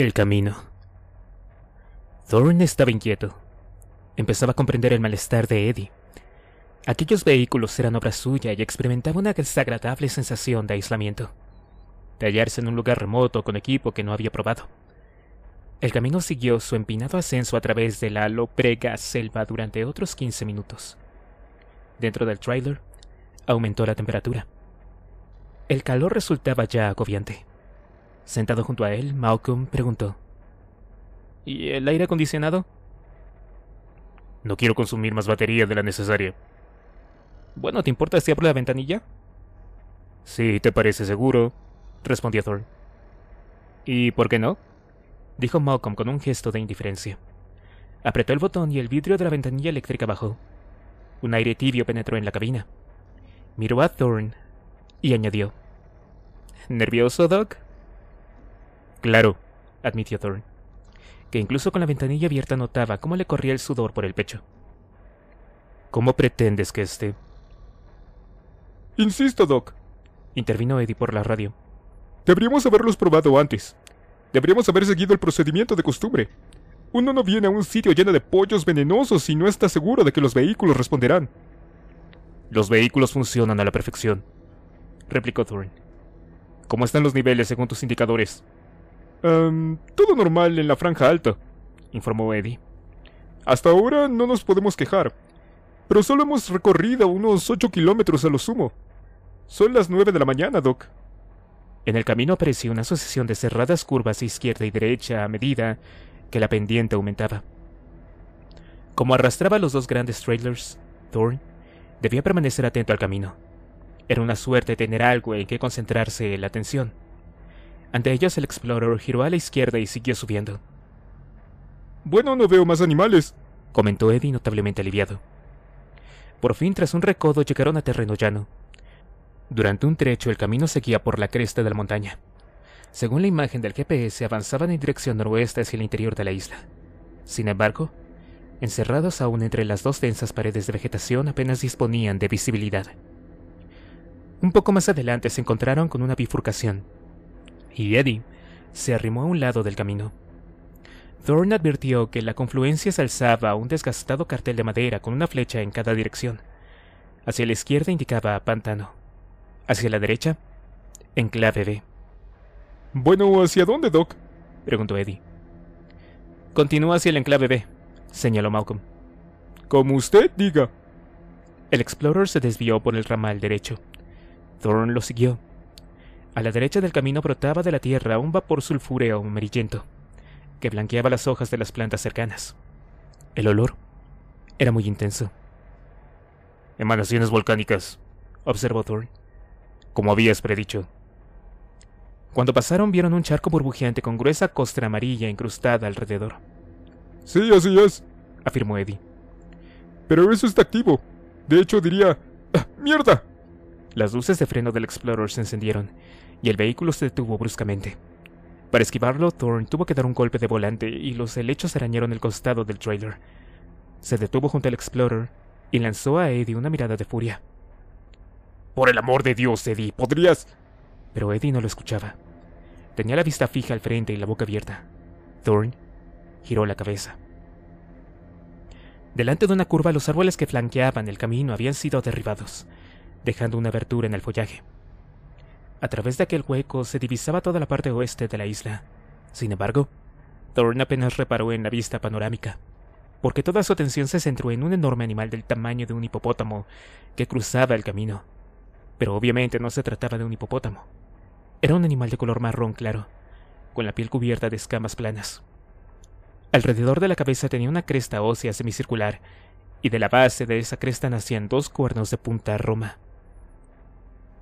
El camino. Thorne estaba inquieto. Empezaba a comprender el malestar de Eddie. Aquellos vehículos eran obra suya y experimentaba una desagradable sensación de aislamiento. De hallarse en un lugar remoto con equipo que no había probado. El camino siguió su empinado ascenso a través de la loprega selva durante otros 15 minutos. Dentro del trailer, aumentó la temperatura. El calor resultaba ya agobiante. Sentado junto a él, Malcolm preguntó. ¿Y el aire acondicionado? No quiero consumir más batería de la necesaria. Bueno, ¿te importa si abro la ventanilla? Sí, te parece seguro, respondió Thor. ¿Y por qué no? dijo Malcolm con un gesto de indiferencia. Apretó el botón y el vidrio de la ventanilla eléctrica bajó. Un aire tibio penetró en la cabina. Miró a Thorne y añadió. ¿Nervioso, Doc? Claro, admitió Thorne, que incluso con la ventanilla abierta notaba cómo le corría el sudor por el pecho. ¿Cómo pretendes que esté? Insisto, Doc, intervino Eddie por la radio. Deberíamos haberlos probado antes. Deberíamos haber seguido el procedimiento de costumbre. Uno no viene a un sitio lleno de pollos venenosos si no está seguro de que los vehículos responderán. Los vehículos funcionan a la perfección, replicó Thorne. ¿Cómo están los niveles según tus indicadores? Em, todo normal en la franja alta, informó Eddie. Hasta ahora no nos podemos quejar, pero solo hemos recorrido unos ocho kilómetros a lo sumo. Son las nueve de la mañana, Doc. En el camino apareció una sucesión de cerradas curvas a izquierda y derecha a medida que la pendiente aumentaba. Como arrastraba los dos grandes trailers, Thorne debía permanecer atento al camino. Era una suerte tener algo en que concentrarse la atención. Ante ellos el explorador giró a la izquierda y siguió subiendo. Bueno, no veo más animales, comentó Eddie notablemente aliviado. Por fin, tras un recodo, llegaron a terreno llano. Durante un trecho el camino seguía por la cresta de la montaña. Según la imagen del GPS, avanzaban en dirección noroeste hacia el interior de la isla. Sin embargo, encerrados aún entre las dos densas paredes de vegetación, apenas disponían de visibilidad. Un poco más adelante se encontraron con una bifurcación, y Eddie se arrimó a un lado del camino. Thorne advirtió que la confluencia se alzaba un desgastado cartel de madera con una flecha en cada dirección. Hacia la izquierda indicaba pantano. Hacia la derecha, enclave B. Bueno, ¿hacia dónde, Doc? preguntó Eddie. Continúa hacia el enclave B, señaló Malcolm. Como usted diga. El explorer se desvió por el ramal derecho. Thorne lo siguió a la derecha del camino brotaba de la tierra un vapor sulfúreo amarillento, que blanqueaba las hojas de las plantas cercanas. El olor era muy intenso. Emanaciones volcánicas, observó Thorne, como habías predicho. Cuando pasaron vieron un charco burbujeante con gruesa costra amarilla incrustada alrededor. Sí, así es, afirmó Eddie. Pero eso está activo. De hecho, diría... Ah, ¡Mierda! Las luces de freno del Explorer se encendieron, y el vehículo se detuvo bruscamente. Para esquivarlo, Thorne tuvo que dar un golpe de volante y los helechos arañaron el costado del trailer. Se detuvo junto al Explorer y lanzó a Eddie una mirada de furia. Por el amor de Dios, Eddie, podrías... Pero Eddie no lo escuchaba. Tenía la vista fija al frente y la boca abierta. Thorne giró la cabeza. Delante de una curva los árboles que flanqueaban el camino habían sido derribados dejando una abertura en el follaje. A través de aquel hueco se divisaba toda la parte oeste de la isla. Sin embargo, Thorne apenas reparó en la vista panorámica, porque toda su atención se centró en un enorme animal del tamaño de un hipopótamo que cruzaba el camino. Pero obviamente no se trataba de un hipopótamo. Era un animal de color marrón claro, con la piel cubierta de escamas planas. Alrededor de la cabeza tenía una cresta ósea semicircular, y de la base de esa cresta nacían dos cuernos de punta roma.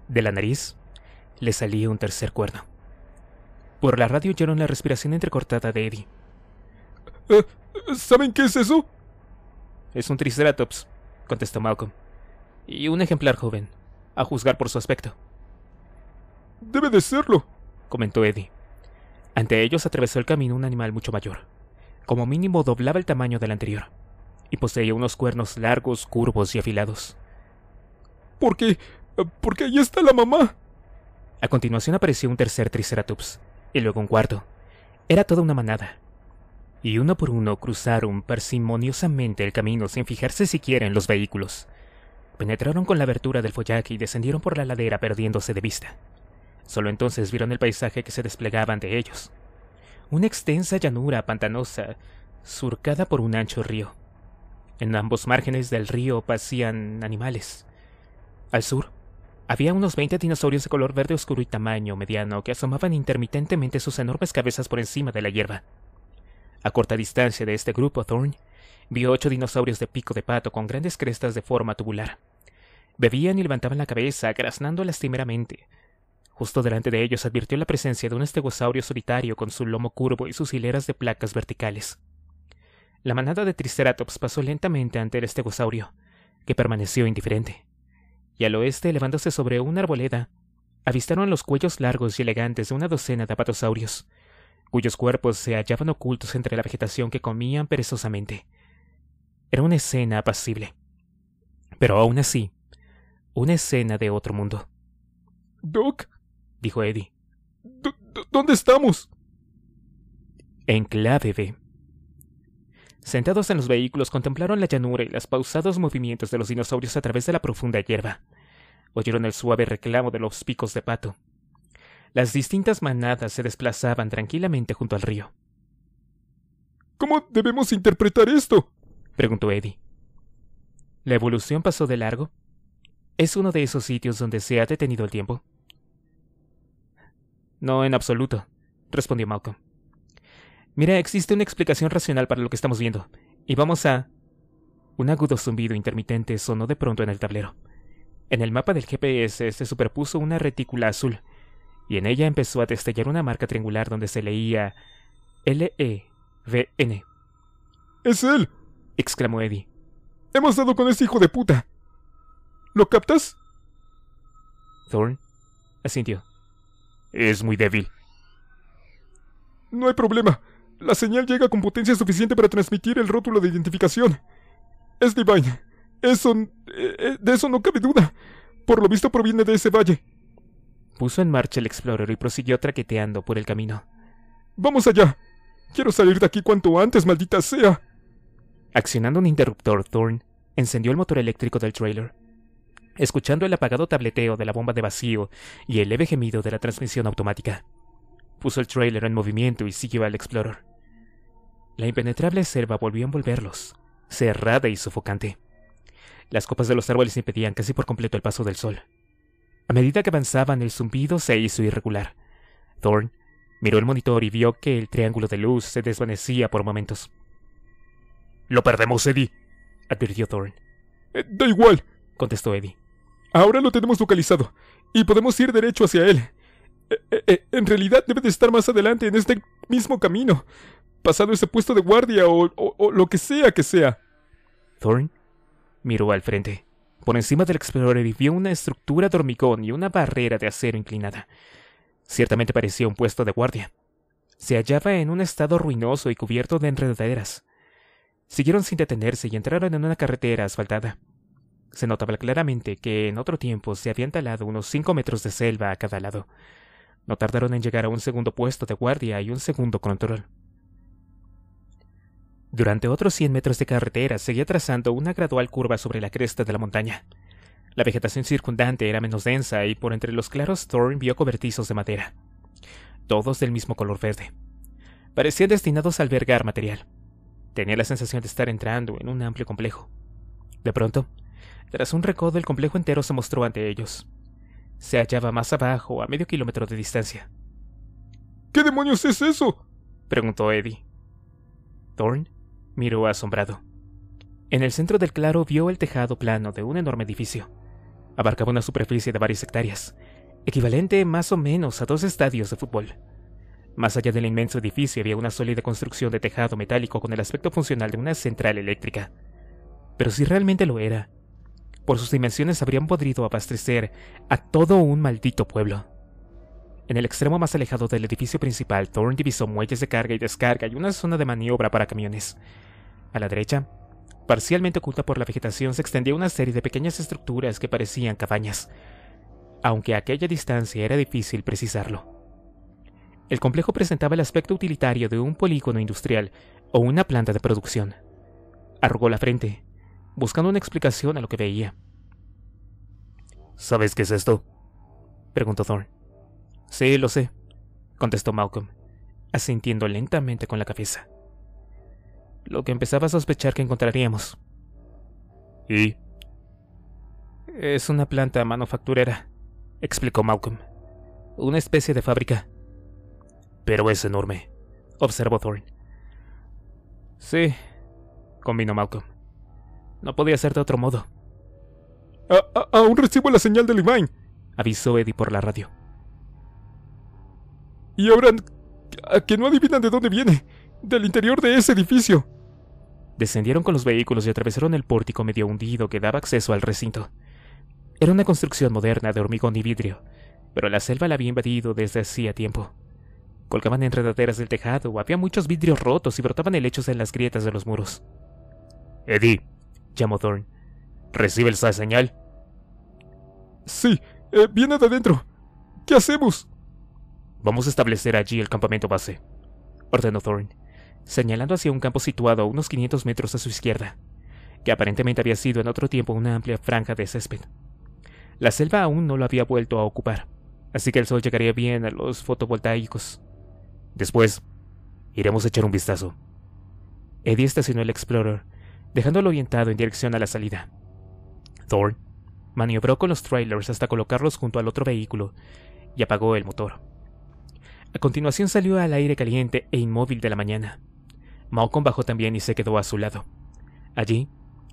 De la nariz le salía un tercer cuerno. Por la radio oyeron la respiración entrecortada de Eddie. Eh, ¿Saben qué es eso? Es un Triceratops, contestó Malcolm. Y un ejemplar joven, a juzgar por su aspecto. Debe de serlo, comentó Eddie. Ante ellos atravesó el camino un animal mucho mayor. Como mínimo doblaba el tamaño del anterior, y poseía unos cuernos largos, curvos y afilados. ¿Por qué porque allí está la mamá. A continuación apareció un tercer Triceratops, y luego un cuarto. Era toda una manada. Y uno por uno cruzaron parsimoniosamente el camino sin fijarse siquiera en los vehículos. Penetraron con la abertura del follaje y descendieron por la ladera perdiéndose de vista. Solo entonces vieron el paisaje que se desplegaba ante ellos. Una extensa llanura pantanosa, surcada por un ancho río. En ambos márgenes del río pasían animales. Al sur, había unos 20 dinosaurios de color verde oscuro y tamaño mediano que asomaban intermitentemente sus enormes cabezas por encima de la hierba. A corta distancia de este grupo, Thorn vio ocho dinosaurios de pico de pato con grandes crestas de forma tubular. Bebían y levantaban la cabeza, graznando lastimeramente. Justo delante de ellos advirtió la presencia de un estegosaurio solitario con su lomo curvo y sus hileras de placas verticales. La manada de Triceratops pasó lentamente ante el estegosaurio, que permaneció indiferente y al oeste elevándose sobre una arboleda, avistaron los cuellos largos y elegantes de una docena de apatosaurios, cuyos cuerpos se hallaban ocultos entre la vegetación que comían perezosamente. Era una escena apacible, pero aún así, una escena de otro mundo. Doc, dijo Eddie, ¿dónde estamos? En clave Sentados en los vehículos contemplaron la llanura y los pausados movimientos de los dinosaurios a través de la profunda hierba. Oyeron el suave reclamo de los picos de pato. Las distintas manadas se desplazaban tranquilamente junto al río. ¿Cómo debemos interpretar esto? preguntó Eddie. ¿La evolución pasó de largo? ¿Es uno de esos sitios donde se ha detenido el tiempo? No en absoluto, respondió Malcolm. Mira, existe una explicación racional para lo que estamos viendo. Y vamos a... Un agudo zumbido intermitente sonó de pronto en el tablero. En el mapa del GPS se este superpuso una retícula azul, y en ella empezó a destellar una marca triangular donde se leía L-E-V-N. ¡Es él! exclamó Eddie. ¡Hemos dado con ese hijo de puta! ¿Lo captas? Thorn asintió. Es muy débil. No hay problema. La señal llega con potencia suficiente para transmitir el rótulo de identificación. Es Divine. Eso... Eh, de eso no cabe duda. Por lo visto proviene de ese valle. Puso en marcha el Explorer y prosiguió traqueteando por el camino. Vamos allá. Quiero salir de aquí cuanto antes, maldita sea. Accionando un interruptor, Thorn encendió el motor eléctrico del trailer. Escuchando el apagado tableteo de la bomba de vacío y el leve gemido de la transmisión automática. Puso el trailer en movimiento y siguió al Explorer. La impenetrable selva volvió a envolverlos, cerrada y sofocante. Las copas de los árboles impedían casi por completo el paso del sol. A medida que avanzaban, el zumbido se hizo irregular. Thorn miró el monitor y vio que el triángulo de luz se desvanecía por momentos. Lo perdemos, Eddie, advirtió Thorn. Eh, da igual, contestó Eddie. Ahora lo tenemos localizado, y podemos ir derecho hacia él. Eh, eh, en realidad debe de estar más adelante en este mismo camino, pasado ese puesto de guardia o, lo que sea que sea. Thorn miró al frente. Por encima del explorador y vio una estructura de hormigón y una barrera de acero inclinada. Ciertamente parecía un puesto de guardia. Se hallaba en un estado ruinoso y cubierto de enredaderas. Siguieron sin detenerse y entraron en una carretera asfaltada. Se notaba claramente que en otro tiempo se habían talado unos cinco metros de selva a cada lado. No tardaron en llegar a un segundo puesto de guardia y un segundo control. Durante otros 100 metros de carretera seguía trazando una gradual curva sobre la cresta de la montaña. La vegetación circundante era menos densa y por entre los claros Thorn vio cobertizos de madera, todos del mismo color verde. Parecían destinados a albergar material. Tenía la sensación de estar entrando en un amplio complejo. De pronto, tras un recodo, el complejo entero se mostró ante ellos se hallaba más abajo, a medio kilómetro de distancia. ¿Qué demonios es eso? preguntó Eddie. Thorn miró asombrado. En el centro del claro vio el tejado plano de un enorme edificio. Abarcaba una superficie de varias hectáreas, equivalente más o menos a dos estadios de fútbol. Más allá del inmenso edificio había una sólida construcción de tejado metálico con el aspecto funcional de una central eléctrica. Pero si realmente lo era, por sus dimensiones habrían podido abastecer a todo un maldito pueblo. En el extremo más alejado del edificio principal, Thorne divisó muelles de carga y descarga y una zona de maniobra para camiones. A la derecha, parcialmente oculta por la vegetación, se extendía una serie de pequeñas estructuras que parecían cabañas, aunque a aquella distancia era difícil precisarlo. El complejo presentaba el aspecto utilitario de un polígono industrial o una planta de producción. Arrugó la frente, buscando una explicación a lo que veía. ¿Sabes qué es esto? preguntó Thorne. Sí, lo sé, contestó Malcolm, asintiendo lentamente con la cabeza. Lo que empezaba a sospechar que encontraríamos. ¿Y? Es una planta manufacturera, explicó Malcolm. Una especie de fábrica. Pero es enorme, observó Thorne. Sí, combinó Malcolm. No podía ser de otro modo. aún recibo la señal de imán. avisó Eddie por la radio. Y ahora que no adivinan de dónde viene, del interior de ese edificio. Descendieron con los vehículos y atravesaron el pórtico medio hundido que daba acceso al recinto. Era una construcción moderna de hormigón y vidrio, pero la selva la había invadido desde hacía tiempo. Colgaban enredaderas del tejado, había muchos vidrios rotos y brotaban helechos en las grietas de los muros. Eddie, llamó Thorn. ¿Recibe esa señal? Sí, eh, viene de adentro. ¿Qué hacemos? Vamos a establecer allí el campamento base, ordenó Thorn, señalando hacia un campo situado a unos 500 metros a su izquierda, que aparentemente había sido en otro tiempo una amplia franja de césped. La selva aún no lo había vuelto a ocupar, así que el sol llegaría bien a los fotovoltaicos. Después, iremos a echar un vistazo. Eddie estacionó el Explorer dejándolo orientado en dirección a la salida. Thor maniobró con los trailers hasta colocarlos junto al otro vehículo y apagó el motor. A continuación salió al aire caliente e inmóvil de la mañana. Malcolm bajó también y se quedó a su lado. Allí,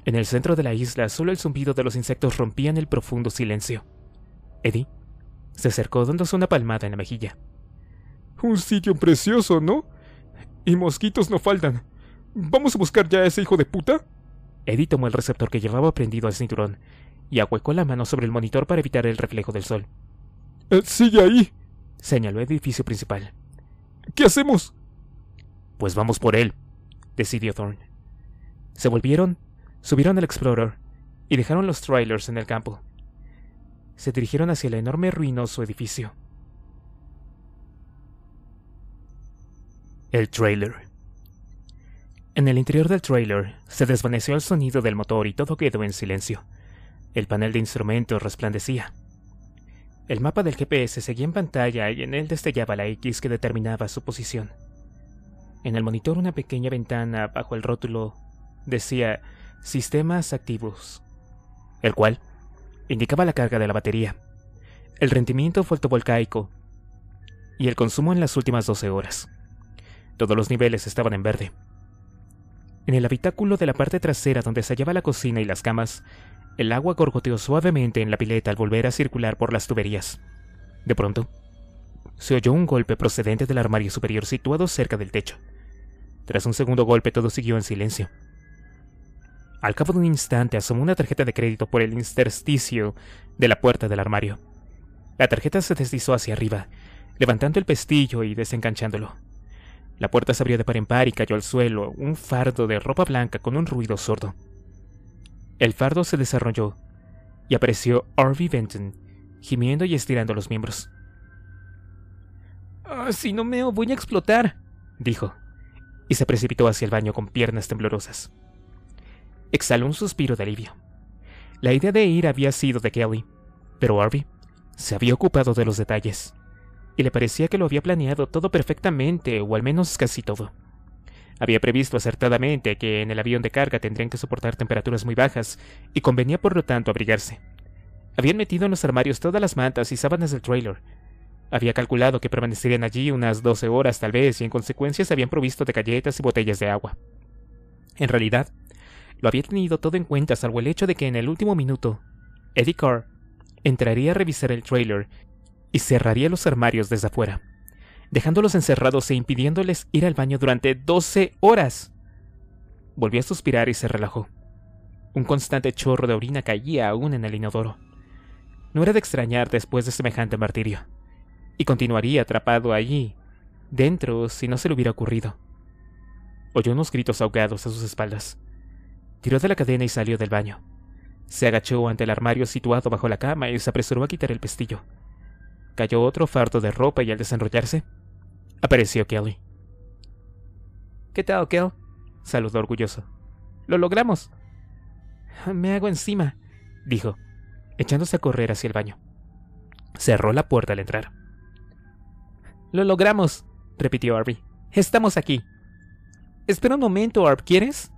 en el centro de la isla, solo el zumbido de los insectos rompían el profundo silencio. Eddie se acercó dándose una palmada en la mejilla. Un sitio precioso, ¿no? Y mosquitos no faltan. ¿Vamos a buscar ya a ese hijo de puta? Eddie tomó el receptor que llevaba prendido al cinturón y ahuecó la mano sobre el monitor para evitar el reflejo del sol. Eh, sigue ahí, señaló el edificio principal. ¿Qué hacemos? Pues vamos por él, decidió Thorne. Se volvieron, subieron al Explorer y dejaron los trailers en el campo. Se dirigieron hacia el enorme ruinoso edificio. El trailer en el interior del trailer se desvaneció el sonido del motor y todo quedó en silencio. El panel de instrumentos resplandecía. El mapa del GPS seguía en pantalla y en él destellaba la X que determinaba su posición. En el monitor una pequeña ventana bajo el rótulo decía Sistemas activos, el cual indicaba la carga de la batería, el rendimiento fotovolcaico y el consumo en las últimas 12 horas. Todos los niveles estaban en verde. En el habitáculo de la parte trasera donde se hallaba la cocina y las camas, el agua gorgoteó suavemente en la pileta al volver a circular por las tuberías. De pronto, se oyó un golpe procedente del armario superior situado cerca del techo. Tras un segundo golpe todo siguió en silencio. Al cabo de un instante asomó una tarjeta de crédito por el intersticio de la puerta del armario. La tarjeta se deslizó hacia arriba, levantando el pestillo y desenganchándolo. La puerta se abrió de par en par y cayó al suelo un fardo de ropa blanca con un ruido sordo. El fardo se desarrolló y apareció Harvey Benton, gimiendo y estirando los miembros. Ah, si no meo, voy a explotar, dijo, y se precipitó hacia el baño con piernas temblorosas. Exhaló un suspiro de alivio. La idea de ir había sido de Kelly, pero Harvey se había ocupado de los detalles y le parecía que lo había planeado todo perfectamente, o al menos casi todo. Había previsto acertadamente que en el avión de carga tendrían que soportar temperaturas muy bajas, y convenía por lo tanto abrigarse. Habían metido en los armarios todas las mantas y sábanas del trailer. Había calculado que permanecerían allí unas 12 horas tal vez, y en consecuencia se habían provisto de galletas y botellas de agua. En realidad, lo había tenido todo en cuenta salvo el hecho de que en el último minuto, Eddie Carr entraría a revisar el trailer y cerraría los armarios desde afuera, dejándolos encerrados e impidiéndoles ir al baño durante doce horas. Volvió a suspirar y se relajó. Un constante chorro de orina caía aún en el inodoro. No era de extrañar después de semejante martirio, y continuaría atrapado allí, dentro, si no se le hubiera ocurrido. Oyó unos gritos ahogados a sus espaldas. Tiró de la cadena y salió del baño. Se agachó ante el armario situado bajo la cama y se apresuró a quitar el pestillo. Cayó otro fardo de ropa y al desenrollarse, apareció Kelly. ¿Qué tal, Kel? saludó orgulloso. ¡Lo logramos! Me hago encima, dijo, echándose a correr hacia el baño. Cerró la puerta al entrar. Lo logramos, repitió Arby. Estamos aquí. Espera un momento, Arb, ¿quieres?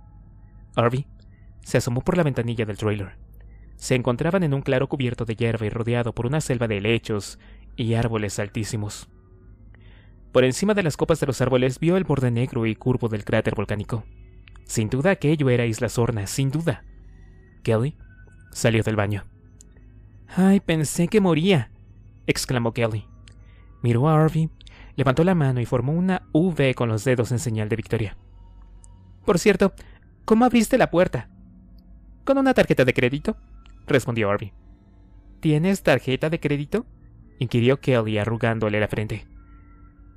Arby se asomó por la ventanilla del trailer. Se encontraban en un claro cubierto de hierba y rodeado por una selva de helechos y árboles altísimos. Por encima de las copas de los árboles vio el borde negro y curvo del cráter volcánico. Sin duda aquello era Isla Sorna, sin duda. Kelly salió del baño. ¡Ay, pensé que moría! exclamó Kelly. Miró a Harvey, levantó la mano y formó una V con los dedos en señal de victoria. Por cierto, ¿cómo abriste la puerta? Con una tarjeta de crédito, respondió Harvey. ¿Tienes tarjeta de crédito? inquirió Kelly arrugándole la frente.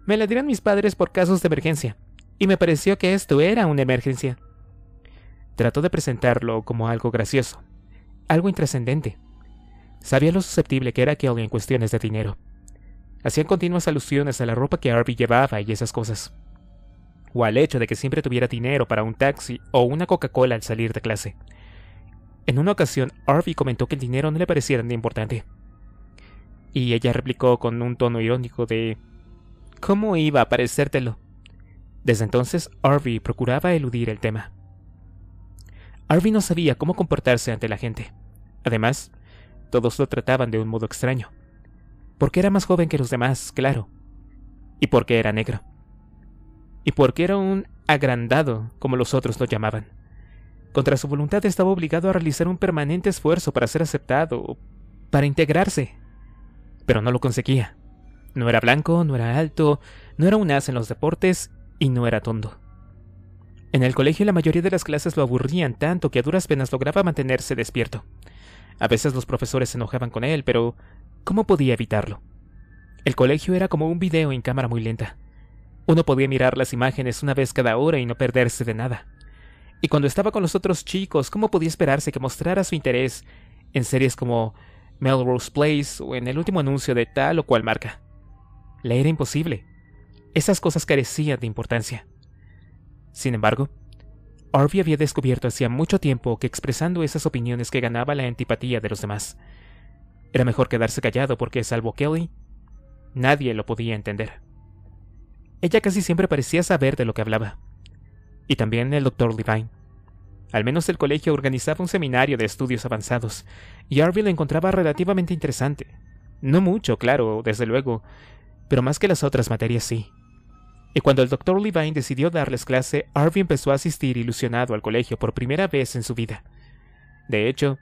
Me la dieron mis padres por casos de emergencia, y me pareció que esto era una emergencia. Trató de presentarlo como algo gracioso, algo intrascendente. Sabía lo susceptible que era Kelly en cuestiones de dinero. Hacían continuas alusiones a la ropa que Harvey llevaba y esas cosas. O al hecho de que siempre tuviera dinero para un taxi o una Coca-Cola al salir de clase. En una ocasión, Harvey comentó que el dinero no le pareciera tan importante. Y ella replicó con un tono irónico de ¿Cómo iba a parecértelo? Desde entonces, Harvey procuraba eludir el tema. Arby no sabía cómo comportarse ante la gente. Además, todos lo trataban de un modo extraño. Porque era más joven que los demás, claro. Y porque era negro. Y porque era un agrandado, como los otros lo llamaban. Contra su voluntad estaba obligado a realizar un permanente esfuerzo para ser aceptado, para integrarse pero no lo conseguía. No era blanco, no era alto, no era un as en los deportes y no era tondo. En el colegio la mayoría de las clases lo aburrían tanto que a duras penas lograba mantenerse despierto. A veces los profesores se enojaban con él, pero ¿cómo podía evitarlo? El colegio era como un video en cámara muy lenta. Uno podía mirar las imágenes una vez cada hora y no perderse de nada. Y cuando estaba con los otros chicos, ¿cómo podía esperarse que mostrara su interés en series como Melrose Place o en el último anuncio de tal o cual marca. Le era imposible. Esas cosas carecían de importancia. Sin embargo, Arby había descubierto hacía mucho tiempo que expresando esas opiniones que ganaba la antipatía de los demás. Era mejor quedarse callado porque, salvo Kelly, nadie lo podía entender. Ella casi siempre parecía saber de lo que hablaba. Y también el doctor Levine. Al menos el colegio organizaba un seminario de estudios avanzados, y Arby lo encontraba relativamente interesante. No mucho, claro, desde luego, pero más que las otras materias sí. Y cuando el doctor Levine decidió darles clase, Arby empezó a asistir ilusionado al colegio por primera vez en su vida. De hecho,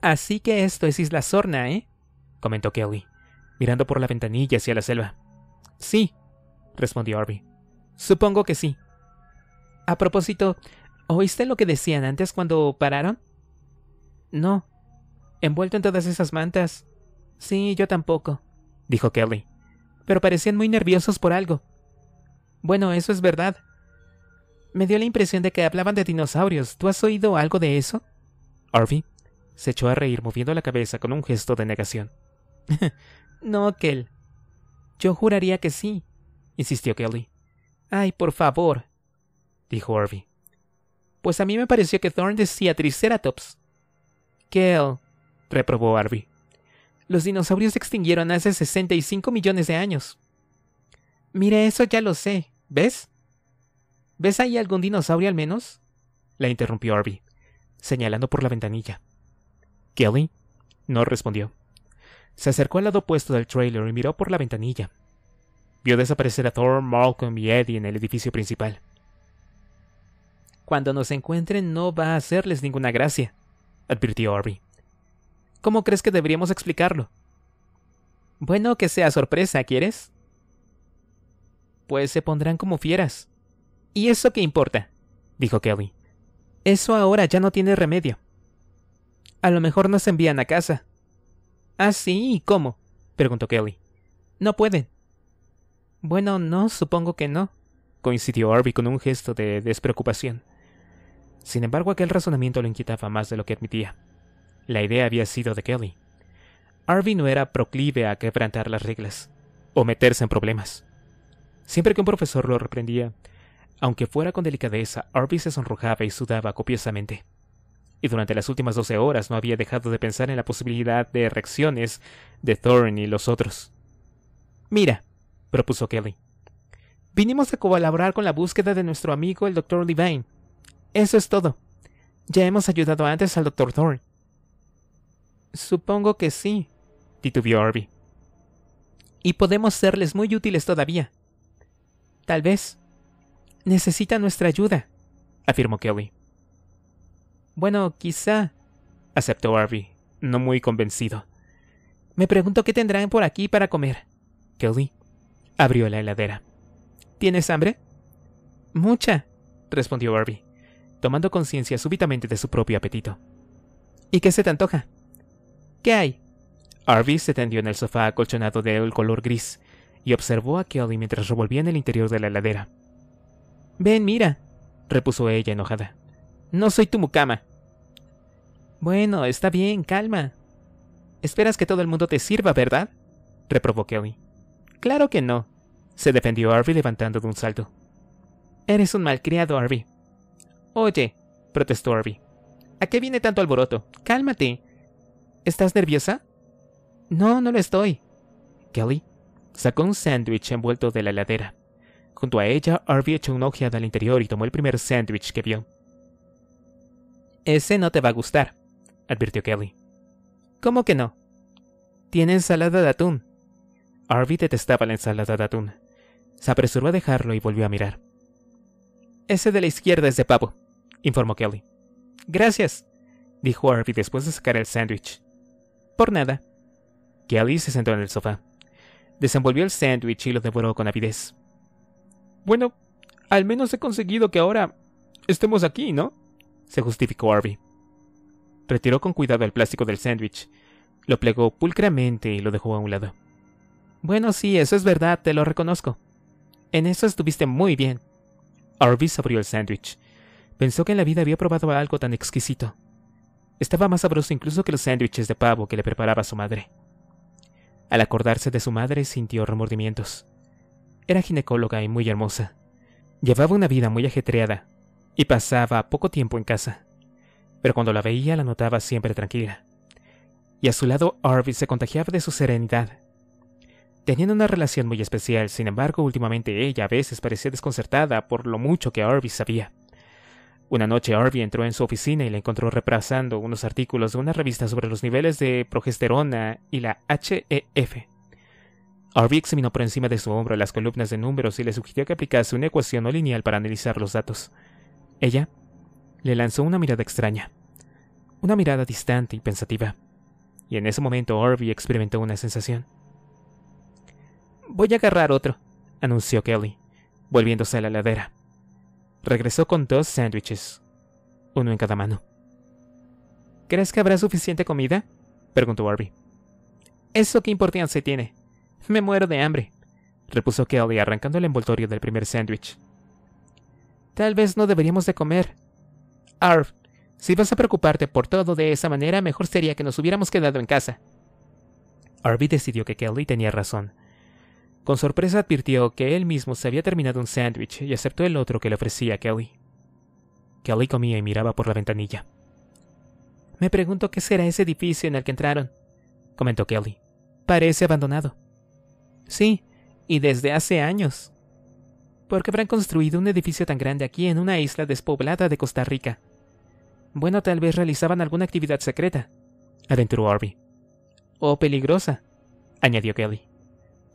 Así que esto es Isla Sorna, ¿eh? comentó Kelly, mirando por la ventanilla hacia la selva. Sí, respondió Arby. Supongo que sí. A propósito, ¿Oíste lo que decían antes cuando pararon? No. Envuelto en todas esas mantas. Sí, yo tampoco, dijo Kelly. Pero parecían muy nerviosos por algo. Bueno, eso es verdad. Me dio la impresión de que hablaban de dinosaurios. ¿Tú has oído algo de eso? Harvey se echó a reír moviendo la cabeza con un gesto de negación. no, Kel. Yo juraría que sí, insistió Kelly. Ay, por favor, dijo Harvey. Pues a mí me pareció que Thorn decía Triceratops. Kell, reprobó Arby. Los dinosaurios se extinguieron hace 65 millones de años. Mire, eso ya lo sé. ¿Ves? ¿Ves ahí algún dinosaurio al menos? La interrumpió Arby, señalando por la ventanilla. Kelly no respondió. Se acercó al lado opuesto del trailer y miró por la ventanilla. Vio desaparecer a Thor, Malcolm y Eddie en el edificio principal. Cuando nos encuentren no va a hacerles ninguna gracia, advirtió Orby. ¿Cómo crees que deberíamos explicarlo? Bueno, que sea sorpresa, ¿quieres? Pues se pondrán como fieras. ¿Y eso qué importa? dijo Kelly. Eso ahora ya no tiene remedio. A lo mejor nos envían a casa. ¿Ah, sí? ¿Cómo? preguntó Kelly. No pueden. Bueno, no, supongo que no, coincidió Arby con un gesto de despreocupación. Sin embargo, aquel razonamiento lo inquietaba más de lo que admitía. La idea había sido de Kelly. Harvey no era proclive a quebrantar las reglas o meterse en problemas. Siempre que un profesor lo reprendía, aunque fuera con delicadeza, Arby se sonrojaba y sudaba copiosamente. Y durante las últimas doce horas no había dejado de pensar en la posibilidad de reacciones de Thorne y los otros. Mira, propuso Kelly. Vinimos a colaborar con la búsqueda de nuestro amigo el Dr. Levine. Eso es todo. Ya hemos ayudado antes al Dr. Thor. Supongo que sí, titubió Arby. Y podemos serles muy útiles todavía. Tal vez. Necesita nuestra ayuda, afirmó Kelly. Bueno, quizá, aceptó Arby, no muy convencido. Me pregunto qué tendrán por aquí para comer. Kelly abrió la heladera. ¿Tienes hambre? Mucha, respondió Arby tomando conciencia súbitamente de su propio apetito. ¿Y qué se te antoja? ¿Qué hay? Arby se tendió en el sofá acolchonado el color gris y observó a Kelly mientras revolvía en el interior de la heladera. Ven, mira, repuso ella enojada. No soy tu mucama. Bueno, está bien, calma. Esperas que todo el mundo te sirva, ¿verdad? reprobó Kelly. Claro que no, se defendió Arby levantando de un salto. Eres un malcriado, Arby. Oye, protestó Arby, ¿A qué viene tanto alboroto? Cálmate. ¿Estás nerviosa? No, no lo estoy. Kelly sacó un sándwich envuelto de la heladera. Junto a ella, Harvey echó una ojeada al interior y tomó el primer sándwich que vio. Ese no te va a gustar, advirtió Kelly. ¿Cómo que no? Tiene ensalada de atún. Arby detestaba la ensalada de atún. Se apresuró a dejarlo y volvió a mirar. Ese de la izquierda es de pavo informó Kelly. Gracias, dijo Harvey después de sacar el sándwich. Por nada. Kelly se sentó en el sofá. Desenvolvió el sándwich y lo devoró con avidez. Bueno, al menos he conseguido que ahora estemos aquí, ¿no? se justificó Harvey. Retiró con cuidado el plástico del sándwich, lo plegó pulcramente y lo dejó a un lado. Bueno, sí, eso es verdad, te lo reconozco. En eso estuviste muy bien. Harvey abrió el sándwich Pensó que en la vida había probado algo tan exquisito. Estaba más sabroso incluso que los sándwiches de pavo que le preparaba su madre. Al acordarse de su madre sintió remordimientos. Era ginecóloga y muy hermosa. Llevaba una vida muy ajetreada y pasaba poco tiempo en casa. Pero cuando la veía la notaba siempre tranquila. Y a su lado Arby se contagiaba de su serenidad. Tenían una relación muy especial, sin embargo últimamente ella a veces parecía desconcertada por lo mucho que Arvis sabía. Una noche Harvey entró en su oficina y la encontró repasando unos artículos de una revista sobre los niveles de progesterona y la HEF. Harvey examinó por encima de su hombro las columnas de números y le sugirió que aplicase una ecuación no lineal para analizar los datos. Ella le lanzó una mirada extraña, una mirada distante y pensativa, y en ese momento Harvey experimentó una sensación. Voy a agarrar otro, anunció Kelly, volviéndose a la ladera regresó con dos sándwiches, uno en cada mano. ¿Crees que habrá suficiente comida? preguntó Barbie. ¿Eso qué importancia tiene? Me muero de hambre, repuso Kelly arrancando el envoltorio del primer sándwich. Tal vez no deberíamos de comer. Arf, si vas a preocuparte por todo de esa manera, mejor sería que nos hubiéramos quedado en casa. Arby decidió que Kelly tenía razón con sorpresa advirtió que él mismo se había terminado un sándwich y aceptó el otro que le ofrecía Kelly. Kelly comía y miraba por la ventanilla. Me pregunto qué será ese edificio en el que entraron, comentó Kelly. Parece abandonado. Sí, y desde hace años. ¿Por qué habrán construido un edificio tan grande aquí en una isla despoblada de Costa Rica? Bueno, tal vez realizaban alguna actividad secreta, aventuró Orby. O peligrosa, añadió Kelly.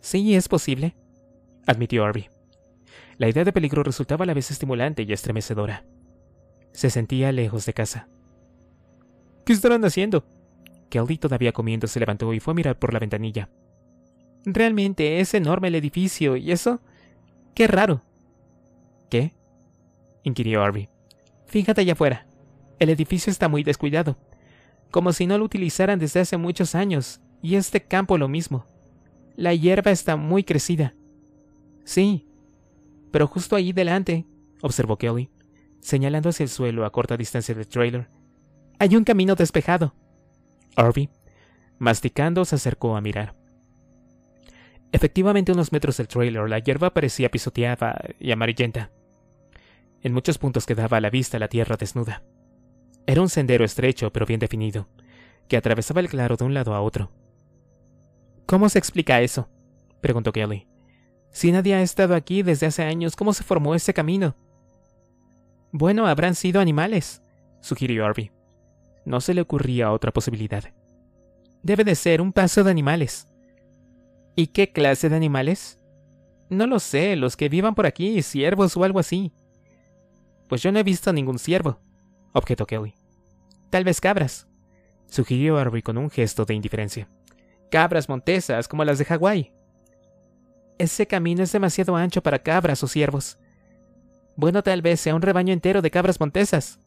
Sí, es posible, admitió Arby. La idea de peligro resultaba a la vez estimulante y estremecedora. Se sentía lejos de casa. ¿Qué estarán haciendo? Kelly todavía comiendo se levantó y fue a mirar por la ventanilla. Realmente es enorme el edificio y eso. Qué raro. ¿Qué? inquirió Arby. Fíjate allá afuera. El edificio está muy descuidado. Como si no lo utilizaran desde hace muchos años, y este campo lo mismo. La hierba está muy crecida. Sí, pero justo ahí delante, observó Kelly, señalando hacia el suelo a corta distancia del trailer, hay un camino despejado. Harvey, masticando, se acercó a mirar. Efectivamente, a unos metros del trailer, la hierba parecía pisoteada y amarillenta. En muchos puntos quedaba a la vista la tierra desnuda. Era un sendero estrecho pero bien definido, que atravesaba el claro de un lado a otro. ¿Cómo se explica eso? preguntó Kelly. Si nadie ha estado aquí desde hace años, ¿cómo se formó ese camino? Bueno, habrán sido animales, sugirió Arby. No se le ocurría otra posibilidad. Debe de ser un paso de animales. ¿Y qué clase de animales? No lo sé, los que vivan por aquí, ciervos o algo así. Pues yo no he visto ningún ciervo, objetó Kelly. Tal vez cabras, sugirió Arby con un gesto de indiferencia cabras montesas como las de Hawái. Ese camino es demasiado ancho para cabras o ciervos. Bueno, tal vez sea un rebaño entero de cabras montesas.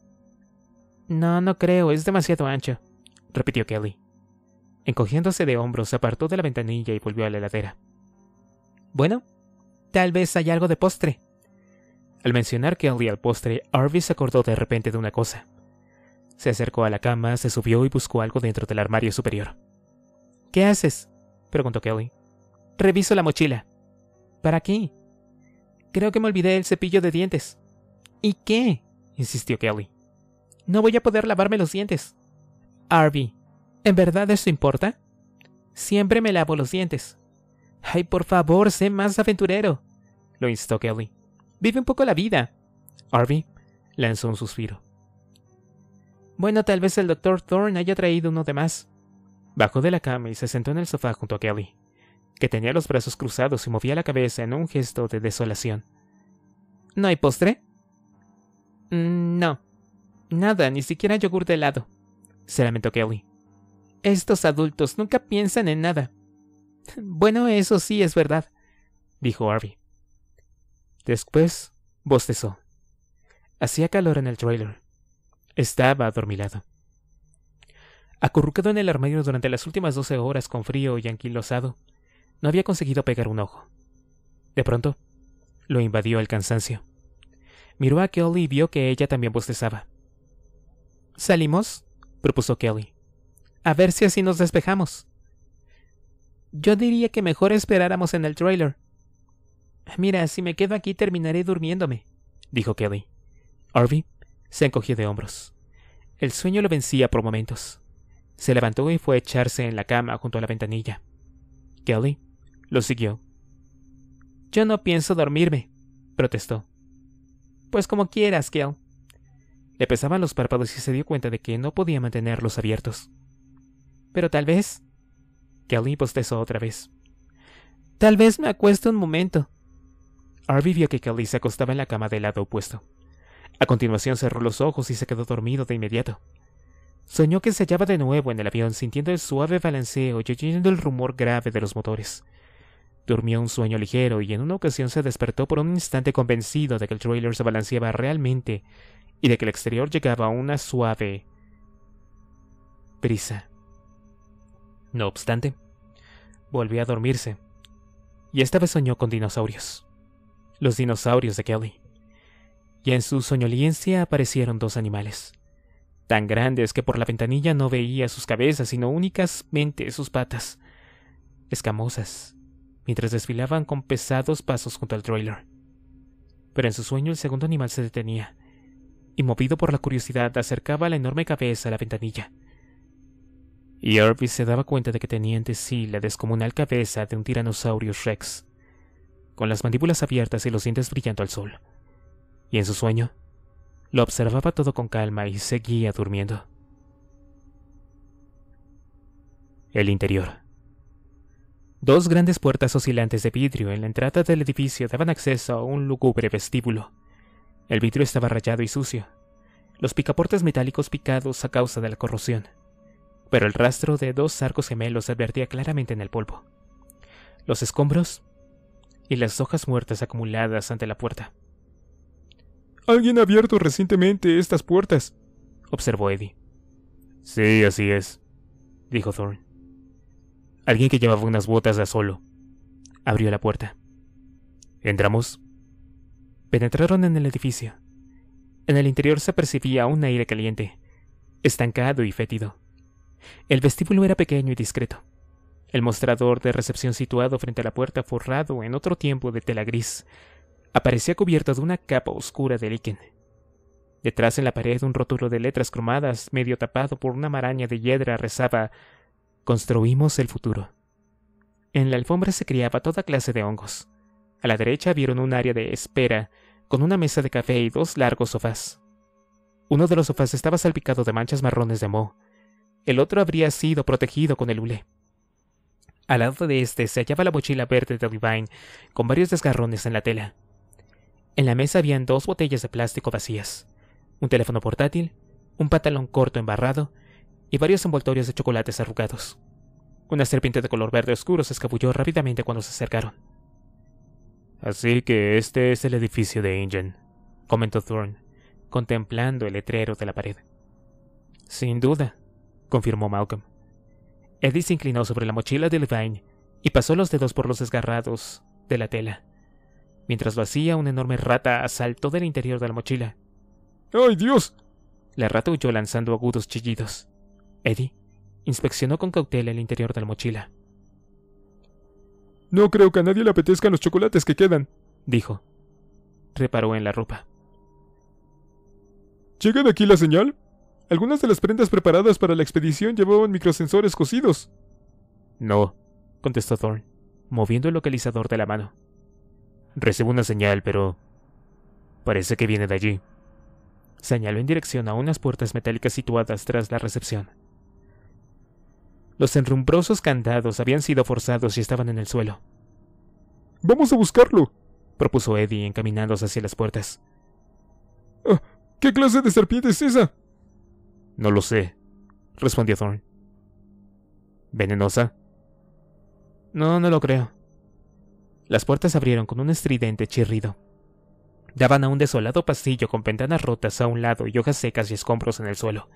No, no creo, es demasiado ancho, repitió Kelly. Encogiéndose de hombros, se apartó de la ventanilla y volvió a la heladera. Bueno, tal vez hay algo de postre. Al mencionar Kelly al postre, Harvey se acordó de repente de una cosa. Se acercó a la cama, se subió y buscó algo dentro del armario superior. ¿Qué haces? preguntó Kelly. Reviso la mochila. ¿Para qué? Creo que me olvidé el cepillo de dientes. ¿Y qué? insistió Kelly. No voy a poder lavarme los dientes. Arby, ¿en verdad eso importa? Siempre me lavo los dientes. Ay, por favor, sé más aventurero, lo instó Kelly. Vive un poco la vida. Arby lanzó un suspiro. Bueno, tal vez el doctor Thorne haya traído uno de más. Bajó de la cama y se sentó en el sofá junto a Kelly, que tenía los brazos cruzados y movía la cabeza en un gesto de desolación. ¿No hay postre? Mm, no. Nada, ni siquiera yogur de helado, se lamentó Kelly. Estos adultos nunca piensan en nada. Bueno, eso sí es verdad, dijo Harvey. Después bostezó. Hacía calor en el trailer. Estaba adormilado. Acurrucado en el armario durante las últimas doce horas con frío y anquilosado, no había conseguido pegar un ojo. De pronto, lo invadió el cansancio. Miró a Kelly y vio que ella también bostezaba. ¿Salimos? propuso Kelly. A ver si así nos despejamos. Yo diría que mejor esperáramos en el trailer. Mira, si me quedo aquí terminaré durmiéndome, dijo Kelly. Harvey se encogió de hombros. El sueño lo vencía por momentos. Se levantó y fue a echarse en la cama junto a la ventanilla. Kelly lo siguió. Yo no pienso dormirme, protestó. Pues como quieras, Kelly. Le pesaban los párpados y se dio cuenta de que no podía mantenerlos abiertos. Pero tal vez. Kelly postezó otra vez. Tal vez me acueste un momento. Arby vio que Kelly se acostaba en la cama del lado opuesto. A continuación cerró los ojos y se quedó dormido de inmediato. Soñó que se hallaba de nuevo en el avión sintiendo el suave balanceo y oyendo el rumor grave de los motores. Durmió un sueño ligero y en una ocasión se despertó por un instante convencido de que el trailer se balanceaba realmente y de que el exterior llegaba a una suave prisa. No obstante, volvió a dormirse y esta vez soñó con dinosaurios. Los dinosaurios de Kelly. Y en su soñoliencia aparecieron dos animales tan grandes que por la ventanilla no veía sus cabezas, sino únicamente sus patas, escamosas, mientras desfilaban con pesados pasos junto al trailer. Pero en su sueño el segundo animal se detenía, y movido por la curiosidad acercaba la enorme cabeza a la ventanilla. Y Irby se daba cuenta de que tenía ante sí la descomunal cabeza de un tiranosaurio rex, con las mandíbulas abiertas y los dientes brillando al sol. Y en su sueño, lo observaba todo con calma y seguía durmiendo. El interior. Dos grandes puertas oscilantes de vidrio en la entrada del edificio daban acceso a un lúgubre vestíbulo. El vidrio estaba rayado y sucio, los picaportes metálicos picados a causa de la corrosión, pero el rastro de dos arcos gemelos se advertía claramente en el polvo, los escombros y las hojas muertas acumuladas ante la puerta. Alguien ha abierto recientemente estas puertas, observó Eddie. Sí, así es, dijo Thorne. Alguien que llevaba unas botas de solo abrió la puerta. ¿Entramos? Penetraron en el edificio. En el interior se percibía un aire caliente, estancado y fétido. El vestíbulo era pequeño y discreto. El mostrador de recepción situado frente a la puerta forrado en otro tiempo de tela gris aparecía cubierto de una capa oscura de líquen. Detrás en la pared un rótulo de letras cromadas, medio tapado por una maraña de hiedra, rezaba Construimos el futuro. En la alfombra se criaba toda clase de hongos. A la derecha vieron un área de espera, con una mesa de café y dos largos sofás. Uno de los sofás estaba salpicado de manchas marrones de moho. El otro habría sido protegido con el hule. Al lado de este se hallaba la mochila verde de Divine, con varios desgarrones en la tela. En la mesa habían dos botellas de plástico vacías, un teléfono portátil, un pantalón corto embarrado y varios envoltorios de chocolates arrugados. Una serpiente de color verde oscuro se escabulló rápidamente cuando se acercaron. Así que este es el edificio de Ingen, comentó Thorne, contemplando el letrero de la pared. Sin duda, confirmó Malcolm. Eddie se inclinó sobre la mochila de Levine y pasó los dedos por los desgarrados de la tela. Mientras lo hacía, una enorme rata asaltó del interior de la mochila. ¡Ay, Dios! La rata huyó lanzando agudos chillidos. Eddie inspeccionó con cautela el interior de la mochila. No creo que a nadie le apetezcan los chocolates que quedan, dijo. Reparó en la ropa. ¿Llega de aquí la señal? Algunas de las prendas preparadas para la expedición llevaban microsensores cosidos. No, contestó Thorn, moviendo el localizador de la mano. Recibo una señal, pero... Parece que viene de allí. Señaló en dirección a unas puertas metálicas situadas tras la recepción. Los enrumbrosos candados habían sido forzados y estaban en el suelo. Vamos a buscarlo, propuso Eddie encaminándose hacia las puertas. Ah, ¿Qué clase de serpiente es esa? No lo sé, respondió Thorne. ¿Venenosa? No, no lo creo. Las puertas abrieron con un estridente chirrido. Daban a un desolado pasillo con ventanas rotas a un lado y hojas secas y escombros en el suelo.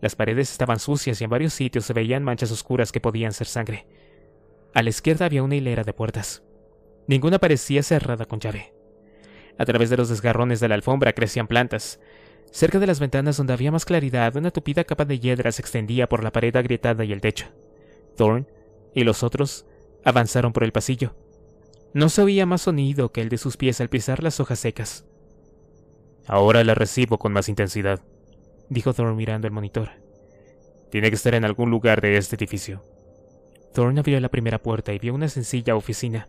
Las paredes estaban sucias y en varios sitios se veían manchas oscuras que podían ser sangre. A la izquierda había una hilera de puertas. Ninguna parecía cerrada con llave. A través de los desgarrones de la alfombra crecían plantas. Cerca de las ventanas donde había más claridad, una tupida capa de hiedra se extendía por la pared agrietada y el techo. Thorn y los otros avanzaron por el pasillo, no se oía más sonido que el de sus pies al pisar las hojas secas. Ahora la recibo con más intensidad, dijo Thorne mirando el monitor. Tiene que estar en algún lugar de este edificio. Thorne abrió la primera puerta y vio una sencilla oficina.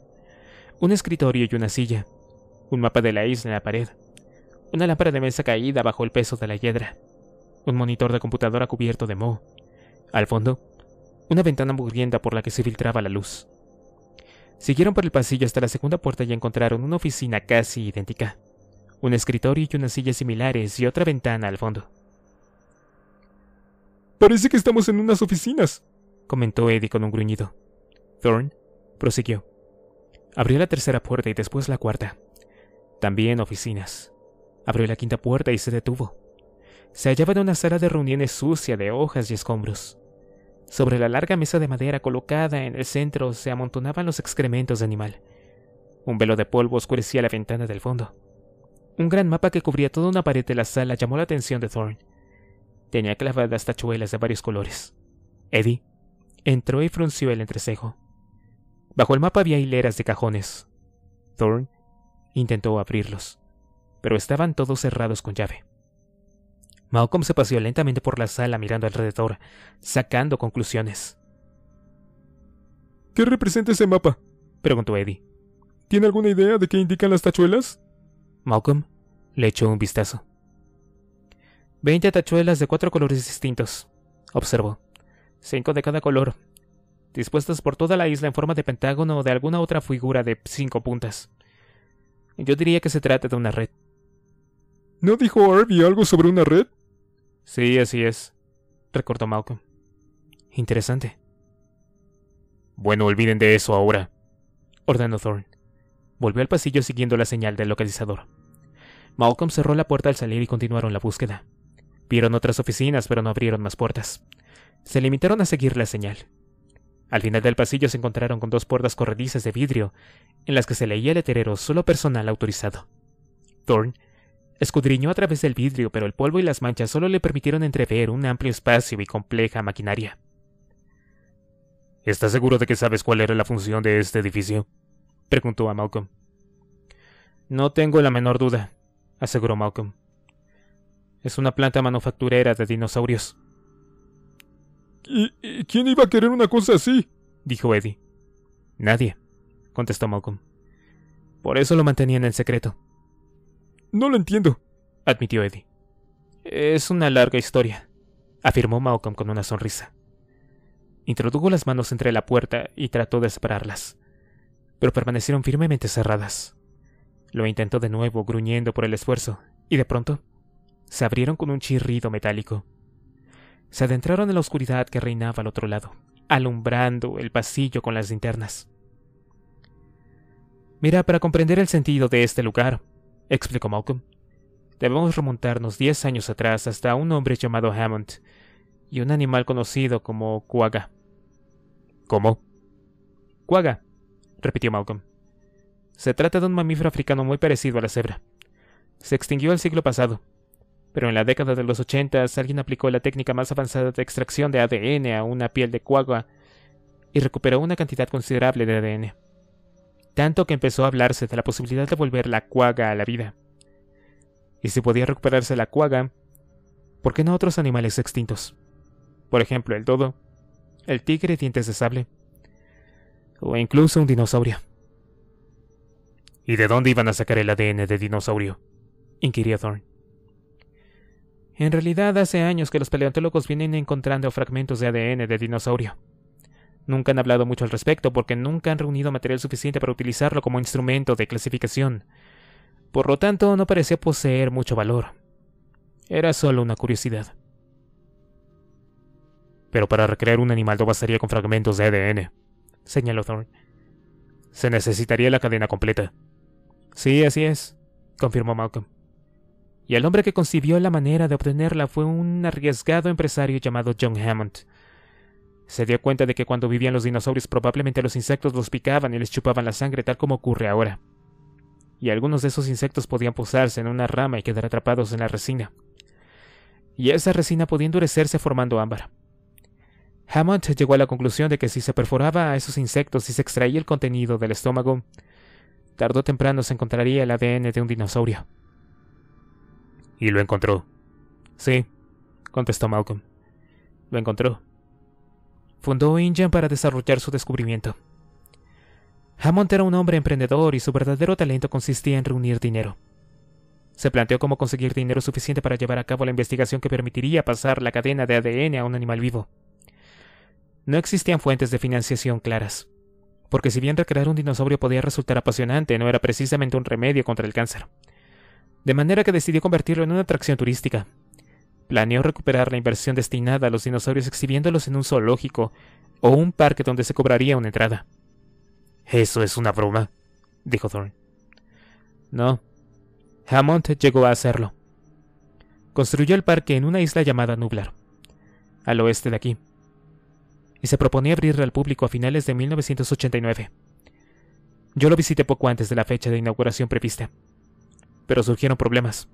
Un escritorio y una silla. Un mapa de la isla en la pared. Una lámpara de mesa caída bajo el peso de la hiedra. Un monitor de computadora cubierto de moho. Al fondo, una ventana mugrienta por la que se filtraba la luz. Siguieron por el pasillo hasta la segunda puerta y encontraron una oficina casi idéntica. Un escritorio y unas sillas similares y otra ventana al fondo. Parece que estamos en unas oficinas, comentó Eddie con un gruñido. Thorne prosiguió. Abrió la tercera puerta y después la cuarta. También oficinas. Abrió la quinta puerta y se detuvo. Se hallaba en una sala de reuniones sucia de hojas y escombros. Sobre la larga mesa de madera colocada en el centro se amontonaban los excrementos de animal. Un velo de polvo oscurecía la ventana del fondo. Un gran mapa que cubría toda una pared de la sala llamó la atención de Thorne. Tenía clavadas tachuelas de varios colores. Eddie entró y frunció el entrecejo. Bajo el mapa había hileras de cajones. Thorne intentó abrirlos, pero estaban todos cerrados con llave. Malcolm se paseó lentamente por la sala mirando alrededor, sacando conclusiones. ¿Qué representa ese mapa? preguntó Eddie. ¿Tiene alguna idea de qué indican las tachuelas? Malcolm le echó un vistazo. Veinte tachuelas de cuatro colores distintos, observó. Cinco de cada color, dispuestas por toda la isla en forma de pentágono o de alguna otra figura de cinco puntas. Yo diría que se trata de una red. ¿No dijo Arby algo sobre una red? Sí, así es, recordó Malcolm. Interesante. Bueno, olviden de eso ahora, ordenó Thorne. Volvió al pasillo siguiendo la señal del localizador. Malcolm cerró la puerta al salir y continuaron la búsqueda. Vieron otras oficinas, pero no abrieron más puertas. Se limitaron a seguir la señal. Al final del pasillo se encontraron con dos puertas corredizas de vidrio, en las que se leía el letrero solo personal autorizado. Thorne Escudriñó a través del vidrio, pero el polvo y las manchas solo le permitieron entrever un amplio espacio y compleja maquinaria. ¿Estás seguro de que sabes cuál era la función de este edificio? preguntó a Malcolm. No tengo la menor duda, aseguró Malcolm. Es una planta manufacturera de dinosaurios. ¿Y, quién iba a querer una cosa así? dijo Eddie. Nadie, contestó Malcolm. Por eso lo mantenían en secreto. No lo entiendo, admitió Eddie. Es una larga historia, afirmó Malcolm con una sonrisa. Introdujo las manos entre la puerta y trató de separarlas, pero permanecieron firmemente cerradas. Lo intentó de nuevo, gruñendo por el esfuerzo, y de pronto se abrieron con un chirrido metálico. Se adentraron en la oscuridad que reinaba al otro lado, alumbrando el pasillo con las linternas. Mira, para comprender el sentido de este lugar, explicó Malcolm. Debemos remontarnos diez años atrás hasta un hombre llamado Hammond y un animal conocido como cuaga. ¿Cómo? Cuaga, repitió Malcolm. Se trata de un mamífero africano muy parecido a la cebra. Se extinguió el siglo pasado, pero en la década de los ochentas alguien aplicó la técnica más avanzada de extracción de ADN a una piel de cuagua y recuperó una cantidad considerable de ADN tanto que empezó a hablarse de la posibilidad de volver la cuaga a la vida. Y si podía recuperarse la cuaga, ¿por qué no otros animales extintos? Por ejemplo, el dodo, el tigre dientes de sable, o incluso un dinosaurio. ¿Y de dónde iban a sacar el ADN de dinosaurio? inquirió Thorne. En realidad hace años que los paleontólogos vienen encontrando fragmentos de ADN de dinosaurio, Nunca han hablado mucho al respecto porque nunca han reunido material suficiente para utilizarlo como instrumento de clasificación. Por lo tanto, no parecía poseer mucho valor. Era solo una curiosidad. Pero para recrear un animal no bastaría con fragmentos de ADN, señaló Thorne. Se necesitaría la cadena completa. Sí, así es, confirmó Malcolm. Y el hombre que concibió la manera de obtenerla fue un arriesgado empresario llamado John Hammond se dio cuenta de que cuando vivían los dinosaurios probablemente los insectos los picaban y les chupaban la sangre tal como ocurre ahora. Y algunos de esos insectos podían posarse en una rama y quedar atrapados en la resina. Y esa resina podía endurecerse formando ámbar. Hammond llegó a la conclusión de que si se perforaba a esos insectos y se extraía el contenido del estómago, tarde o temprano se encontraría el ADN de un dinosaurio. ¿Y lo encontró? Sí, contestó Malcolm. Lo encontró fundó Ingen para desarrollar su descubrimiento. Hammond era un hombre emprendedor y su verdadero talento consistía en reunir dinero. Se planteó cómo conseguir dinero suficiente para llevar a cabo la investigación que permitiría pasar la cadena de ADN a un animal vivo. No existían fuentes de financiación claras, porque si bien recrear un dinosaurio podía resultar apasionante, no era precisamente un remedio contra el cáncer. De manera que decidió convertirlo en una atracción turística, Planeó recuperar la inversión destinada a los dinosaurios exhibiéndolos en un zoológico o un parque donde se cobraría una entrada. Eso es una broma, dijo Thorne. No. Hammond llegó a hacerlo. Construyó el parque en una isla llamada Nublar, al oeste de aquí, y se proponía abrirle al público a finales de 1989. Yo lo visité poco antes de la fecha de inauguración prevista, pero surgieron problemas.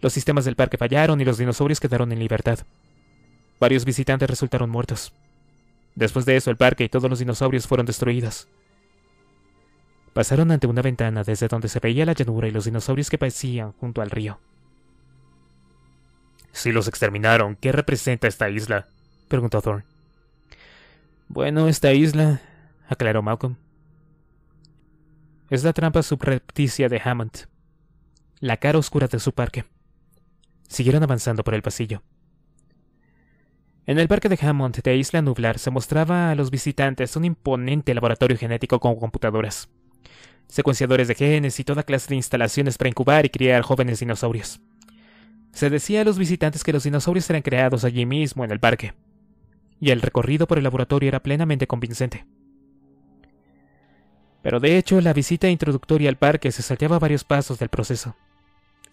Los sistemas del parque fallaron y los dinosaurios quedaron en libertad. Varios visitantes resultaron muertos. Después de eso, el parque y todos los dinosaurios fueron destruidos. Pasaron ante una ventana desde donde se veía la llanura y los dinosaurios que parecían junto al río. Si los exterminaron, ¿qué representa esta isla? preguntó Thorne. Bueno, esta isla, aclaró Malcolm. Es la trampa subrepticia de Hammond, la cara oscura de su parque. Siguieron avanzando por el pasillo. En el parque de Hammond de Isla Nublar se mostraba a los visitantes un imponente laboratorio genético con computadoras, secuenciadores de genes y toda clase de instalaciones para incubar y criar jóvenes dinosaurios. Se decía a los visitantes que los dinosaurios eran creados allí mismo en el parque, y el recorrido por el laboratorio era plenamente convincente. Pero de hecho, la visita introductoria al parque se saltaba varios pasos del proceso.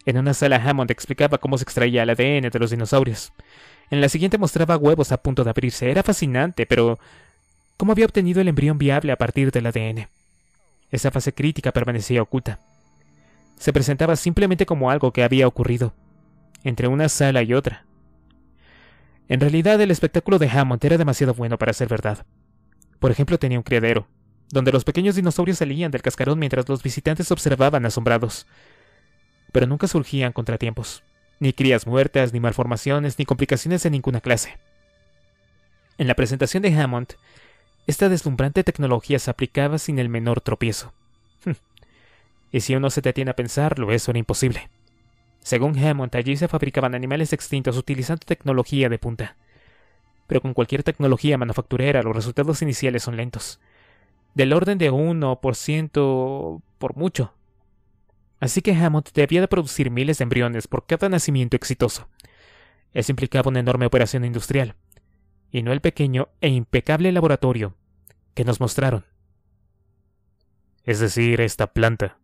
En una sala Hammond explicaba cómo se extraía el ADN de los dinosaurios. En la siguiente mostraba huevos a punto de abrirse. Era fascinante, pero ¿cómo había obtenido el embrión viable a partir del ADN? Esa fase crítica permanecía oculta. Se presentaba simplemente como algo que había ocurrido, entre una sala y otra. En realidad el espectáculo de Hammond era demasiado bueno para ser verdad. Por ejemplo, tenía un criadero, donde los pequeños dinosaurios salían del cascarón mientras los visitantes observaban asombrados pero nunca surgían contratiempos, ni crías muertas, ni malformaciones, ni complicaciones de ninguna clase. En la presentación de Hammond, esta deslumbrante tecnología se aplicaba sin el menor tropiezo. Hm. y si uno se detiene a pensarlo, eso era imposible. Según Hammond, allí se fabricaban animales extintos utilizando tecnología de punta. Pero con cualquier tecnología manufacturera, los resultados iniciales son lentos. Del orden de 1% por mucho, Así que Hammond debía de producir miles de embriones por cada nacimiento exitoso. Eso implicaba una enorme operación industrial, y no el pequeño e impecable laboratorio que nos mostraron. Es decir, esta planta.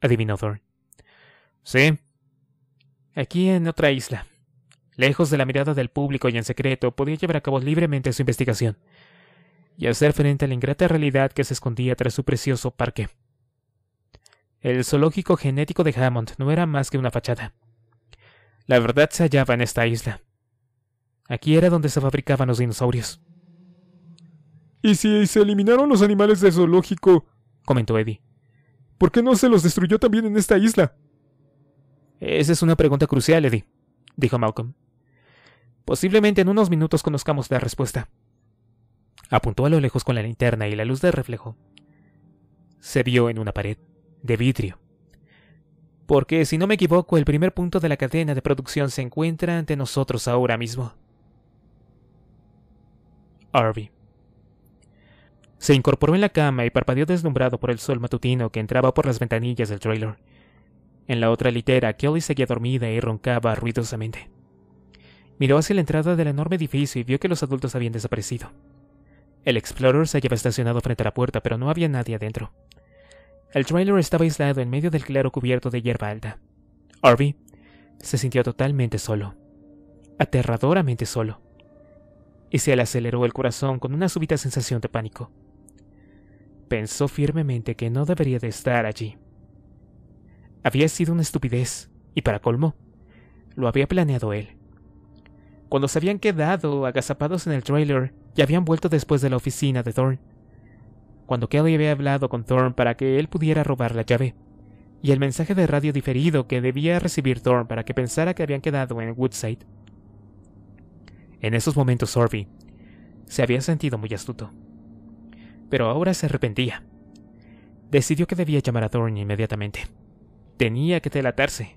Adivinó Thor. Sí. Aquí en otra isla. Lejos de la mirada del público y en secreto, podía llevar a cabo libremente su investigación y hacer frente a la ingrata realidad que se escondía tras su precioso parque. El zoológico genético de Hammond no era más que una fachada. La verdad se hallaba en esta isla. Aquí era donde se fabricaban los dinosaurios. ¿Y si se eliminaron los animales del zoológico? comentó Eddie. ¿Por qué no se los destruyó también en esta isla? Esa es una pregunta crucial, Eddie, dijo Malcolm. Posiblemente en unos minutos conozcamos la respuesta. Apuntó a lo lejos con la linterna y la luz de reflejo. Se vio en una pared de vidrio. Porque si no me equivoco, el primer punto de la cadena de producción se encuentra ante nosotros ahora mismo. Arby. Se incorporó en la cama y parpadeó deslumbrado por el sol matutino que entraba por las ventanillas del trailer. En la otra litera, Kelly seguía dormida y roncaba ruidosamente. Miró hacia la entrada del enorme edificio y vio que los adultos habían desaparecido. El Explorer se hallaba estacionado frente a la puerta, pero no había nadie adentro. El trailer estaba aislado en medio del claro cubierto de hierba alta. Arby se sintió totalmente solo, aterradoramente solo, y se le aceleró el corazón con una súbita sensación de pánico. Pensó firmemente que no debería de estar allí. Había sido una estupidez, y para colmo, lo había planeado él. Cuando se habían quedado agazapados en el trailer y habían vuelto después de la oficina de Thorne, cuando Kelly había hablado con Thorne para que él pudiera robar la llave, y el mensaje de radio diferido que debía recibir Thorne para que pensara que habían quedado en Woodside. En esos momentos Orby se había sentido muy astuto, pero ahora se arrepentía. Decidió que debía llamar a Thorne inmediatamente. Tenía que delatarse.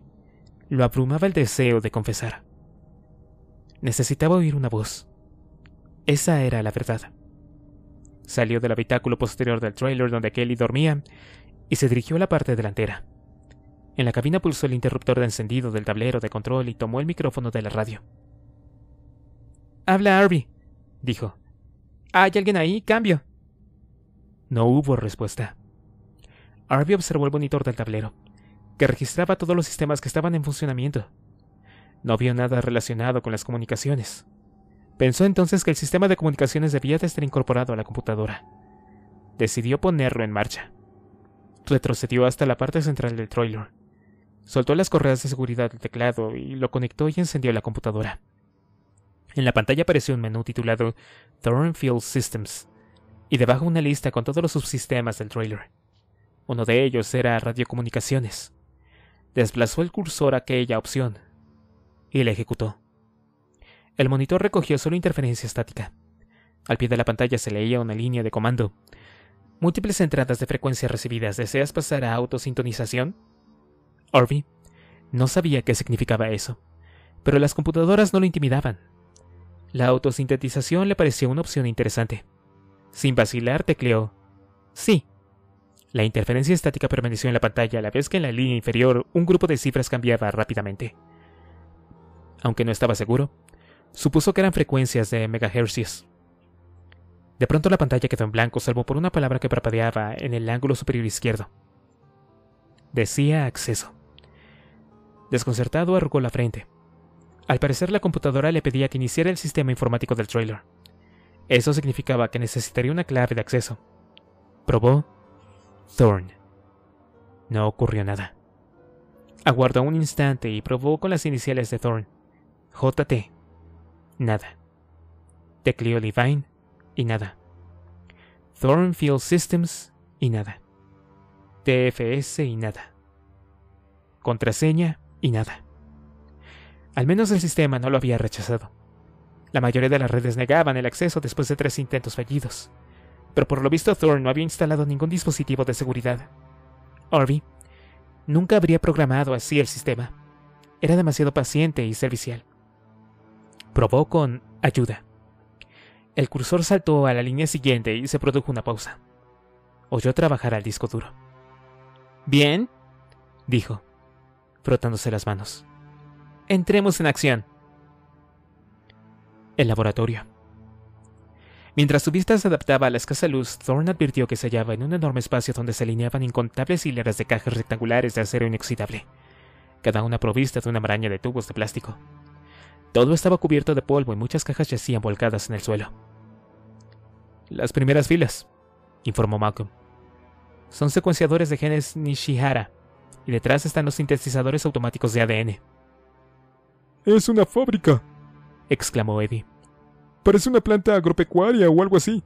Lo abrumaba el deseo de confesar. Necesitaba oír una voz. Esa era la verdad. Salió del habitáculo posterior del trailer donde Kelly dormía y se dirigió a la parte delantera. En la cabina pulsó el interruptor de encendido del tablero de control y tomó el micrófono de la radio. Habla Arby! dijo. ¿Hay alguien ahí? Cambio. No hubo respuesta. Arby observó el monitor del tablero, que registraba todos los sistemas que estaban en funcionamiento. No vio nada relacionado con las comunicaciones. Pensó entonces que el sistema de comunicaciones debía de estar incorporado a la computadora. Decidió ponerlo en marcha. Retrocedió hasta la parte central del trailer. Soltó las correas de seguridad del teclado y lo conectó y encendió la computadora. En la pantalla apareció un menú titulado Thornfield Systems y debajo una lista con todos los subsistemas del trailer. Uno de ellos era radiocomunicaciones. Desplazó el cursor a aquella opción y la ejecutó. El monitor recogió solo interferencia estática. Al pie de la pantalla se leía una línea de comando. Múltiples entradas de frecuencia recibidas. ¿Deseas pasar a autosintonización? Orby no sabía qué significaba eso, pero las computadoras no lo intimidaban. La autosintetización le pareció una opción interesante. Sin vacilar, tecleó. Sí. La interferencia estática permaneció en la pantalla a la vez que en la línea inferior un grupo de cifras cambiaba rápidamente. Aunque no estaba seguro, Supuso que eran frecuencias de megahercios. De pronto la pantalla quedó en blanco, salvo por una palabra que parpadeaba en el ángulo superior izquierdo. Decía acceso. Desconcertado arrugó la frente. Al parecer la computadora le pedía que iniciara el sistema informático del trailer. Eso significaba que necesitaría una clave de acceso. Probó Thorn. No ocurrió nada. Aguardó un instante y probó con las iniciales de Thorn. JT nada. Tecleo Divine y nada. Thornfield Systems y nada. TFS y nada. Contraseña y nada. Al menos el sistema no lo había rechazado. La mayoría de las redes negaban el acceso después de tres intentos fallidos, pero por lo visto Thorn no había instalado ningún dispositivo de seguridad. Orby nunca habría programado así el sistema. Era demasiado paciente y servicial probó con ayuda. El cursor saltó a la línea siguiente y se produjo una pausa. Oyó trabajar al disco duro. Bien, dijo, frotándose las manos. Entremos en acción. El laboratorio. Mientras su vista se adaptaba a la escasa luz, Thorne advirtió que se hallaba en un enorme espacio donde se alineaban incontables hileras de cajas rectangulares de acero inoxidable, cada una provista de una maraña de tubos de plástico. Todo estaba cubierto de polvo y muchas cajas yacían volcadas en el suelo. Las primeras filas, informó Malcolm. Son secuenciadores de genes Nishihara, y detrás están los sintetizadores automáticos de ADN. Es una fábrica, exclamó Eddie. Parece una planta agropecuaria o algo así.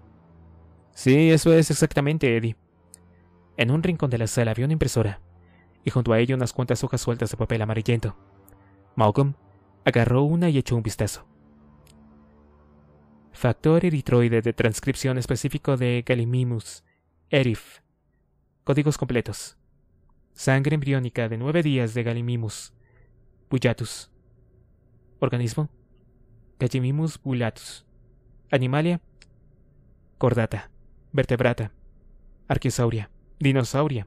Sí, eso es exactamente, Eddie. En un rincón de la sala había una impresora, y junto a ella unas cuantas hojas sueltas de papel amarillento. Malcolm agarró una y echó un vistazo. Factor eritroide de transcripción específico de Galimimus ERIF. Códigos completos. Sangre embriónica de nueve días de Galimimus Bullatus. Organismo, Galimimus bullatus. Animalia, Cordata, Vertebrata, Arqueosauria. Dinosauria,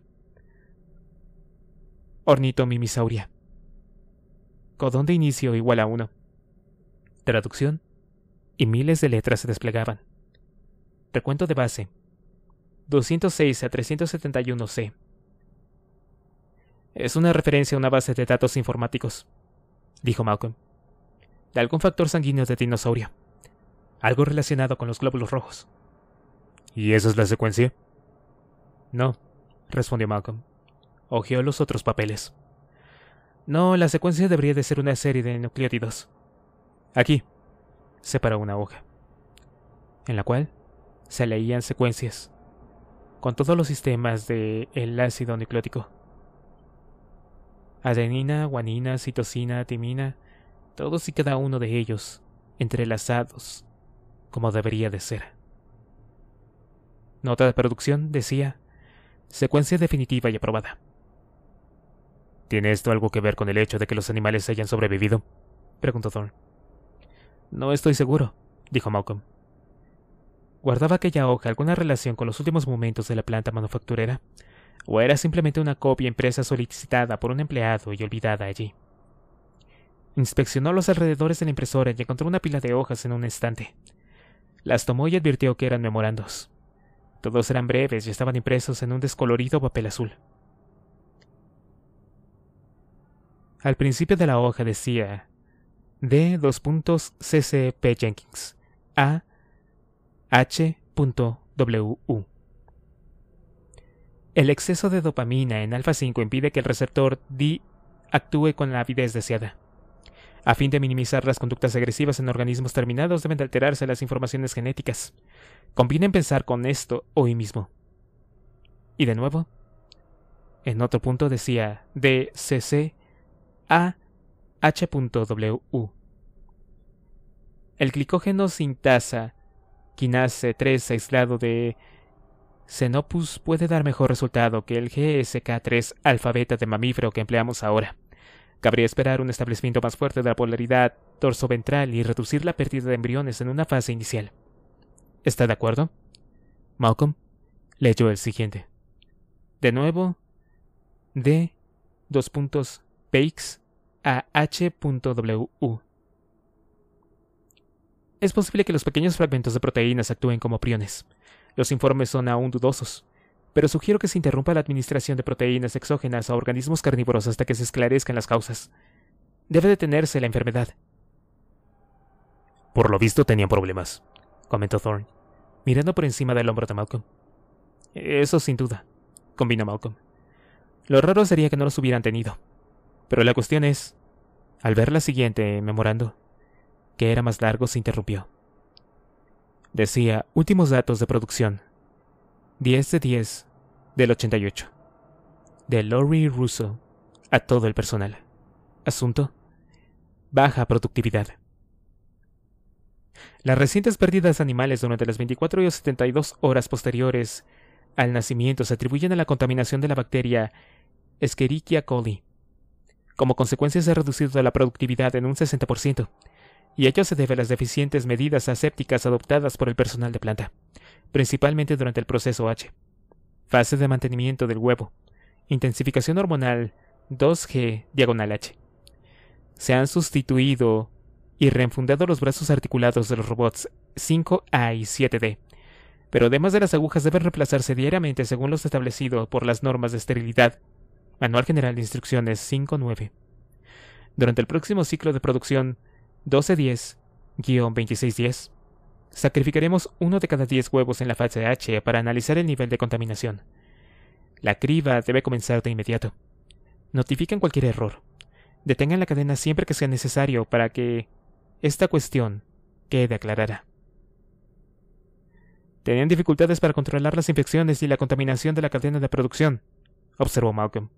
Ornitomimisauria. Dónde de inicio igual a uno, Traducción. Y miles de letras se desplegaban. Recuento de base. 206 a 371C. Es una referencia a una base de datos informáticos, dijo Malcolm. De algún factor sanguíneo de dinosaurio. Algo relacionado con los glóbulos rojos. ¿Y esa es la secuencia? No, respondió Malcolm. Ojeó los otros papeles. No, la secuencia debería de ser una serie de nucleótidos. Aquí, separó una hoja, en la cual se leían secuencias, con todos los sistemas del el ácido nucleótico. Adenina, guanina, citosina, timina, todos y cada uno de ellos entrelazados, como debería de ser. Nota de producción decía, secuencia definitiva y aprobada. ¿Tiene esto algo que ver con el hecho de que los animales hayan sobrevivido? preguntó Thorne. No estoy seguro, dijo Malcolm. ¿Guardaba aquella hoja alguna relación con los últimos momentos de la planta manufacturera? ¿O era simplemente una copia impresa solicitada por un empleado y olvidada allí? Inspeccionó los alrededores de la impresora y encontró una pila de hojas en un estante. Las tomó y advirtió que eran memorandos. Todos eran breves y estaban impresos en un descolorido papel azul. Al principio de la hoja decía D. Jenkins A. El exceso de dopamina en alfa 5 impide que el receptor D actúe con la avidez deseada. A fin de minimizar las conductas agresivas en organismos terminados deben de alterarse las informaciones genéticas. Conviene pensar con esto hoy mismo. Y de nuevo, en otro punto decía DCC a H.WU. El glicógeno sintasa, quinase 3 aislado de Xenopus, puede dar mejor resultado que el GSK3 alfabeta de mamífero que empleamos ahora. Cabría esperar un establecimiento más fuerte de la polaridad torso-ventral y reducir la pérdida de embriones en una fase inicial. ¿Está de acuerdo? Malcolm leyó el siguiente. De nuevo, D. Dos puntos a H.W.U. Es posible que los pequeños fragmentos de proteínas actúen como priones. Los informes son aún dudosos, pero sugiero que se interrumpa la administración de proteínas exógenas a organismos carnívoros hasta que se esclarezcan las causas. Debe detenerse la enfermedad. Por lo visto tenían problemas, comentó Thorne, mirando por encima del hombro de Malcolm. Eso sin duda, combinó Malcolm. Lo raro sería que no los hubieran tenido. Pero la cuestión es, al ver la siguiente memorando, que era más largo, se interrumpió. Decía, últimos datos de producción. 10 de 10 del 88. De Lori Russo a todo el personal. Asunto. Baja productividad. Las recientes pérdidas animales durante las 24 y 72 horas posteriores al nacimiento se atribuyen a la contaminación de la bacteria Escherichia coli, como consecuencia se ha reducido la productividad en un 60%, y ello se debe a las deficientes medidas asépticas adoptadas por el personal de planta, principalmente durante el proceso H. Fase de mantenimiento del huevo. Intensificación hormonal 2G diagonal H. Se han sustituido y reenfundado los brazos articulados de los robots 5A y 7D, pero además de las agujas deben reemplazarse diariamente según los establecido por las normas de esterilidad Manual General de Instrucciones 5.9. Durante el próximo ciclo de producción 1210-2610, sacrificaremos uno de cada 10 huevos en la fase H para analizar el nivel de contaminación. La criba debe comenzar de inmediato. Notifiquen cualquier error. Detengan la cadena siempre que sea necesario para que esta cuestión quede aclarada. Tenían dificultades para controlar las infecciones y la contaminación de la cadena de producción, observó Malcolm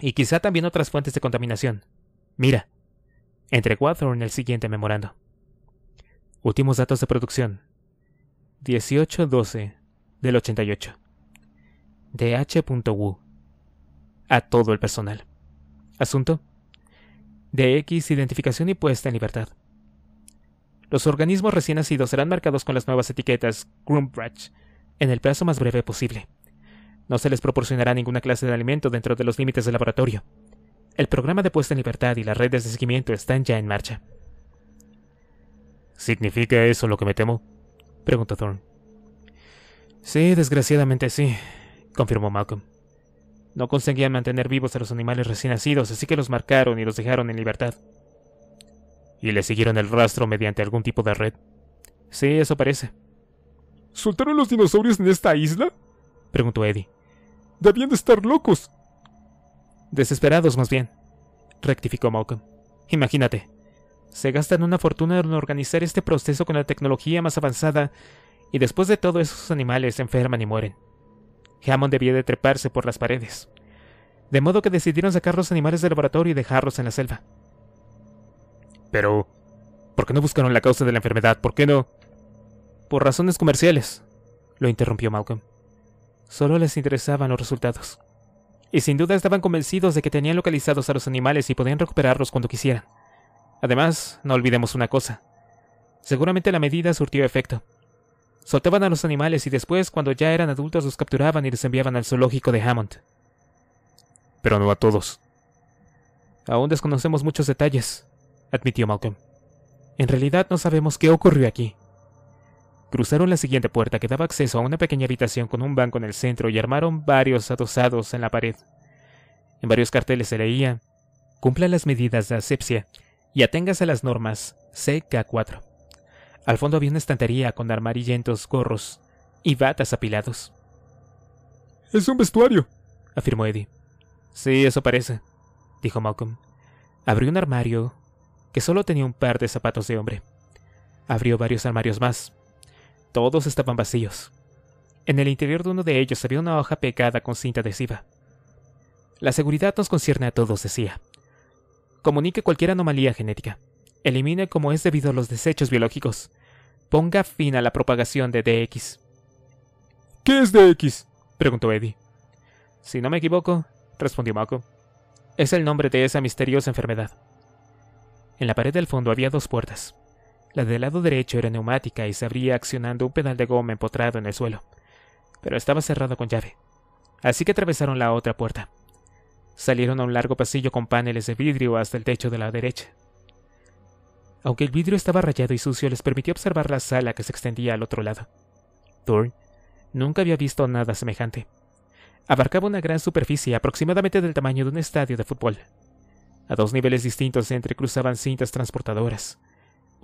y quizá también otras fuentes de contaminación. Mira, entre cuatro en el siguiente memorando. Últimos datos de producción. 18-12 del 88. DH.U A todo el personal. Asunto. DX identificación y puesta en libertad. Los organismos recién nacidos serán marcados con las nuevas etiquetas Grumbratch en el plazo más breve posible. No se les proporcionará ninguna clase de alimento dentro de los límites del laboratorio. El programa de puesta en libertad y las redes de seguimiento están ya en marcha. ¿Significa eso lo que me temo? preguntó Thorn. Sí, desgraciadamente sí, confirmó Malcolm. No conseguían mantener vivos a los animales recién nacidos, así que los marcaron y los dejaron en libertad. ¿Y le siguieron el rastro mediante algún tipo de red? Sí, eso parece. ¿Soltaron los dinosaurios en esta isla? preguntó Eddie. Debían de estar locos. Desesperados, más bien, rectificó Malcolm. Imagínate. Se gastan una fortuna en organizar este proceso con la tecnología más avanzada, y después de todo esos animales enferman y mueren. Hammond debía de treparse por las paredes. De modo que decidieron sacar los animales del laboratorio y dejarlos en la selva. Pero... ¿Por qué no buscaron la causa de la enfermedad? ¿Por qué no...? Por razones comerciales, lo interrumpió Malcolm. Solo les interesaban los resultados. Y sin duda estaban convencidos de que tenían localizados a los animales y podían recuperarlos cuando quisieran. Además, no olvidemos una cosa. Seguramente la medida surtió efecto. Soltaban a los animales y después, cuando ya eran adultos, los capturaban y los enviaban al zoológico de Hammond. Pero no a todos. Aún desconocemos muchos detalles, admitió Malcolm. En realidad no sabemos qué ocurrió aquí. Cruzaron la siguiente puerta que daba acceso a una pequeña habitación con un banco en el centro y armaron varios adosados en la pared. En varios carteles se leía: Cumpla las medidas de asepsia y aténgase a las normas CK4. Al fondo había una estantería con armarillentos gorros y batas apilados. Es un vestuario, afirmó Eddie. Sí, eso parece, dijo Malcolm. Abrió un armario que solo tenía un par de zapatos de hombre. Abrió varios armarios más. Todos estaban vacíos. En el interior de uno de ellos había una hoja pegada con cinta adhesiva. La seguridad nos concierne a todos, decía. Comunique cualquier anomalía genética. Elimine como es debido a los desechos biológicos. Ponga fin a la propagación de DX. ¿Qué es DX? preguntó Eddie. Si no me equivoco, respondió Mako, es el nombre de esa misteriosa enfermedad. En la pared del fondo había dos puertas. La del lado derecho era neumática y se abría accionando un pedal de goma empotrado en el suelo, pero estaba cerrado con llave. Así que atravesaron la otra puerta. Salieron a un largo pasillo con paneles de vidrio hasta el techo de la derecha. Aunque el vidrio estaba rayado y sucio, les permitió observar la sala que se extendía al otro lado. Thorne nunca había visto nada semejante. Abarcaba una gran superficie aproximadamente del tamaño de un estadio de fútbol. A dos niveles distintos se entrecruzaban cintas transportadoras,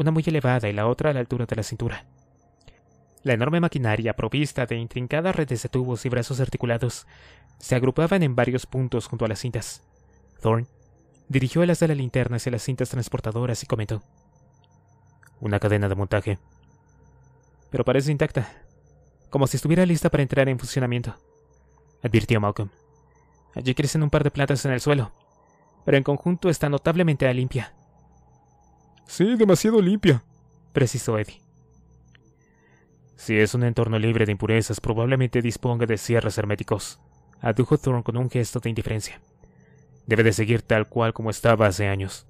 una muy elevada y la otra a la altura de la cintura. La enorme maquinaria, provista de intrincadas redes de tubos y brazos articulados, se agrupaban en varios puntos junto a las cintas. Thorne dirigió el as de la linterna hacia las cintas transportadoras y comentó. Una cadena de montaje. Pero parece intacta, como si estuviera lista para entrar en funcionamiento, advirtió Malcolm. Allí crecen un par de plantas en el suelo, pero en conjunto está notablemente limpia. Sí, demasiado limpia, precisó Eddie. Si es un entorno libre de impurezas, probablemente disponga de cierres herméticos, adujo Thorne con un gesto de indiferencia. Debe de seguir tal cual como estaba hace años.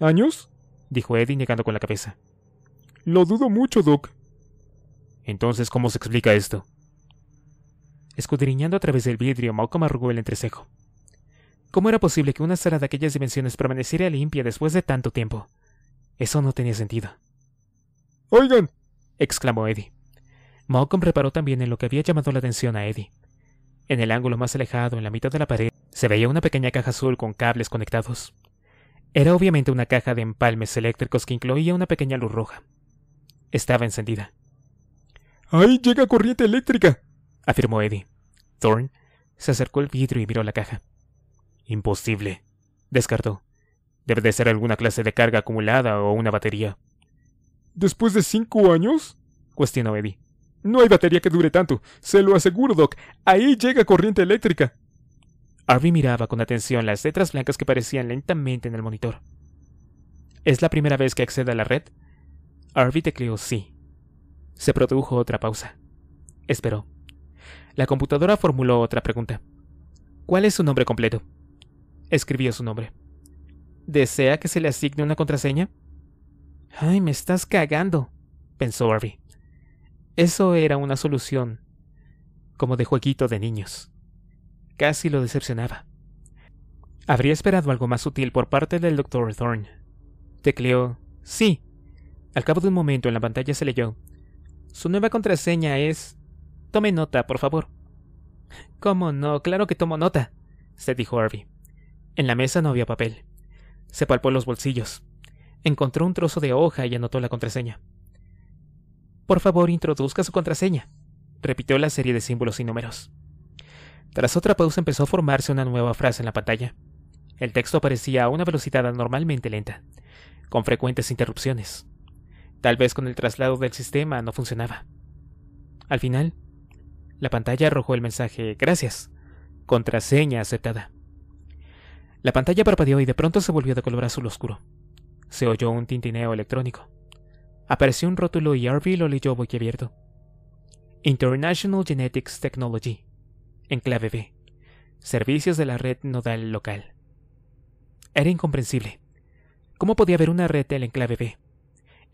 ¿Años? dijo Eddie negando con la cabeza. Lo dudo mucho, Doc. Entonces, ¿cómo se explica esto? Escudriñando a través del vidrio, Malcolm arrugó el entrecejo. ¿Cómo era posible que una sala de aquellas dimensiones permaneciera limpia después de tanto tiempo? Eso no tenía sentido. Oigan, exclamó Eddie. Malcolm reparó también en lo que había llamado la atención a Eddie. En el ángulo más alejado, en la mitad de la pared, se veía una pequeña caja azul con cables conectados. Era obviamente una caja de empalmes eléctricos que incluía una pequeña luz roja. Estaba encendida. ¡Ahí llega corriente eléctrica! afirmó Eddie. Thorn se acercó al vidrio y miró la caja. Imposible, descartó. Debe de ser alguna clase de carga acumulada o una batería. ¿Después de cinco años? cuestionó Eddie. No hay batería que dure tanto, se lo aseguro, Doc. Ahí llega corriente eléctrica. Arby miraba con atención las letras blancas que aparecían lentamente en el monitor. ¿Es la primera vez que accede a la red? Harvey tecleó sí. Se produjo otra pausa. Esperó. La computadora formuló otra pregunta. ¿Cuál es su nombre completo? Escribió su nombre. ¿Desea que se le asigne una contraseña? Ay, me estás cagando, pensó Harvey. Eso era una solución, como de jueguito de niños. Casi lo decepcionaba. Habría esperado algo más sutil por parte del doctor Thorne. Tecleó, sí. Al cabo de un momento en la pantalla se leyó. Su nueva contraseña es... Tome nota, por favor. ¿Cómo no? Claro que tomo nota, se dijo Harvey. En la mesa no había papel. Se palpó los bolsillos. Encontró un trozo de hoja y anotó la contraseña. Por favor, introduzca su contraseña. Repitió la serie de símbolos y números. Tras otra pausa empezó a formarse una nueva frase en la pantalla. El texto aparecía a una velocidad anormalmente lenta, con frecuentes interrupciones. Tal vez con el traslado del sistema no funcionaba. Al final, la pantalla arrojó el mensaje Gracias. Contraseña aceptada. La pantalla parpadeó y de pronto se volvió de color azul oscuro. Se oyó un tintineo electrónico. Apareció un rótulo y Harvey lo leyó boquiabierto. International Genetics Technology, Enclave B. Servicios de la red nodal local. Era incomprensible. ¿Cómo podía haber una red el enclave B?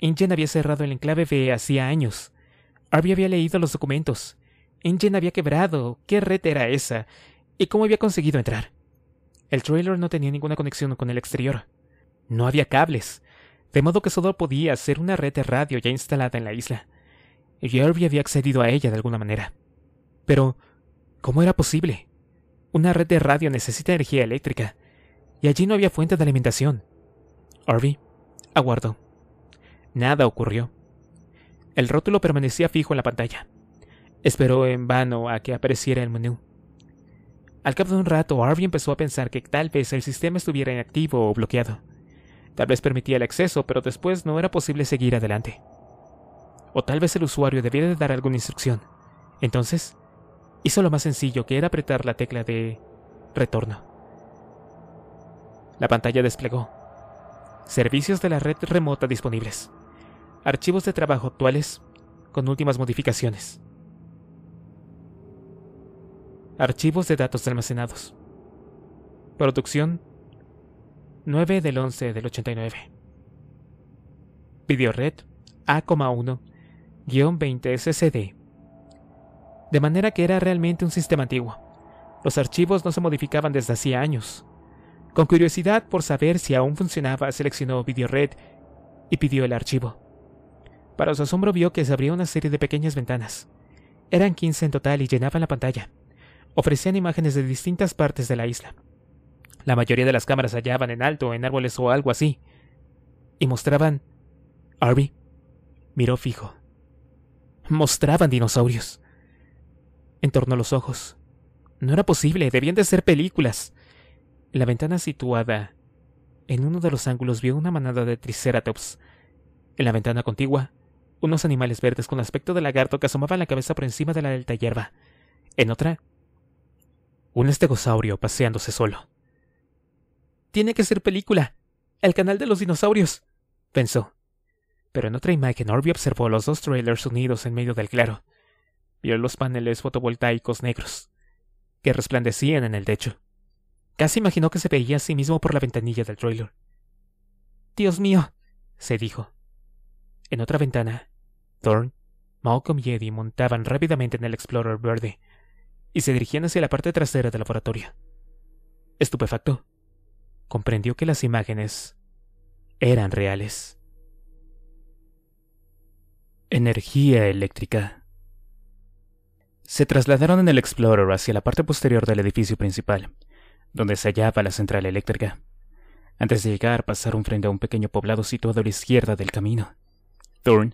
Ingen había cerrado el enclave B hacía años. Arby había leído los documentos. Ingen había quebrado. ¿Qué red era esa? ¿Y cómo había conseguido entrar? El trailer no tenía ninguna conexión con el exterior. No había cables, de modo que solo podía ser una red de radio ya instalada en la isla. Y Irby había accedido a ella de alguna manera. Pero, ¿cómo era posible? Una red de radio necesita energía eléctrica, y allí no había fuente de alimentación. Arby aguardó. Nada ocurrió. El rótulo permanecía fijo en la pantalla. Esperó en vano a que apareciera el menú. Al cabo de un rato, Harvey empezó a pensar que tal vez el sistema estuviera inactivo o bloqueado. Tal vez permitía el acceso, pero después no era posible seguir adelante. O tal vez el usuario debiera de dar alguna instrucción. Entonces, hizo lo más sencillo, que era apretar la tecla de retorno. La pantalla desplegó. Servicios de la red remota disponibles. Archivos de trabajo actuales con últimas modificaciones. Archivos de datos almacenados. Producción 9 del 11 del 89. Videored A,1 20 scd De manera que era realmente un sistema antiguo. Los archivos no se modificaban desde hacía años. Con curiosidad por saber si aún funcionaba, seleccionó VideoRed y pidió el archivo. Para su asombro vio que se abría una serie de pequeñas ventanas. Eran 15 en total y llenaban la pantalla ofrecían imágenes de distintas partes de la isla. La mayoría de las cámaras hallaban en alto, en árboles o algo así, y mostraban... Arby miró fijo. Mostraban dinosaurios. En a los ojos. No era posible, debían de ser películas. la ventana situada en uno de los ángulos vio una manada de triceratops. En la ventana contigua, unos animales verdes con aspecto de lagarto que asomaban la cabeza por encima de la alta hierba. En otra, un estegosaurio paseándose solo. Tiene que ser película. El canal de los dinosaurios. pensó. Pero en otra imagen Orby observó los dos trailers unidos en medio del claro. Vio los paneles fotovoltaicos negros, que resplandecían en el techo. Casi imaginó que se veía a sí mismo por la ventanilla del trailer. Dios mío, se dijo. En otra ventana, Thorn, Malcolm y Eddie montaban rápidamente en el Explorer verde y se dirigían hacia la parte trasera del laboratorio. Estupefacto, comprendió que las imágenes eran reales. Energía eléctrica. Se trasladaron en el Explorer hacia la parte posterior del edificio principal, donde se hallaba la central eléctrica. Antes de llegar, pasaron frente a un pequeño poblado situado a la izquierda del camino. Thorne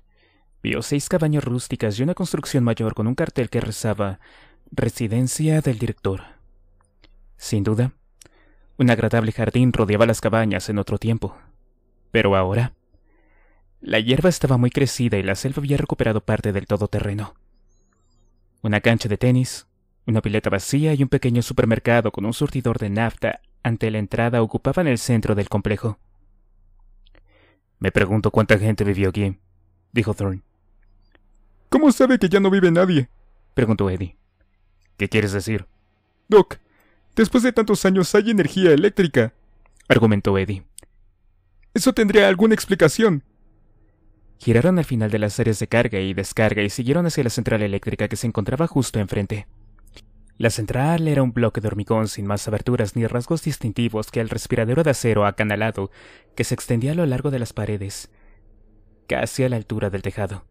vio seis cabañas rústicas y una construcción mayor con un cartel que rezaba Residencia del director. Sin duda, un agradable jardín rodeaba las cabañas en otro tiempo. Pero ahora, la hierba estaba muy crecida y la selva había recuperado parte del todoterreno. Una cancha de tenis, una pileta vacía y un pequeño supermercado con un surtidor de nafta ante la entrada ocupaban el centro del complejo. Me pregunto cuánta gente vivió aquí, dijo Thorne. ¿Cómo sabe que ya no vive nadie? preguntó Eddie. ¿Qué quieres decir? Doc, después de tantos años hay energía eléctrica, argumentó Eddie. Eso tendría alguna explicación. Giraron al final de las series de carga y descarga y siguieron hacia la central eléctrica que se encontraba justo enfrente. La central era un bloque de hormigón sin más aberturas ni rasgos distintivos que el respiradero de acero acanalado que se extendía a lo largo de las paredes, casi a la altura del tejado.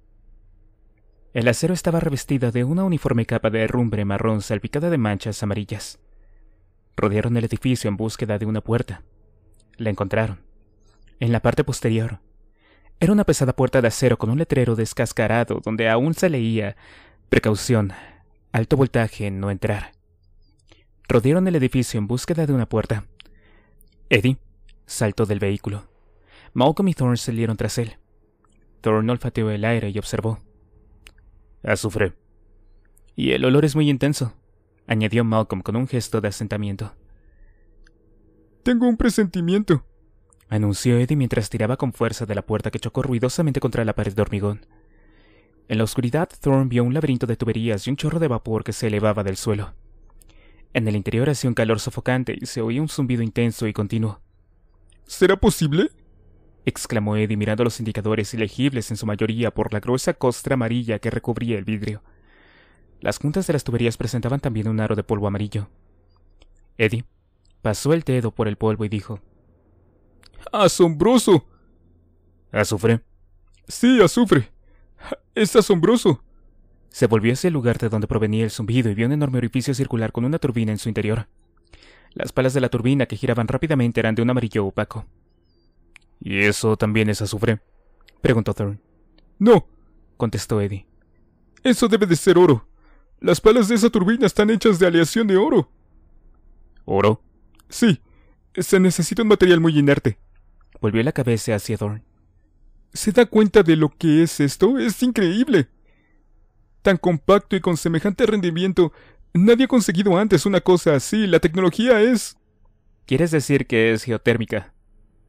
El acero estaba revestido de una uniforme capa de herrumbre marrón salpicada de manchas amarillas. Rodearon el edificio en búsqueda de una puerta. La encontraron. En la parte posterior. Era una pesada puerta de acero con un letrero descascarado donde aún se leía Precaución, alto voltaje, no entrar. Rodearon el edificio en búsqueda de una puerta. Eddie saltó del vehículo. Malcolm y Thorne salieron tras él. Thorne olfateó el aire y observó. Azufre. Y el olor es muy intenso, añadió Malcolm con un gesto de asentamiento. Tengo un presentimiento, anunció Eddie mientras tiraba con fuerza de la puerta que chocó ruidosamente contra la pared de hormigón. En la oscuridad, Thorne vio un laberinto de tuberías y un chorro de vapor que se elevaba del suelo. En el interior hacía un calor sofocante y se oía un zumbido intenso y continuo. ¿Será posible? exclamó Eddie mirando los indicadores ilegibles en su mayoría por la gruesa costra amarilla que recubría el vidrio. Las juntas de las tuberías presentaban también un aro de polvo amarillo. Eddie pasó el dedo por el polvo y dijo: ¡Asombroso! ¿Azufre? Sí, azufre. Es asombroso. Se volvió hacia el lugar de donde provenía el zumbido y vio un enorme orificio circular con una turbina en su interior. Las palas de la turbina que giraban rápidamente eran de un amarillo opaco. ¿Y eso también es azufre? preguntó Thorne. No, contestó Eddie. Eso debe de ser oro. Las palas de esa turbina están hechas de aleación de oro. ¿Oro? Sí. Se necesita un material muy inerte. Volvió la cabeza hacia Thorne. ¿Se da cuenta de lo que es esto? Es increíble. Tan compacto y con semejante rendimiento, nadie ha conseguido antes una cosa así. La tecnología es... ¿Quieres decir que es geotérmica?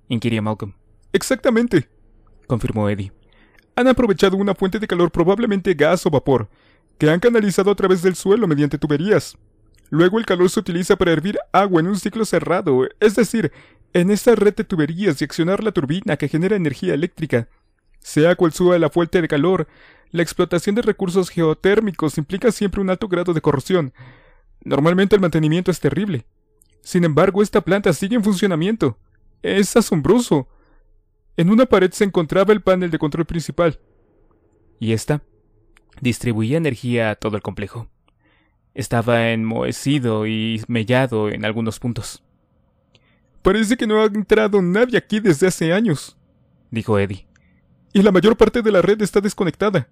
inquirió Malcolm. Exactamente, confirmó Eddie. Han aprovechado una fuente de calor, probablemente gas o vapor, que han canalizado a través del suelo mediante tuberías. Luego el calor se utiliza para hervir agua en un ciclo cerrado, es decir, en esta red de tuberías y accionar la turbina que genera energía eléctrica. Sea cual sea la fuente de calor, la explotación de recursos geotérmicos implica siempre un alto grado de corrosión. Normalmente el mantenimiento es terrible. Sin embargo, esta planta sigue en funcionamiento. Es asombroso. En una pared se encontraba el panel de control principal. Y esta distribuía energía a todo el complejo. Estaba enmohecido y mellado en algunos puntos. Parece que no ha entrado nadie aquí desde hace años, dijo Eddie. Y la mayor parte de la red está desconectada.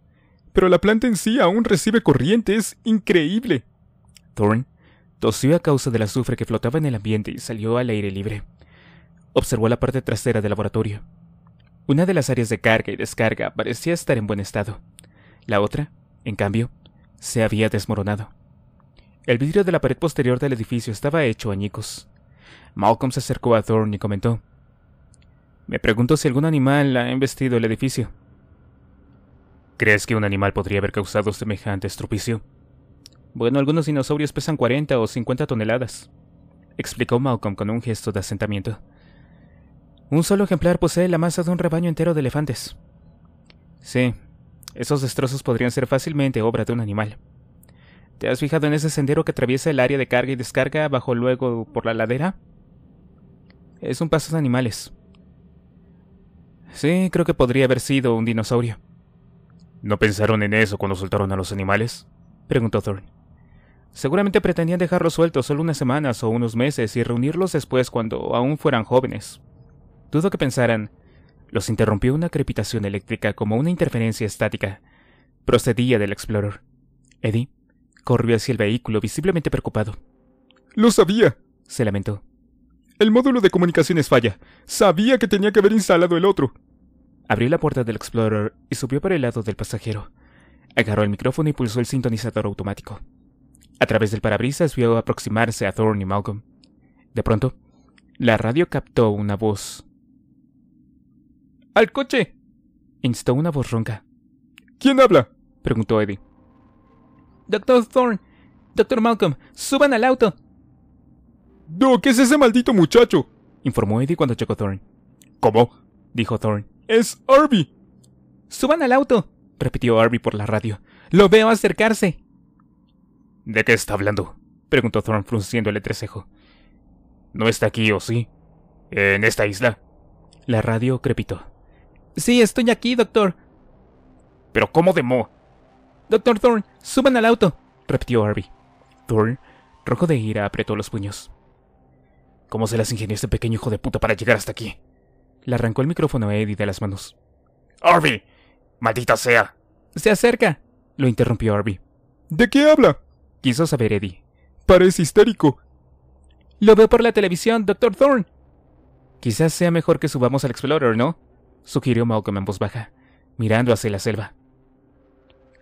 Pero la planta en sí aún recibe corriente, es increíble. thorn tosió a causa del azufre que flotaba en el ambiente y salió al aire libre observó la parte trasera del laboratorio. Una de las áreas de carga y descarga parecía estar en buen estado. La otra, en cambio, se había desmoronado. El vidrio de la pared posterior del edificio estaba hecho añicos. Malcolm se acercó a Thorne y comentó. Me pregunto si algún animal ha embestido el edificio. ¿Crees que un animal podría haber causado semejante estrupicio? Bueno, algunos dinosaurios pesan 40 o 50 toneladas, explicó Malcolm con un gesto de asentamiento. Un solo ejemplar posee la masa de un rebaño entero de elefantes. Sí, esos destrozos podrían ser fácilmente obra de un animal. ¿Te has fijado en ese sendero que atraviesa el área de carga y descarga bajo luego por la ladera? Es un paso de animales. Sí, creo que podría haber sido un dinosaurio. ¿No pensaron en eso cuando soltaron a los animales? preguntó Thorne. Seguramente pretendían dejarlos sueltos solo unas semanas o unos meses y reunirlos después cuando aún fueran jóvenes, Dudo que pensaran. Los interrumpió una crepitación eléctrica como una interferencia estática. Procedía del Explorer. Eddie corrió hacia el vehículo visiblemente preocupado. Lo sabía, se lamentó. El módulo de comunicaciones falla. Sabía que tenía que haber instalado el otro. Abrió la puerta del Explorer y subió para el lado del pasajero. Agarró el micrófono y pulsó el sintonizador automático. A través del parabrisas vio aproximarse a Thorne y Malcolm. De pronto, la radio captó una voz ¡Al coche! instó una voz ronca. ¿Quién habla? preguntó Eddie. Doctor Thorne, Doctor Malcolm, suban al auto. No, ¿qué es ese maldito muchacho? informó Eddie cuando llegó Thorne. ¿Cómo? dijo Thorne. Es Arby. Suban al auto, repitió Arby por la radio. Lo veo acercarse. ¿De qué está hablando? preguntó Thorne frunciendo el entrecejo. ¿No está aquí o sí? ¿En esta isla? La radio crepitó. Sí, estoy aquí, doctor. Pero ¿cómo mo? Doctor Thorne, suban al auto, repitió Arby. Thorne, rojo de ira, apretó los puños. ¿Cómo se las ingenió este pequeño hijo de puta para llegar hasta aquí? Le arrancó el micrófono a Eddie de las manos. —¡Arby! ¡Maldita sea! ¡Se acerca! Lo interrumpió Arby. ¿De qué habla? Quiso saber Eddie. Parece histérico. Lo veo por la televisión, Doctor Thorne. Quizás sea mejor que subamos al Explorer, ¿no? sugirió Malcolm en voz baja, mirando hacia la selva.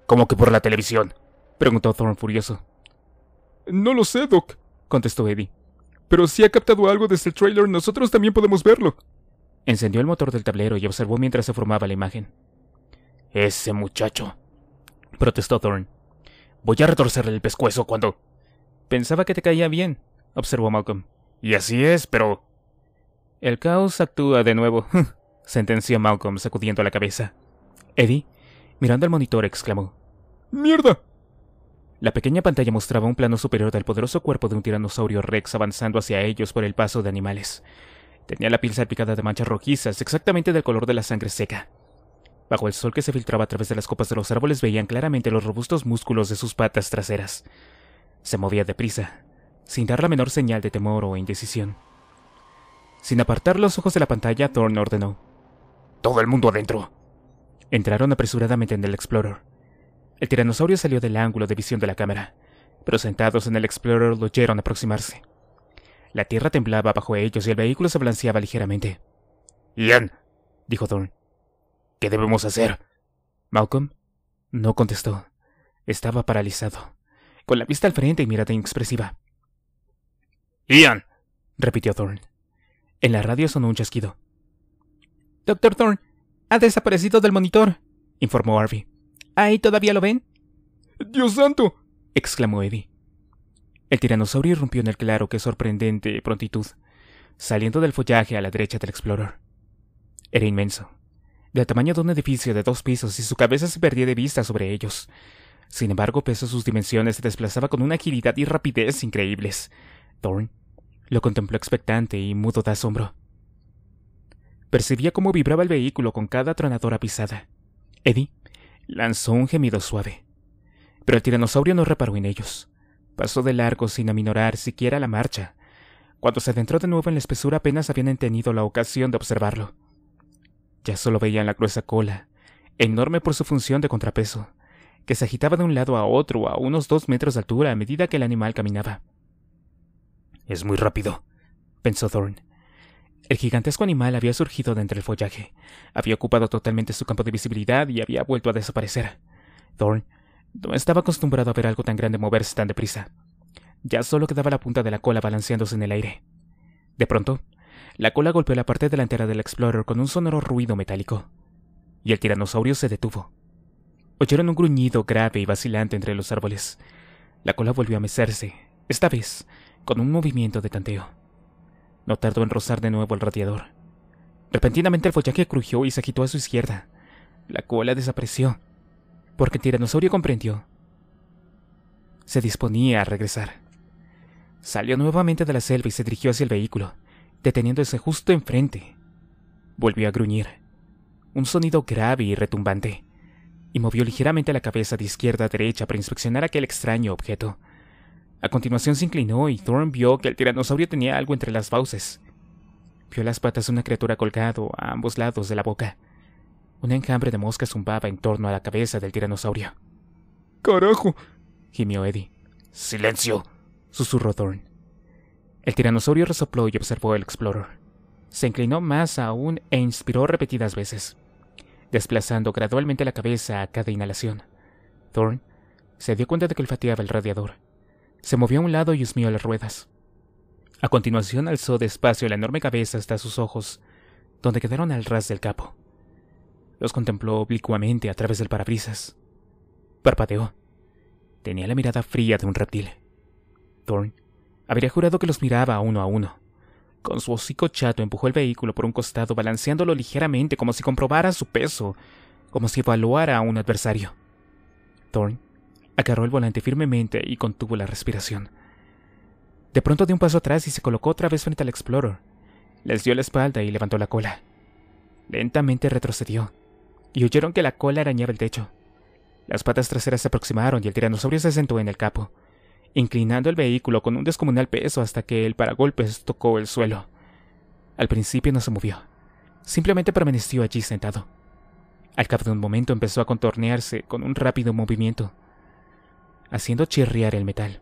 ¿Cómo que por la televisión? preguntó Thorne furioso. No lo sé, Doc, contestó Eddie. Pero si ha captado algo desde el este trailer, nosotros también podemos verlo. Encendió el motor del tablero y observó mientras se formaba la imagen. Ese muchacho, protestó Thorne. Voy a retorcerle el pescuezo cuando... Pensaba que te caía bien, observó Malcolm. Y así es, pero... El caos actúa de nuevo, sentenció Malcolm sacudiendo la cabeza. Eddie, mirando al monitor, exclamó. ¡Mierda! La pequeña pantalla mostraba un plano superior del poderoso cuerpo de un tiranosaurio rex avanzando hacia ellos por el paso de animales. Tenía la piel salpicada de manchas rojizas, exactamente del color de la sangre seca. Bajo el sol que se filtraba a través de las copas de los árboles veían claramente los robustos músculos de sus patas traseras. Se movía deprisa, sin dar la menor señal de temor o indecisión. Sin apartar los ojos de la pantalla, Thorne ordenó. Todo el mundo adentro. Entraron apresuradamente en el Explorer. El tiranosaurio salió del ángulo de visión de la cámara, pero sentados en el Explorer lo oyeron aproximarse. La tierra temblaba bajo ellos y el vehículo se balanceaba ligeramente. Ian, dijo Thorne. ¿Qué debemos hacer? Malcolm no contestó. Estaba paralizado, con la vista al frente y mirada inexpresiva. Ian, repitió Thorne. En la radio sonó un chasquido. Doctor Thorne, ha desaparecido del monitor, informó Harvey. ¿Ahí todavía lo ven? ¡Dios santo! exclamó Eddie. El tiranosaurio irrumpió en el claro que sorprendente prontitud, saliendo del follaje a la derecha del Explorer. Era inmenso, de tamaño de un edificio de dos pisos y su cabeza se perdía de vista sobre ellos. Sin embargo, pese a sus dimensiones, se desplazaba con una agilidad y rapidez increíbles. Thorne lo contempló expectante y mudo de asombro. Percibía cómo vibraba el vehículo con cada tronadora pisada. Eddie lanzó un gemido suave. Pero el tiranosaurio no reparó en ellos. Pasó de largo sin aminorar siquiera la marcha. Cuando se adentró de nuevo en la espesura apenas habían tenido la ocasión de observarlo. Ya solo veían la gruesa cola, enorme por su función de contrapeso, que se agitaba de un lado a otro a unos dos metros de altura a medida que el animal caminaba. Es muy rápido, pensó Thorne. El gigantesco animal había surgido de entre el follaje, había ocupado totalmente su campo de visibilidad y había vuelto a desaparecer. Thorn no estaba acostumbrado a ver algo tan grande moverse tan deprisa. Ya solo quedaba la punta de la cola balanceándose en el aire. De pronto, la cola golpeó la parte delantera del Explorer con un sonoro ruido metálico, y el tiranosaurio se detuvo. Oyeron un gruñido grave y vacilante entre los árboles. La cola volvió a mecerse, esta vez con un movimiento de tanteo. No tardó en rozar de nuevo el radiador. Repentinamente el follaje crujió y se agitó a su izquierda. La cola desapareció, porque el tiranosaurio comprendió. Se disponía a regresar. Salió nuevamente de la selva y se dirigió hacia el vehículo, deteniéndose justo enfrente. Volvió a gruñir. Un sonido grave y retumbante. Y movió ligeramente la cabeza de izquierda a derecha para inspeccionar aquel extraño objeto. A continuación se inclinó y Thorn vio que el tiranosaurio tenía algo entre las fauces. Vio las patas de una criatura colgado a ambos lados de la boca. Un enjambre de moscas zumbaba en torno a la cabeza del tiranosaurio. ¡Carajo! gimió Eddie. ¡Silencio! susurró Thorn. El tiranosaurio resopló y observó el Explorer. Se inclinó más aún e inspiró repetidas veces, desplazando gradualmente la cabeza a cada inhalación. Thorn se dio cuenta de que olfateaba el radiador se movió a un lado y husmió las ruedas. A continuación alzó despacio la enorme cabeza hasta sus ojos, donde quedaron al ras del capo. Los contempló oblicuamente a través del parabrisas. Parpadeó. Tenía la mirada fría de un reptil. Thorn habría jurado que los miraba uno a uno. Con su hocico chato empujó el vehículo por un costado, balanceándolo ligeramente como si comprobara su peso, como si evaluara a un adversario. Thorne Agarró el volante firmemente y contuvo la respiración. De pronto dio un paso atrás y se colocó otra vez frente al Explorer. Les dio la espalda y levantó la cola. Lentamente retrocedió, y oyeron que la cola arañaba el techo. Las patas traseras se aproximaron y el tiranosaurio se sentó en el capo, inclinando el vehículo con un descomunal peso hasta que el paragolpes tocó el suelo. Al principio no se movió, simplemente permaneció allí sentado. Al cabo de un momento empezó a contornearse con un rápido movimiento, haciendo chirriar el metal.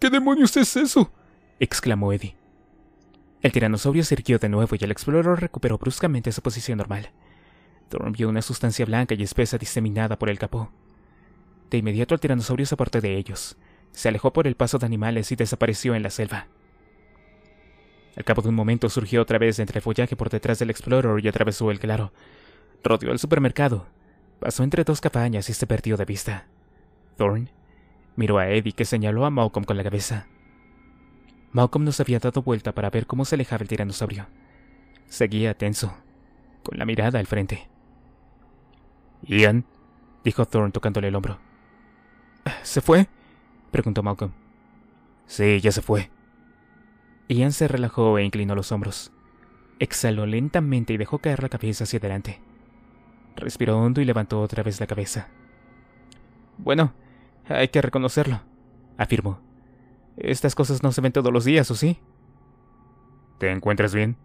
¿Qué demonios es eso? exclamó Eddie. El tiranosaurio se de nuevo y el explorador recuperó bruscamente su posición normal. Thorne vio una sustancia blanca y espesa diseminada por el capó. De inmediato el tiranosaurio se apartó de ellos, se alejó por el paso de animales y desapareció en la selva. Al cabo de un momento surgió otra vez entre el follaje por detrás del explorador y atravesó el claro. Rodeó el supermercado, pasó entre dos cabañas y se perdió de vista. Thorne miró a Eddie, que señaló a Malcolm con la cabeza. Malcolm se había dado vuelta para ver cómo se alejaba el tiranosaurio. Seguía tenso, con la mirada al frente. Ian, dijo Thorne tocándole el hombro. ¿Se fue? preguntó Malcolm. Sí, ya se fue. Ian se relajó e inclinó los hombros. Exhaló lentamente y dejó caer la cabeza hacia adelante. Respiró hondo y levantó otra vez la cabeza. Bueno, hay que reconocerlo, afirmó. Estas cosas no se ven todos los días, ¿o sí? ¿Te encuentras bien?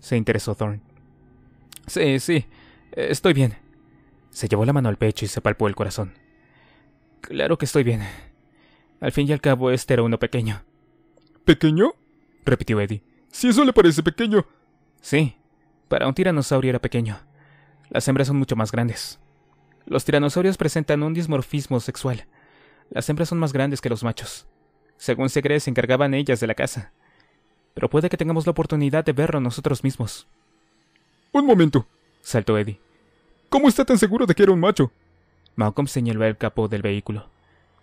se interesó Thorn. Sí, sí, estoy bien. Se llevó la mano al pecho y se palpó el corazón. Claro que estoy bien. Al fin y al cabo, este era uno pequeño. ¿Pequeño? repitió Eddie. Si eso le parece pequeño. Sí, para un tiranosaurio era pequeño. Las hembras son mucho más grandes. Los tiranosaurios presentan un dismorfismo sexual, las hembras son más grandes que los machos. Según se cree, se encargaban ellas de la casa. Pero puede que tengamos la oportunidad de verlo nosotros mismos. Un momento, saltó Eddie. ¿Cómo está tan seguro de que era un macho? Malcolm señaló el capó del vehículo,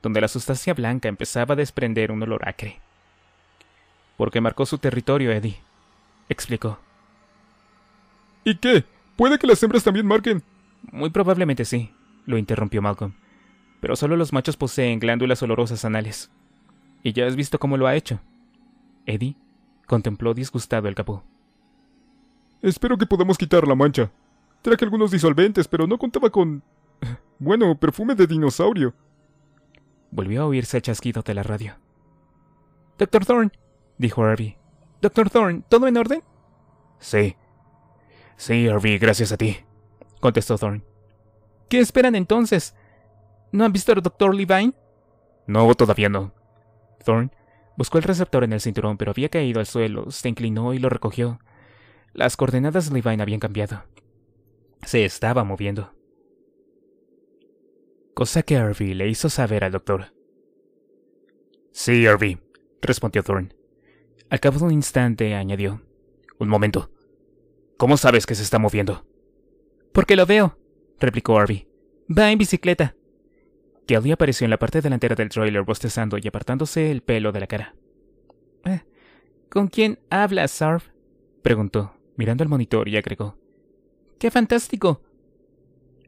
donde la sustancia blanca empezaba a desprender un olor acre. Porque marcó su territorio, Eddie, explicó. ¿Y qué? ¿Puede que las hembras también marquen? Muy probablemente sí, lo interrumpió Malcolm pero solo los machos poseen glándulas olorosas anales. Y ya has visto cómo lo ha hecho. Eddie contempló disgustado el capó. Espero que podamos quitar la mancha. Traje algunos disolventes, pero no contaba con... Bueno, perfume de dinosaurio. Volvió a oírse el chasquido de la radio. Doctor Thorne, dijo Harvey. Doctor Thorne, ¿todo en orden? Sí. Sí, Harvey, gracias a ti, contestó Thorne. ¿Qué esperan entonces? ¿No han visto al doctor Levine? No, todavía no. Thorne buscó el receptor en el cinturón, pero había caído al suelo, se inclinó y lo recogió. Las coordenadas de Levine habían cambiado. Se estaba moviendo. Cosa que Harvey le hizo saber al doctor. Sí, Harvey, respondió Thorne. Al cabo de un instante añadió. Un momento. ¿Cómo sabes que se está moviendo? Porque lo veo, replicó Harvey. Va en bicicleta. Kelly apareció en la parte delantera del trailer bostezando y apartándose el pelo de la cara. Eh, ¿Con quién hablas, Sarf? preguntó, mirando al monitor y agregó. ¡Qué fantástico!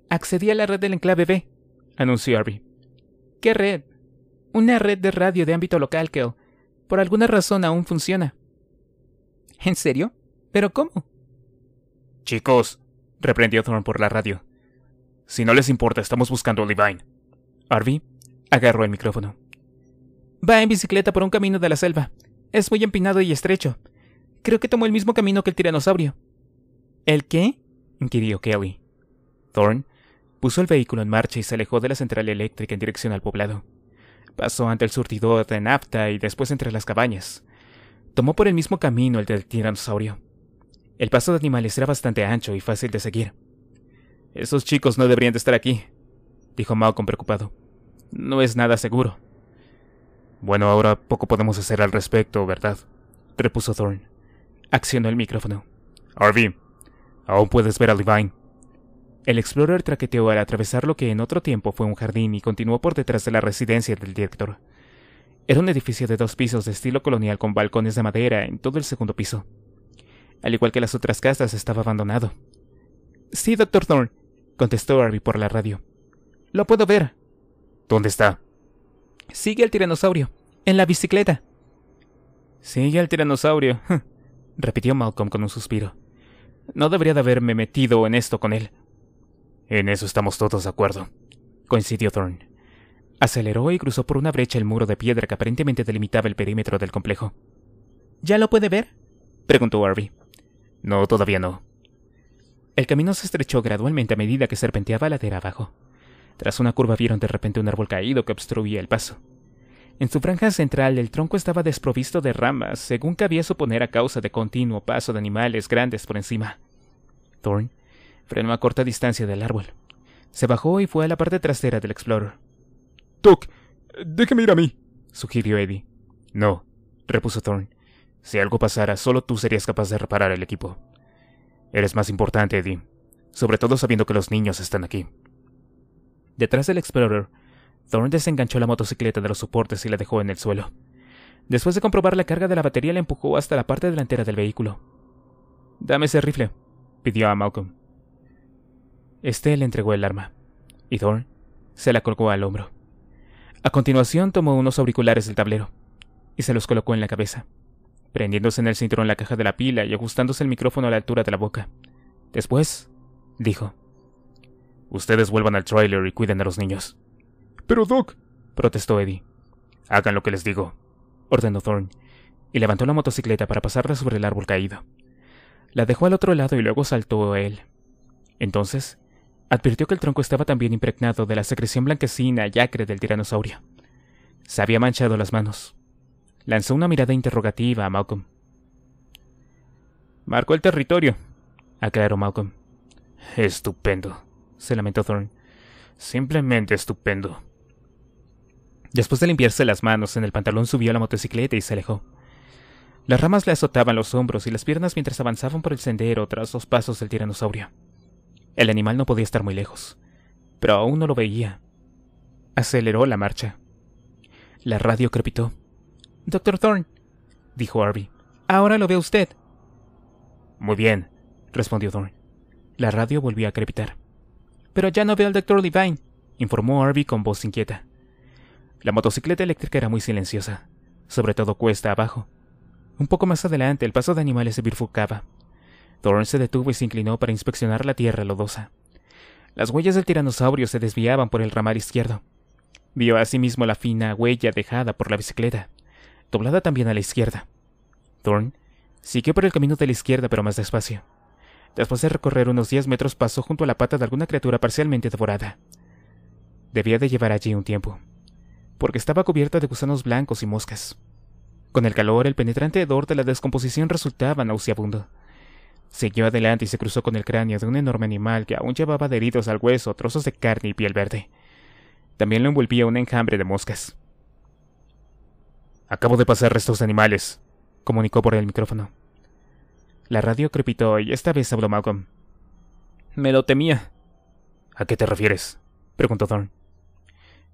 Accedí a la red del enclave B, anunció Arby. ¿Qué red? Una red de radio de ámbito local, Kel. Por alguna razón aún funciona. ¿En serio? ¿Pero cómo? Chicos, reprendió Thorne por la radio. Si no les importa, estamos buscando a Levine. Arby agarró el micrófono. Va en bicicleta por un camino de la selva. Es muy empinado y estrecho. Creo que tomó el mismo camino que el tiranosaurio. ¿El qué? inquirió Kelly. Thorne puso el vehículo en marcha y se alejó de la central eléctrica en dirección al poblado. Pasó ante el surtidor de nafta y después entre las cabañas. Tomó por el mismo camino el del tiranosaurio. El paso de animales era bastante ancho y fácil de seguir. Esos chicos no deberían de estar aquí, dijo con preocupado. No es nada seguro. Bueno, ahora poco podemos hacer al respecto, ¿verdad? repuso Thorne. Accionó el micrófono. Arby, aún puedes ver a Levine. El explorer traqueteó al atravesar lo que en otro tiempo fue un jardín y continuó por detrás de la residencia del director. Era un edificio de dos pisos de estilo colonial con balcones de madera en todo el segundo piso. Al igual que las otras casas, estaba abandonado. Sí, doctor Thorne, contestó Arby por la radio. Lo puedo ver. ¿Dónde está? Sigue al tiranosaurio. En la bicicleta. Sigue al tiranosaurio. repitió Malcolm con un suspiro. No debería de haberme metido en esto con él. En eso estamos todos de acuerdo, coincidió Thorne. Aceleró y cruzó por una brecha el muro de piedra que aparentemente delimitaba el perímetro del complejo. ¿Ya lo puede ver? preguntó Harvey. No, todavía no. El camino se estrechó gradualmente a medida que serpenteaba ladera abajo. Tras una curva vieron de repente un árbol caído que obstruía el paso. En su franja central el tronco estaba desprovisto de ramas, según cabía suponer a causa de continuo paso de animales grandes por encima. Thorn frenó a corta distancia del árbol. Se bajó y fue a la parte trasera del Explorer. Tuck, déjeme ir a mí, sugirió Eddie. No, repuso Thorn. Si algo pasara, solo tú serías capaz de reparar el equipo. Eres más importante, Eddie, sobre todo sabiendo que los niños están aquí. Detrás del Explorer, Thorne desenganchó la motocicleta de los soportes y la dejó en el suelo. Después de comprobar la carga de la batería, la empujó hasta la parte delantera del vehículo. Dame ese rifle, pidió a Malcolm. Este le entregó el arma, y Thorne se la colgó al hombro. A continuación tomó unos auriculares del tablero, y se los colocó en la cabeza, prendiéndose en el cinturón la caja de la pila y ajustándose el micrófono a la altura de la boca. Después, dijo. Ustedes vuelvan al trailer y cuiden a los niños. Pero Doc, protestó Eddie. Hagan lo que les digo, ordenó Thorne, y levantó la motocicleta para pasarla sobre el árbol caído. La dejó al otro lado y luego saltó a él. Entonces, advirtió que el tronco estaba también impregnado de la secreción blanquecina y acre del tiranosaurio. Se había manchado las manos. Lanzó una mirada interrogativa a Malcolm. Marcó el territorio, aclaró Malcolm. Estupendo, se lamentó Thorne. Simplemente estupendo. Después de limpiarse las manos en el pantalón, subió a la motocicleta y se alejó. Las ramas le azotaban los hombros y las piernas mientras avanzaban por el sendero tras los pasos del tiranosaurio. El animal no podía estar muy lejos, pero aún no lo veía. Aceleró la marcha. La radio crepitó. Doctor Thorne, dijo Harvey, ahora lo ve usted. Muy bien, respondió Thorne. La radio volvió a crepitar. Pero ya no veo al Dr. Levine, informó Arby con voz inquieta. La motocicleta eléctrica era muy silenciosa, sobre todo cuesta abajo. Un poco más adelante, el paso de animales se bifurcaba. Thorne se detuvo y se inclinó para inspeccionar la tierra lodosa. Las huellas del tiranosaurio se desviaban por el ramal izquierdo. Vio asimismo la fina huella dejada por la bicicleta, doblada también a la izquierda. Thorne siguió por el camino de la izquierda pero más despacio. Después de recorrer unos 10 metros pasó junto a la pata de alguna criatura parcialmente devorada. Debía de llevar allí un tiempo, porque estaba cubierta de gusanos blancos y moscas. Con el calor, el penetrante hedor de la descomposición resultaba nauseabundo. Siguió adelante y se cruzó con el cráneo de un enorme animal que aún llevaba adheridos al hueso trozos de carne y piel verde. También lo envolvía un enjambre de moscas. Acabo de pasar restos de animales, comunicó por el micrófono. La radio crepitó y esta vez habló Malcolm. Me lo temía. ¿A qué te refieres? preguntó Thorn.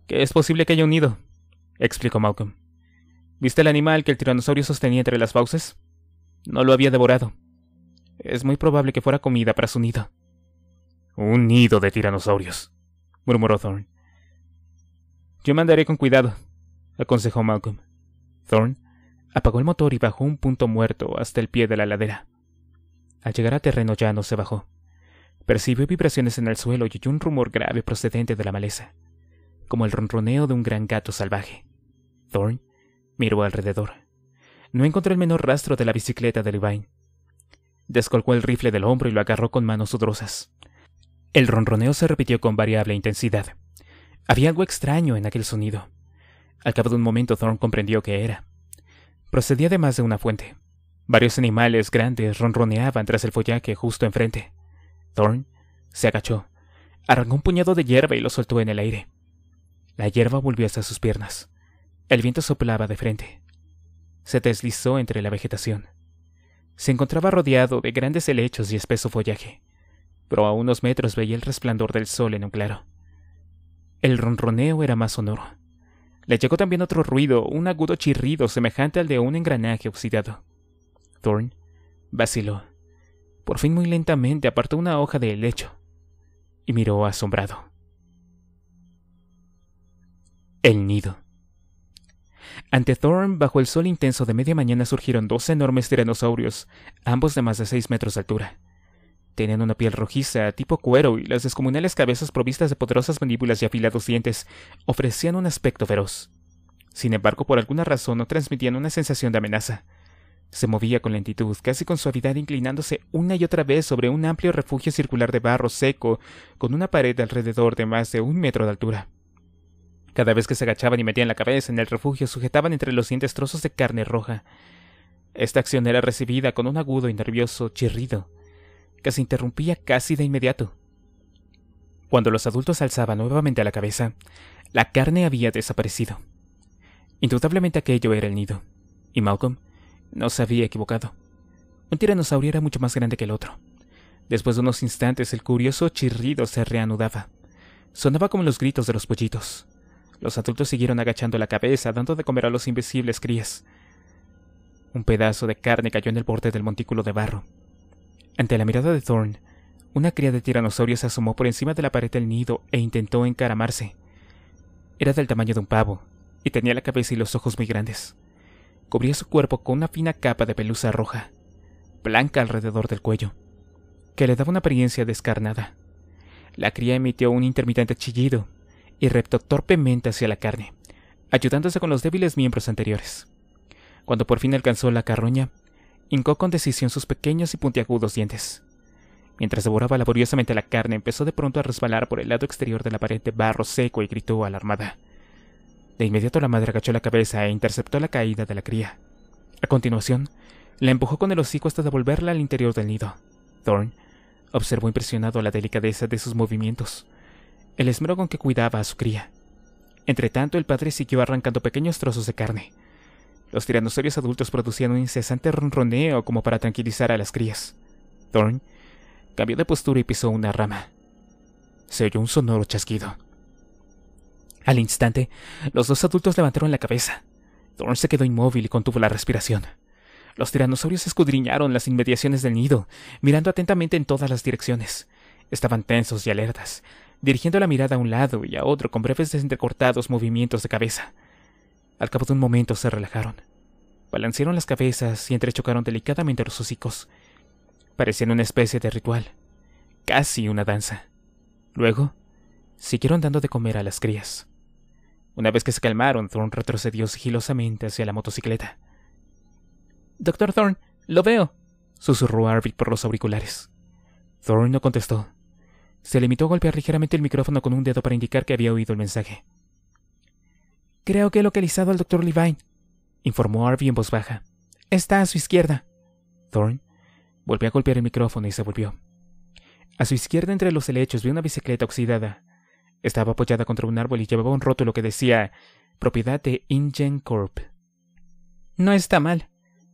Que es posible que haya un nido, explicó Malcolm. ¿Viste el animal que el tiranosaurio sostenía entre las fauces? No lo había devorado. Es muy probable que fuera comida para su nido. Un nido de tiranosaurios, murmuró Thorn. Yo mandaré con cuidado, aconsejó Malcolm. Thorn apagó el motor y bajó un punto muerto hasta el pie de la ladera. Al llegar a terreno llano se bajó. Percibió vibraciones en el suelo y un rumor grave procedente de la maleza, como el ronroneo de un gran gato salvaje. Thorn miró alrededor. No encontró el menor rastro de la bicicleta de Levine. Descolgó el rifle del hombro y lo agarró con manos sudrosas. El ronroneo se repitió con variable intensidad. Había algo extraño en aquel sonido. Al cabo de un momento Thorn comprendió qué era. Procedía además de una fuente. Varios animales grandes ronroneaban tras el follaje justo enfrente. Thorn se agachó, arrancó un puñado de hierba y lo soltó en el aire. La hierba volvió hasta sus piernas. El viento soplaba de frente. Se deslizó entre la vegetación. Se encontraba rodeado de grandes helechos y espeso follaje, pero a unos metros veía el resplandor del sol en un claro. El ronroneo era más sonoro. Le llegó también otro ruido, un agudo chirrido semejante al de un engranaje oxidado. Thorn vaciló. Por fin muy lentamente apartó una hoja del lecho y miró asombrado. El nido. Ante Thorn, bajo el sol intenso de media mañana, surgieron dos enormes tiranosaurios, ambos de más de seis metros de altura. Tenían una piel rojiza, tipo cuero, y las descomunales cabezas provistas de poderosas mandíbulas y afilados dientes ofrecían un aspecto feroz. Sin embargo, por alguna razón no transmitían una sensación de amenaza. Se movía con lentitud, casi con suavidad, inclinándose una y otra vez sobre un amplio refugio circular de barro seco, con una pared alrededor de más de un metro de altura. Cada vez que se agachaban y metían la cabeza en el refugio, sujetaban entre los dientes trozos de carne roja. Esta acción era recibida con un agudo y nervioso chirrido, que se interrumpía casi de inmediato. Cuando los adultos alzaban nuevamente la cabeza, la carne había desaparecido. Indudablemente aquello era el nido, y Malcolm no se había equivocado. Un tiranosaurio era mucho más grande que el otro. Después de unos instantes el curioso chirrido se reanudaba. Sonaba como los gritos de los pollitos. Los adultos siguieron agachando la cabeza, dando de comer a los invisibles crías. Un pedazo de carne cayó en el borde del montículo de barro. Ante la mirada de Thorne, una cría de tiranosaurio se asomó por encima de la pared del nido e intentó encaramarse. Era del tamaño de un pavo, y tenía la cabeza y los ojos muy grandes cubría su cuerpo con una fina capa de pelusa roja, blanca alrededor del cuello, que le daba una apariencia descarnada. La cría emitió un intermitente chillido y reptó torpemente hacia la carne, ayudándose con los débiles miembros anteriores. Cuando por fin alcanzó la carroña, hincó con decisión sus pequeños y puntiagudos dientes. Mientras devoraba laboriosamente la carne, empezó de pronto a resbalar por el lado exterior de la pared de barro seco y gritó alarmada. De inmediato la madre agachó la cabeza e interceptó la caída de la cría. A continuación, la empujó con el hocico hasta devolverla al interior del nido. Thorn observó impresionado la delicadeza de sus movimientos, el esmero con que cuidaba a su cría. Entretanto, el padre siguió arrancando pequeños trozos de carne. Los tiranosaurios adultos producían un incesante ronroneo como para tranquilizar a las crías. Thorn cambió de postura y pisó una rama. Se oyó un sonoro chasquido. Al instante, los dos adultos levantaron la cabeza. Thorne se quedó inmóvil y contuvo la respiración. Los tiranosaurios escudriñaron las inmediaciones del nido, mirando atentamente en todas las direcciones. Estaban tensos y alertas, dirigiendo la mirada a un lado y a otro con breves desentrecortados movimientos de cabeza. Al cabo de un momento se relajaron. Balancearon las cabezas y entrechocaron delicadamente los hocicos. Parecían una especie de ritual, casi una danza. Luego, siguieron dando de comer a las crías. Una vez que se calmaron, Thorne retrocedió sigilosamente hacia la motocicleta. Doctor Thorne, lo veo, susurró Arvid por los auriculares. Thorne no contestó. Se limitó a golpear ligeramente el micrófono con un dedo para indicar que había oído el mensaje. Creo que he localizado al doctor Levine, informó Arby en voz baja. Está a su izquierda. Thorne volvió a golpear el micrófono y se volvió. A su izquierda entre los helechos vio una bicicleta oxidada, estaba apoyada contra un árbol y llevaba un rótulo que decía propiedad de InGen Corp. No está mal,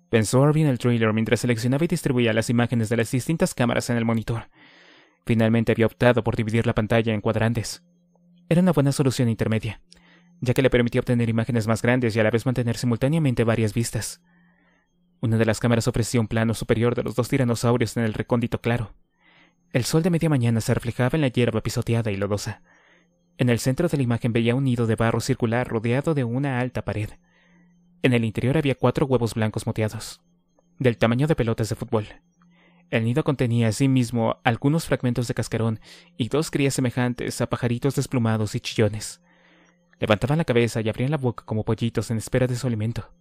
pensó Arvin el trailer mientras seleccionaba y distribuía las imágenes de las distintas cámaras en el monitor. Finalmente había optado por dividir la pantalla en cuadrantes. Era una buena solución intermedia, ya que le permitía obtener imágenes más grandes y a la vez mantener simultáneamente varias vistas. Una de las cámaras ofrecía un plano superior de los dos tiranosaurios en el recóndito claro. El sol de media mañana se reflejaba en la hierba pisoteada y lodosa. En el centro de la imagen veía un nido de barro circular rodeado de una alta pared. En el interior había cuatro huevos blancos moteados, del tamaño de pelotas de fútbol. El nido contenía asimismo algunos fragmentos de cascarón y dos crías semejantes a pajaritos desplumados y chillones. Levantaban la cabeza y abrían la boca como pollitos en espera de su alimento.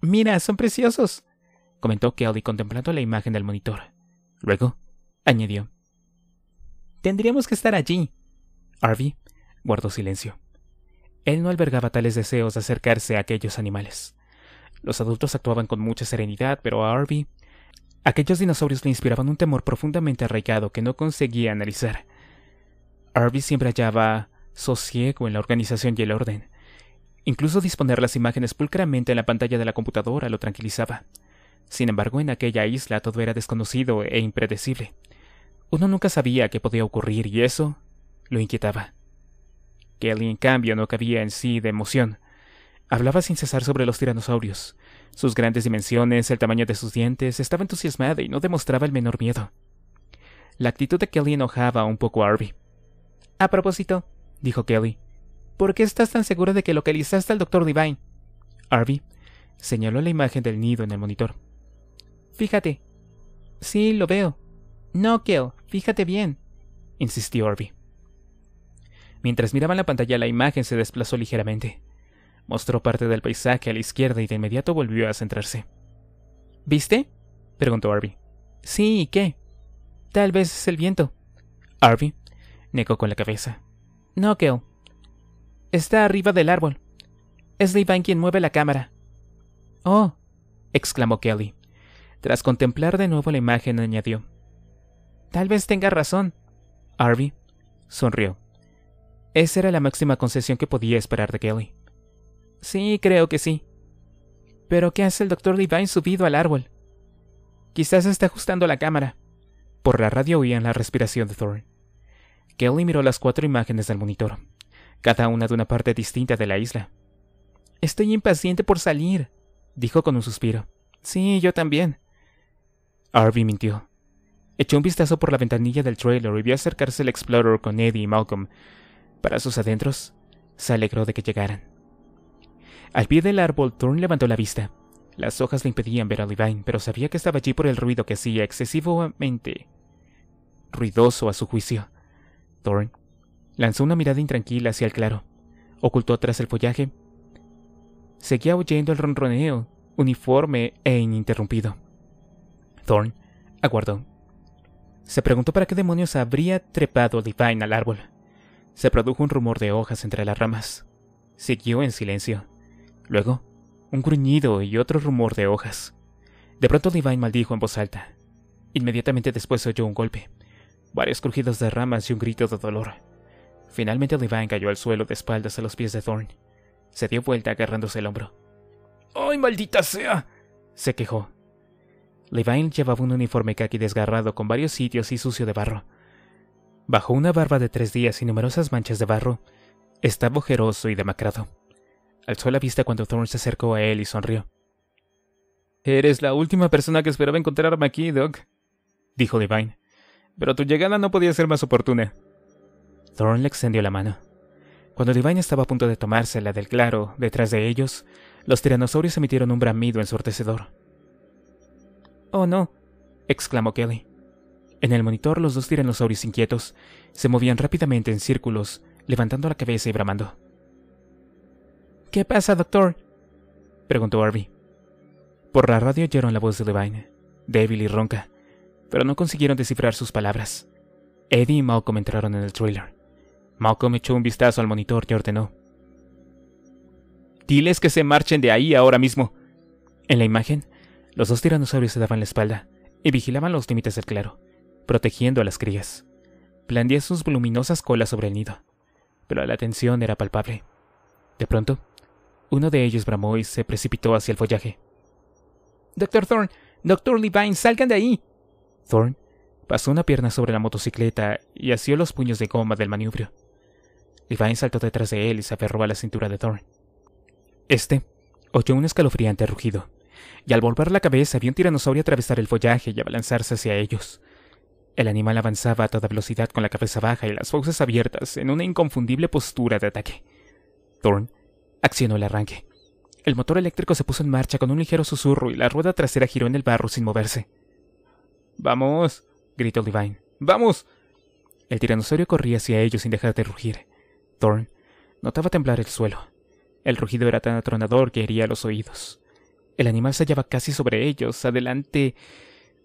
Mira, son preciosos, comentó Kelly contemplando la imagen del monitor. Luego, añadió. Tendríamos que estar allí. Harvey Guardó silencio. Él no albergaba tales deseos de acercarse a aquellos animales. Los adultos actuaban con mucha serenidad, pero a Arby aquellos dinosaurios le inspiraban un temor profundamente arraigado que no conseguía analizar. Arby siempre hallaba sosiego en la organización y el orden. Incluso disponer las imágenes pulcramente en la pantalla de la computadora lo tranquilizaba. Sin embargo, en aquella isla todo era desconocido e impredecible. Uno nunca sabía qué podía ocurrir y eso lo inquietaba. Kelly, en cambio, no cabía en sí de emoción. Hablaba sin cesar sobre los tiranosaurios. Sus grandes dimensiones, el tamaño de sus dientes, estaba entusiasmada y no demostraba el menor miedo. La actitud de Kelly enojaba un poco a Arby. A propósito, dijo Kelly, ¿por qué estás tan segura de que localizaste al doctor Divine? Arby señaló la imagen del nido en el monitor. Fíjate. Sí, lo veo. No, Kel, fíjate bien, insistió Arby—. Mientras miraban la pantalla la imagen se desplazó ligeramente. Mostró parte del paisaje a la izquierda y de inmediato volvió a centrarse. ¿Viste? preguntó Arby. Sí, ¿y qué? Tal vez es el viento. Arby negó con la cabeza. No, Kel. Está arriba del árbol. Es Levi quien mueve la cámara. Oh, exclamó Kelly. Tras contemplar de nuevo la imagen, añadió. Tal vez tenga razón. Arby sonrió. Esa era la máxima concesión que podía esperar de Kelly. Sí, creo que sí. Pero ¿qué hace el doctor Levine subido al árbol? Quizás está ajustando la cámara. Por la radio oían la respiración de Thor. Kelly miró las cuatro imágenes del monitor, cada una de una parte distinta de la isla. Estoy impaciente por salir, dijo con un suspiro. Sí, yo también. Arby mintió. Echó un vistazo por la ventanilla del trailer y vio acercarse el Explorer con Eddie y Malcolm, para sus adentros, se alegró de que llegaran. Al pie del árbol, Thorn levantó la vista. Las hojas le impedían ver a Levine, pero sabía que estaba allí por el ruido que hacía excesivamente ruidoso a su juicio. Thorne lanzó una mirada intranquila hacia el claro, ocultó tras el follaje. Seguía oyendo el ronroneo, uniforme e ininterrumpido. Thorn aguardó. Se preguntó para qué demonios habría trepado Levine al árbol. Se produjo un rumor de hojas entre las ramas. Siguió en silencio. Luego, un gruñido y otro rumor de hojas. De pronto Divine maldijo en voz alta. Inmediatamente después oyó un golpe, varios crujidos de ramas y un grito de dolor. Finalmente Divine cayó al suelo de espaldas a los pies de Thorn. Se dio vuelta agarrándose el hombro. ¡Ay, maldita sea! se quejó. Levine llevaba un uniforme caqui desgarrado con varios sitios y sucio de barro bajo una barba de tres días y numerosas manchas de barro, estaba ojeroso y demacrado. Alzó la vista cuando Thorne se acercó a él y sonrió. Eres la última persona que esperaba encontrarme aquí, Doc, dijo Divine. Pero tu llegada no podía ser más oportuna. Thorne le extendió la mano. Cuando Divine estaba a punto de tomársela del claro detrás de ellos, los tiranosaurios emitieron un bramido ensordecedor. Oh no, exclamó Kelly. En el monitor los dos tiranosaurios inquietos se movían rápidamente en círculos, levantando la cabeza y bramando. ¿Qué pasa, doctor? preguntó Harvey. Por la radio oyeron la voz de Levine, débil y ronca, pero no consiguieron descifrar sus palabras. Eddie y Malcolm entraron en el trailer. Malcolm echó un vistazo al monitor y ordenó. Diles que se marchen de ahí ahora mismo. En la imagen, los dos tiranosaurios se daban la espalda y vigilaban los límites del claro protegiendo a las crías. Blandía sus voluminosas colas sobre el nido, pero la tensión era palpable. De pronto, uno de ellos bramó y se precipitó hacia el follaje. Doctor Thorne, Doctor Levine, salgan de ahí. Thorne pasó una pierna sobre la motocicleta y asió los puños de goma del manubrio. Levine saltó detrás de él y se aferró a la cintura de Thorne. Este oyó un escalofriante rugido, y al volver la cabeza vio un tiranosaurio atravesar el follaje y abalanzarse hacia ellos. El animal avanzaba a toda velocidad con la cabeza baja y las fauces abiertas en una inconfundible postura de ataque. Thorn accionó el arranque. El motor eléctrico se puso en marcha con un ligero susurro y la rueda trasera giró en el barro sin moverse. ¡Vamos! gritó Levine. ¡Vamos! El tiranosaurio corría hacia ellos sin dejar de rugir. Thorn notaba temblar el suelo. El rugido era tan atronador que hería los oídos. El animal se hallaba casi sobre ellos, adelante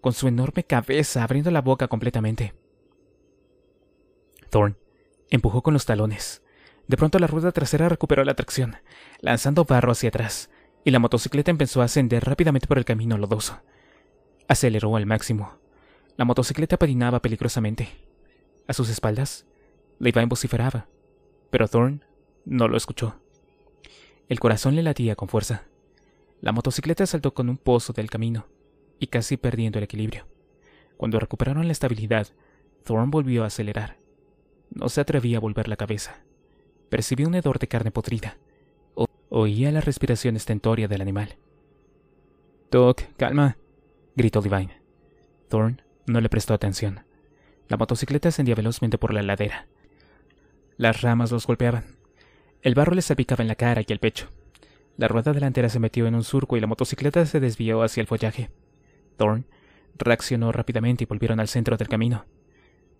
con su enorme cabeza abriendo la boca completamente. Thorn empujó con los talones. De pronto la rueda trasera recuperó la tracción, lanzando barro hacia atrás, y la motocicleta empezó a ascender rápidamente por el camino lodoso. Aceleró al máximo. La motocicleta patinaba peligrosamente. A sus espaldas, Levine vociferaba, pero Thorn no lo escuchó. El corazón le latía con fuerza. La motocicleta saltó con un pozo del camino, y casi perdiendo el equilibrio. Cuando recuperaron la estabilidad, Thorne volvió a acelerar. No se atrevía a volver la cabeza. Percibió un hedor de carne podrida. oía la respiración estentoria del animal. Doc, calma, gritó Divine. Thorne no le prestó atención. La motocicleta ascendía velozmente por la ladera. Las ramas los golpeaban. El barro les salpicaba en la cara y el pecho. La rueda delantera se metió en un surco y la motocicleta se desvió hacia el follaje. Thorn reaccionó rápidamente y volvieron al centro del camino.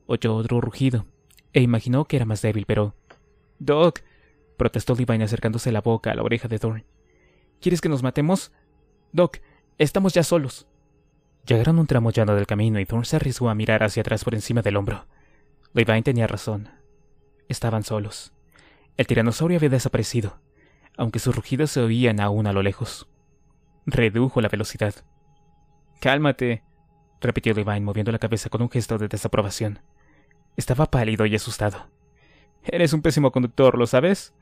Oyó otro rugido e imaginó que era más débil, pero... Doc, protestó Divine acercándose la boca a la oreja de Thorn. ¿Quieres que nos matemos? Doc, estamos ya solos. Llegaron un tramo llano del camino y Thorn se arriesgó a mirar hacia atrás por encima del hombro. Levine tenía razón. Estaban solos. El tiranosaurio había desaparecido, aunque sus rugidos se oían aún a lo lejos. Redujo la velocidad. Cálmate, repitió Levine moviendo la cabeza con un gesto de desaprobación. Estaba pálido y asustado. Eres un pésimo conductor, ¿lo sabes?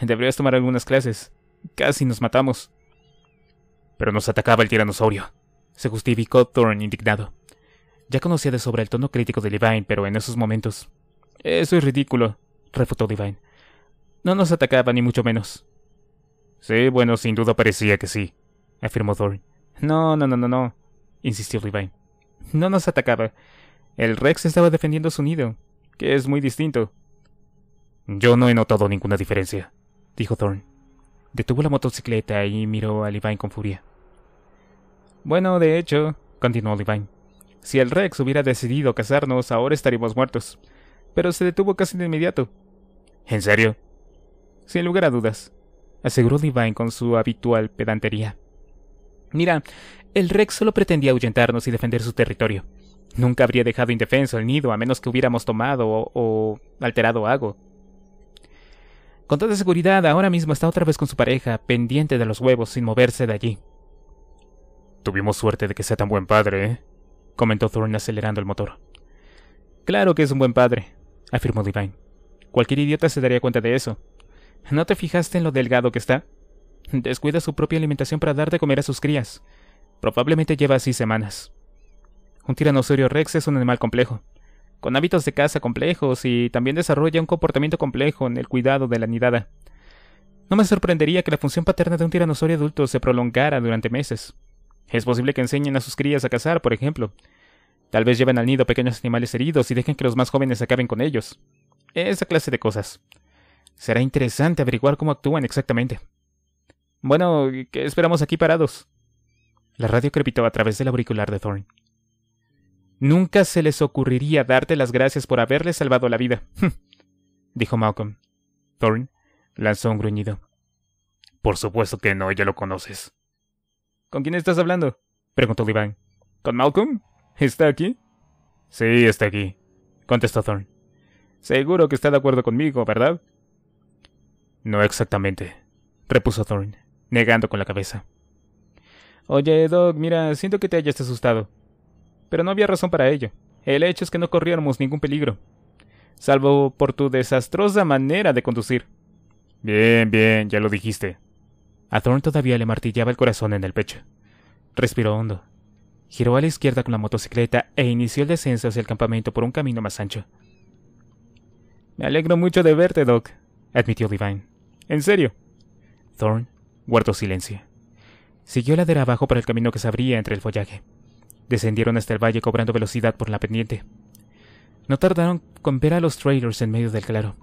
Deberías tomar algunas clases. Casi nos matamos. Pero nos atacaba el tiranosaurio, se justificó Thorne indignado. Ya conocía de sobra el tono crítico de Levine, pero en esos momentos. Eso es ridículo, refutó Levine. No nos atacaba, ni mucho menos. Sí, bueno, sin duda parecía que sí, afirmó Thorne. No, no, no, no, no insistió Livine. No nos atacaba. El Rex estaba defendiendo su nido, que es muy distinto. Yo no he notado ninguna diferencia, dijo thorn Detuvo la motocicleta y miró a Levine con furia. Bueno, de hecho, continuó Levine, si el Rex hubiera decidido casarnos, ahora estaríamos muertos. Pero se detuvo casi de inmediato. ¿En serio? Sin lugar a dudas, aseguró Levine con su habitual pedantería. Mira, el Rex solo pretendía ahuyentarnos y defender su territorio. Nunca habría dejado indefenso el nido a menos que hubiéramos tomado o, alterado algo. Con toda seguridad, ahora mismo está otra vez con su pareja, pendiente de los huevos sin moverse de allí. Tuvimos suerte de que sea tan buen padre, ¿eh? comentó Thorne acelerando el motor. Claro que es un buen padre, afirmó Divine. Cualquier idiota se daría cuenta de eso. ¿No te fijaste en lo delgado que está? Descuida su propia alimentación para dar de comer a sus crías. Probablemente lleva así semanas. Un tiranosaurio rex es un animal complejo, con hábitos de caza complejos y también desarrolla un comportamiento complejo en el cuidado de la nidada. No me sorprendería que la función paterna de un tiranosaurio adulto se prolongara durante meses. Es posible que enseñen a sus crías a cazar, por ejemplo. Tal vez lleven al nido pequeños animales heridos y dejen que los más jóvenes acaben con ellos. Esa clase de cosas. Será interesante averiguar cómo actúan exactamente. Bueno, ¿qué esperamos aquí parados? La radio crepitó a través del auricular de Thorne. Nunca se les ocurriría darte las gracias por haberle salvado la vida, dijo Malcolm. Thorne lanzó un gruñido. Por supuesto que no, ya lo conoces. ¿Con quién estás hablando? preguntó Levan. ¿Con Malcolm? ¿Está aquí? Sí, está aquí, contestó Thorne. Seguro que está de acuerdo conmigo, ¿verdad? No exactamente, repuso Thorne, negando con la cabeza. Oye, Doc, mira, siento que te hayas asustado. Pero no había razón para ello. El hecho es que no corriéramos ningún peligro. Salvo por tu desastrosa manera de conducir. Bien, bien, ya lo dijiste. A Thorne todavía le martillaba el corazón en el pecho. Respiró hondo. Giró a la izquierda con la motocicleta e inició el descenso hacia el campamento por un camino más ancho. Me alegro mucho de verte, Doc, admitió Divine. En serio. Thorne guardó silencio. Siguió ladera abajo por el camino que se abría entre el follaje. Descendieron hasta el valle cobrando velocidad por la pendiente. No tardaron con ver a los trailers en medio del claro.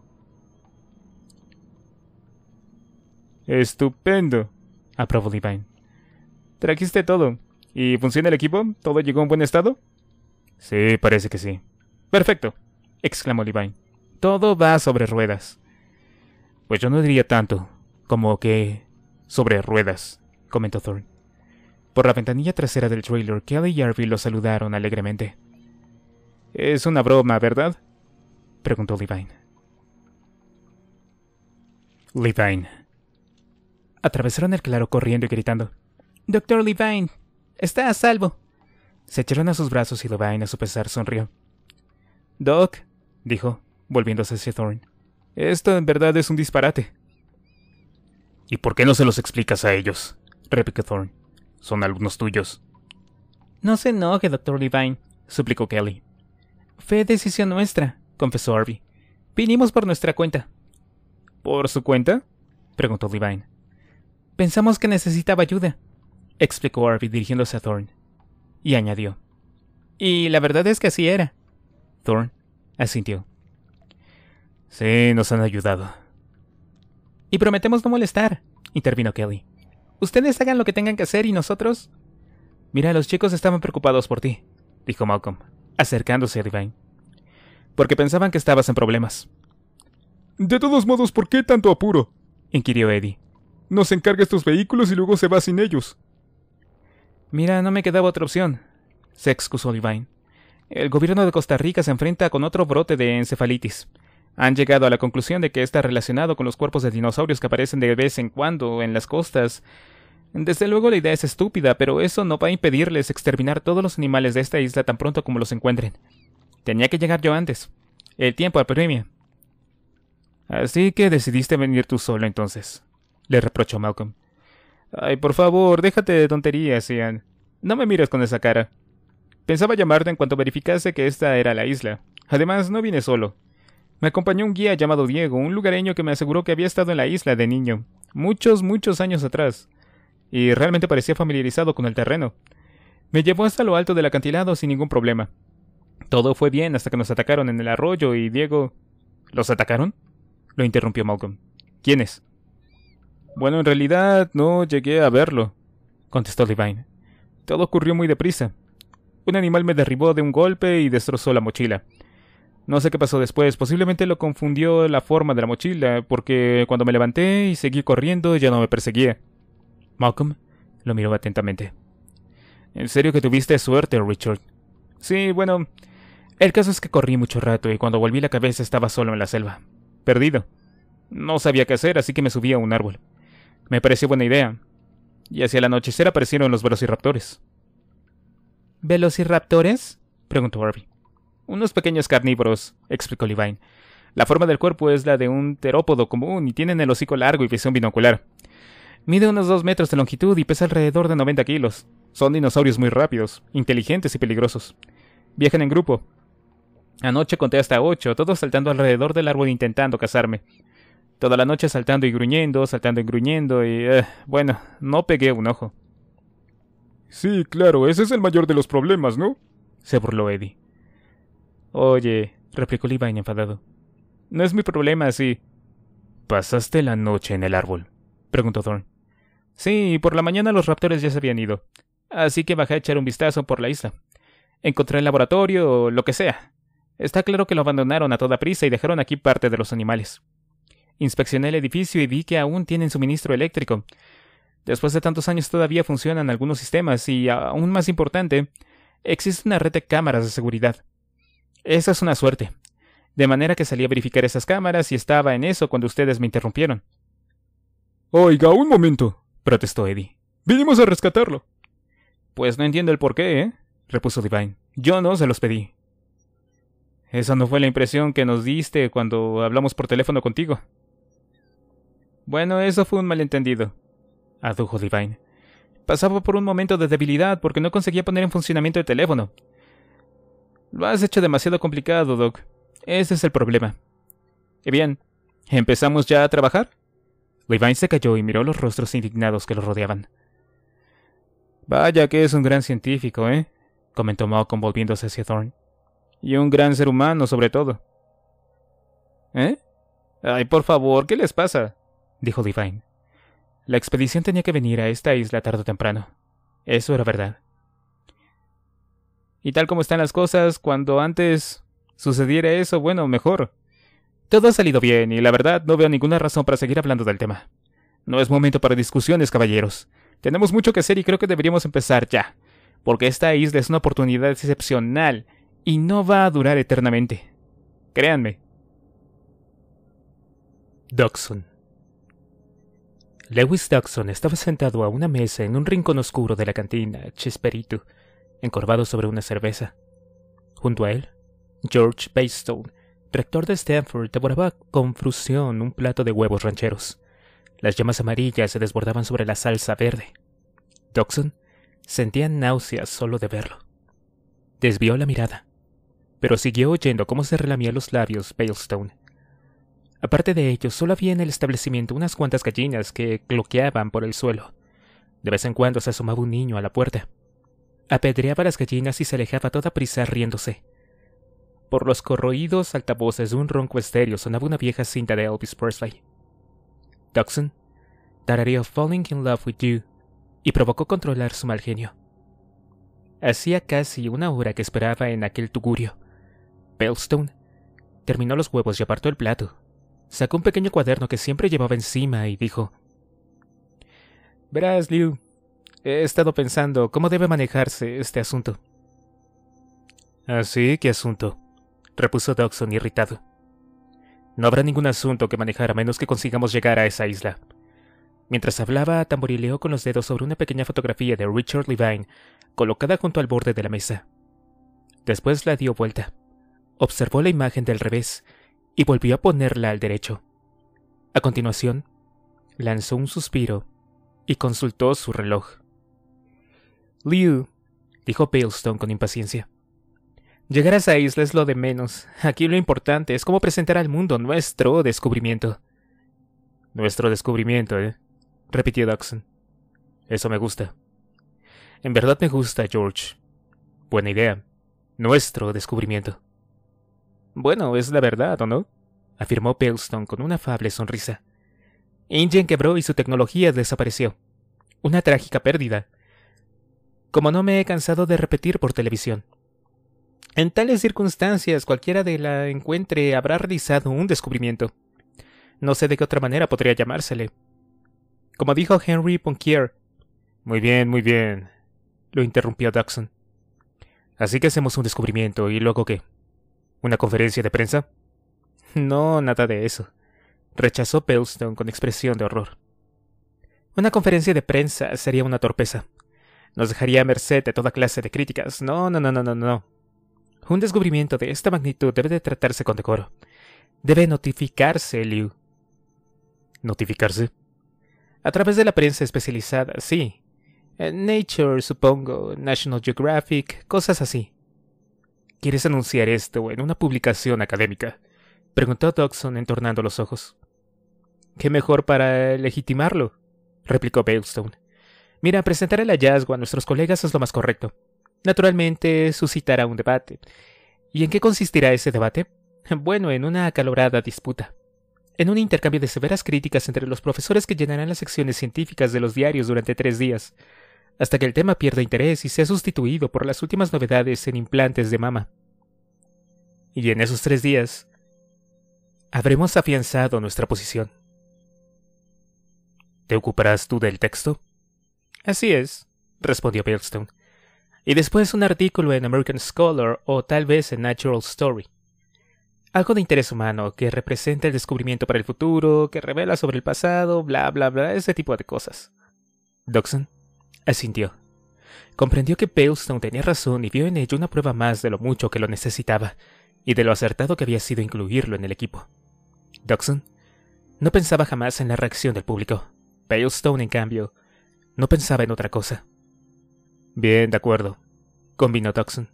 Estupendo, aprobó Divine. ¿Trajiste todo? ¿Y funciona el equipo? ¿Todo llegó un buen estado? Sí, parece que sí. Perfecto, exclamó Divine. Todo va sobre ruedas. Pues yo no diría tanto, como que sobre ruedas, comentó Thorne. Por la ventanilla trasera del trailer, Kelly y Harvey lo saludaron alegremente. Es una broma, ¿verdad? preguntó Levine. Levine. Atravesaron el claro corriendo y gritando. Doctor Levine, está a salvo. Se echaron a sus brazos y Levine a su pesar sonrió. Doc, dijo, volviéndose hacia Thorne. Esto en verdad es un disparate. ¿Y por qué no se los explicas a ellos? replicó Thorne. Son algunos tuyos. No se enoje, doctor Levine suplicó Kelly. Fue decisión nuestra, confesó Arby. Vinimos por nuestra cuenta. ¿Por su cuenta? preguntó Levine. Pensamos que necesitaba ayuda, explicó Arby dirigiéndose a Thorne. Y añadió. Y la verdad es que así era. Thorne asintió. Sí, nos han ayudado. Y prometemos no molestar, intervino Kelly. Ustedes hagan lo que tengan que hacer y nosotros... Mira, los chicos estaban preocupados por ti, dijo Malcolm, acercándose a Divine. Porque pensaban que estabas en problemas. De todos modos, ¿por qué tanto apuro? inquirió Eddie. Nos encarga estos vehículos y luego se va sin ellos. Mira, no me quedaba otra opción, se excusó Divine. El gobierno de Costa Rica se enfrenta con otro brote de encefalitis. Han llegado a la conclusión de que está relacionado con los cuerpos de dinosaurios que aparecen de vez en cuando en las costas. Desde luego la idea es estúpida, pero eso no va a impedirles exterminar todos los animales de esta isla tan pronto como los encuentren. Tenía que llegar yo antes. El tiempo apremia. Así que decidiste venir tú solo entonces, le reprochó Malcolm. Ay, por favor, déjate de tonterías, Ian. No me mires con esa cara. Pensaba llamarte en cuanto verificase que esta era la isla. Además, no vine solo. Me acompañó un guía llamado Diego, un lugareño que me aseguró que había estado en la isla de niño, muchos, muchos años atrás, y realmente parecía familiarizado con el terreno. Me llevó hasta lo alto del acantilado sin ningún problema. Todo fue bien hasta que nos atacaron en el arroyo y Diego... ¿Los atacaron? Lo interrumpió Malcolm. ¿Quiénes? Bueno, en realidad no llegué a verlo, contestó Divine. Todo ocurrió muy deprisa. Un animal me derribó de un golpe y destrozó la mochila. No sé qué pasó después, posiblemente lo confundió la forma de la mochila, porque cuando me levanté y seguí corriendo ya no me perseguía. Malcolm lo miró atentamente. En serio que tuviste suerte, Richard. Sí, bueno. El caso es que corrí mucho rato y cuando volví la cabeza estaba solo en la selva. Perdido. No sabía qué hacer, así que me subí a un árbol. Me pareció buena idea. Y hacia el anochecer aparecieron los velociraptores. ¿Velociraptores? preguntó Harvey unos pequeños carnívoros, explicó Levine. La forma del cuerpo es la de un terópodo común y tienen el hocico largo y visión binocular. Mide unos dos metros de longitud y pesa alrededor de 90 kilos. Son dinosaurios muy rápidos, inteligentes y peligrosos. Viajan en grupo. Anoche conté hasta ocho, todos saltando alrededor del árbol intentando cazarme. Toda la noche saltando y gruñendo, saltando y gruñendo y... Eh, bueno, no pegué un ojo. Sí, claro, ese es el mayor de los problemas, ¿no? se burló Eddie. Oye, replicó Levine enfadado. No es mi problema, sí. ¿Pasaste la noche en el árbol? preguntó Thorn. Sí, por la mañana los raptores ya se habían ido. Así que bajé a echar un vistazo por la isla. Encontré el laboratorio o lo que sea. Está claro que lo abandonaron a toda prisa y dejaron aquí parte de los animales. Inspeccioné el edificio y vi que aún tienen suministro eléctrico. Después de tantos años todavía funcionan algunos sistemas y, aún más importante, existe una red de cámaras de seguridad. Esa es una suerte. De manera que salí a verificar esas cámaras y estaba en eso cuando ustedes me interrumpieron. Oiga, un momento, protestó Eddie. Vinimos a rescatarlo. Pues no entiendo el por qué, ¿eh? repuso Divine. Yo no se los pedí. Esa no fue la impresión que nos diste cuando hablamos por teléfono contigo. Bueno, eso fue un malentendido, adujo Divine. Pasaba por un momento de debilidad porque no conseguía poner en funcionamiento el teléfono. Lo has hecho demasiado complicado, Doc. Ese es el problema. Y eh, bien, ¿empezamos ya a trabajar? Levine se cayó y miró los rostros indignados que lo rodeaban. Vaya que es un gran científico, ¿eh? comentó Malcolm volviéndose hacia Thorne. Y un gran ser humano, sobre todo. ¿Eh? Ay, por favor, ¿qué les pasa? dijo Levine. La expedición tenía que venir a esta isla tarde o temprano. Eso era verdad. Y tal como están las cosas, cuando antes sucediera eso, bueno, mejor. Todo ha salido bien y la verdad no veo ninguna razón para seguir hablando del tema. No es momento para discusiones, caballeros. Tenemos mucho que hacer y creo que deberíamos empezar ya, porque esta isla es una oportunidad excepcional y no va a durar eternamente. Créanme. Doxon Lewis Doxon estaba sentado a una mesa en un rincón oscuro de la cantina Chesperito encorvado sobre una cerveza. Junto a él, George Baystone, rector de Stanford, devoraba con frusión un plato de huevos rancheros. Las llamas amarillas se desbordaban sobre la salsa verde. Toxon sentía náuseas solo de verlo. Desvió la mirada, pero siguió oyendo cómo se relamía los labios Baylstone. Aparte de ello, solo había en el establecimiento unas cuantas gallinas que cloqueaban por el suelo. De vez en cuando se asomaba un niño a la puerta, apedreaba las gallinas y se alejaba a toda prisa riéndose. Por los corroídos altavoces de un ronco estéreo sonaba una vieja cinta de Elvis Presley. Dodson tarareó Falling in Love with You y provocó controlar su mal genio. Hacía casi una hora que esperaba en aquel tugurio. Bellstone terminó los huevos y apartó el plato. Sacó un pequeño cuaderno que siempre llevaba encima y dijo: Verás, Liu, He estado pensando cómo debe manejarse este asunto. Así, ah, ¿qué asunto? repuso Dawson irritado. No habrá ningún asunto que manejar a menos que consigamos llegar a esa isla. Mientras hablaba, tamborileó con los dedos sobre una pequeña fotografía de Richard Levine, colocada junto al borde de la mesa. Después la dio vuelta, observó la imagen del revés y volvió a ponerla al derecho. A continuación, lanzó un suspiro y consultó su reloj. Liu, dijo Palestone con impaciencia. Llegar a esa isla es lo de menos. Aquí lo importante es cómo presentar al mundo nuestro descubrimiento. Nuestro descubrimiento, ¿eh? repitió Dawson. Eso me gusta. En verdad me gusta, George. Buena idea. Nuestro descubrimiento. Bueno, es la verdad, ¿o no? afirmó Pelstone con una afable sonrisa. Ingen quebró y su tecnología desapareció. Una trágica pérdida como no me he cansado de repetir por televisión. En tales circunstancias cualquiera de la encuentre habrá realizado un descubrimiento. No sé de qué otra manera podría llamársele. Como dijo Henry Ponquier. Muy bien, muy bien, lo interrumpió Dawson. Así que hacemos un descubrimiento y luego qué. ¿Una conferencia de prensa? No, nada de eso, rechazó Pelston con expresión de horror. Una conferencia de prensa sería una torpeza nos dejaría a merced de toda clase de críticas. No, no, no, no, no, no. Un descubrimiento de esta magnitud debe de tratarse con decoro. Debe notificarse, Liu. ¿Notificarse? A través de la prensa especializada, sí. Eh, Nature, supongo, National Geographic, cosas así. ¿Quieres anunciar esto en una publicación académica? Preguntó Dodson entornando los ojos. ¿Qué mejor para legitimarlo? replicó Bailstone. Mira, presentar el hallazgo a nuestros colegas es lo más correcto. Naturalmente, suscitará un debate. ¿Y en qué consistirá ese debate? Bueno, en una acalorada disputa. En un intercambio de severas críticas entre los profesores que llenarán las secciones científicas de los diarios durante tres días, hasta que el tema pierda interés y sea sustituido por las últimas novedades en implantes de mama. Y en esos tres días, habremos afianzado nuestra posición. ¿Te ocuparás tú del texto? Así es, respondió Bailstone. Y después un artículo en American Scholar o tal vez en Natural Story. Algo de interés humano que representa el descubrimiento para el futuro, que revela sobre el pasado, bla, bla, bla, ese tipo de cosas. Doxon asintió. Comprendió que Bailstone tenía razón y vio en ello una prueba más de lo mucho que lo necesitaba y de lo acertado que había sido incluirlo en el equipo. Doxon no pensaba jamás en la reacción del público. Bailstone, en cambio, no pensaba en otra cosa. Bien, de acuerdo, combinó Dawson.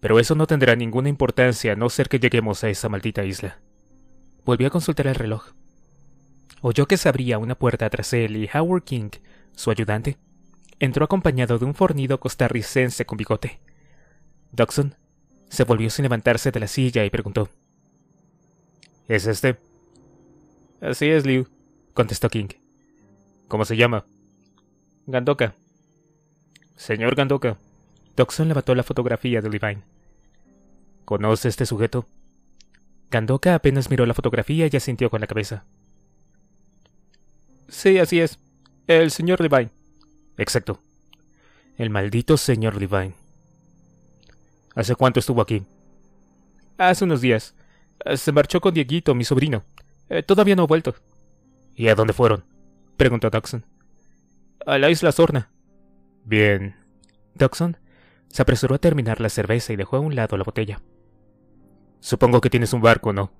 Pero eso no tendrá ninguna importancia a no ser que lleguemos a esa maldita isla. Volvió a consultar el reloj. Oyó que se abría una puerta tras él y Howard King, su ayudante, entró acompañado de un fornido costarricense con bigote. Dockson se volvió sin levantarse de la silla y preguntó: ¿Es este? Así es, Liu, contestó King. ¿Cómo se llama? Gandoka. Señor Gandoka. Doxon levantó la fotografía de Levine. ¿Conoce este sujeto? Gandoka apenas miró la fotografía y asintió con la cabeza. Sí, así es. El señor Levine. Exacto. El maldito señor Levine. ¿Hace cuánto estuvo aquí? Hace unos días. Se marchó con Dieguito, mi sobrino. Eh, todavía no ha vuelto. ¿Y a dónde fueron? preguntó Doxon a la isla Sorna. Bien. Doxon se apresuró a terminar la cerveza y dejó a un lado la botella. Supongo que tienes un barco, ¿no?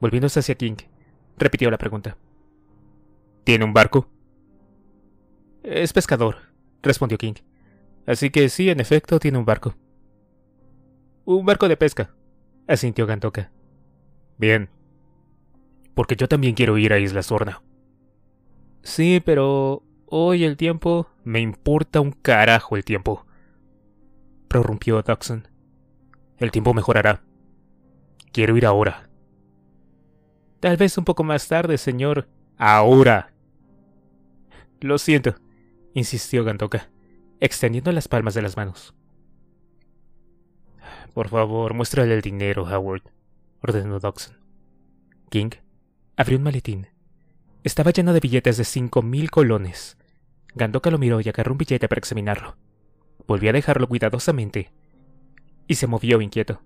Volviéndose hacia King, repitió la pregunta. ¿Tiene un barco? Es pescador, respondió King. Así que sí, en efecto, tiene un barco. Un barco de pesca, asintió Gantoka. Bien. Porque yo también quiero ir a Isla Sorna. Sí, pero Hoy el tiempo. Me importa un carajo el tiempo. Prorrumpió Dawson. El tiempo mejorará. Quiero ir ahora. Tal vez un poco más tarde, señor. Ahora. Lo siento, insistió Gantoka, extendiendo las palmas de las manos. Por favor, muéstrale el dinero, Howard, ordenó Dawson. King abrió un maletín estaba lleno de billetes de cinco mil colones. Gandoka lo miró y agarró un billete para examinarlo. Volvió a dejarlo cuidadosamente y se movió inquieto.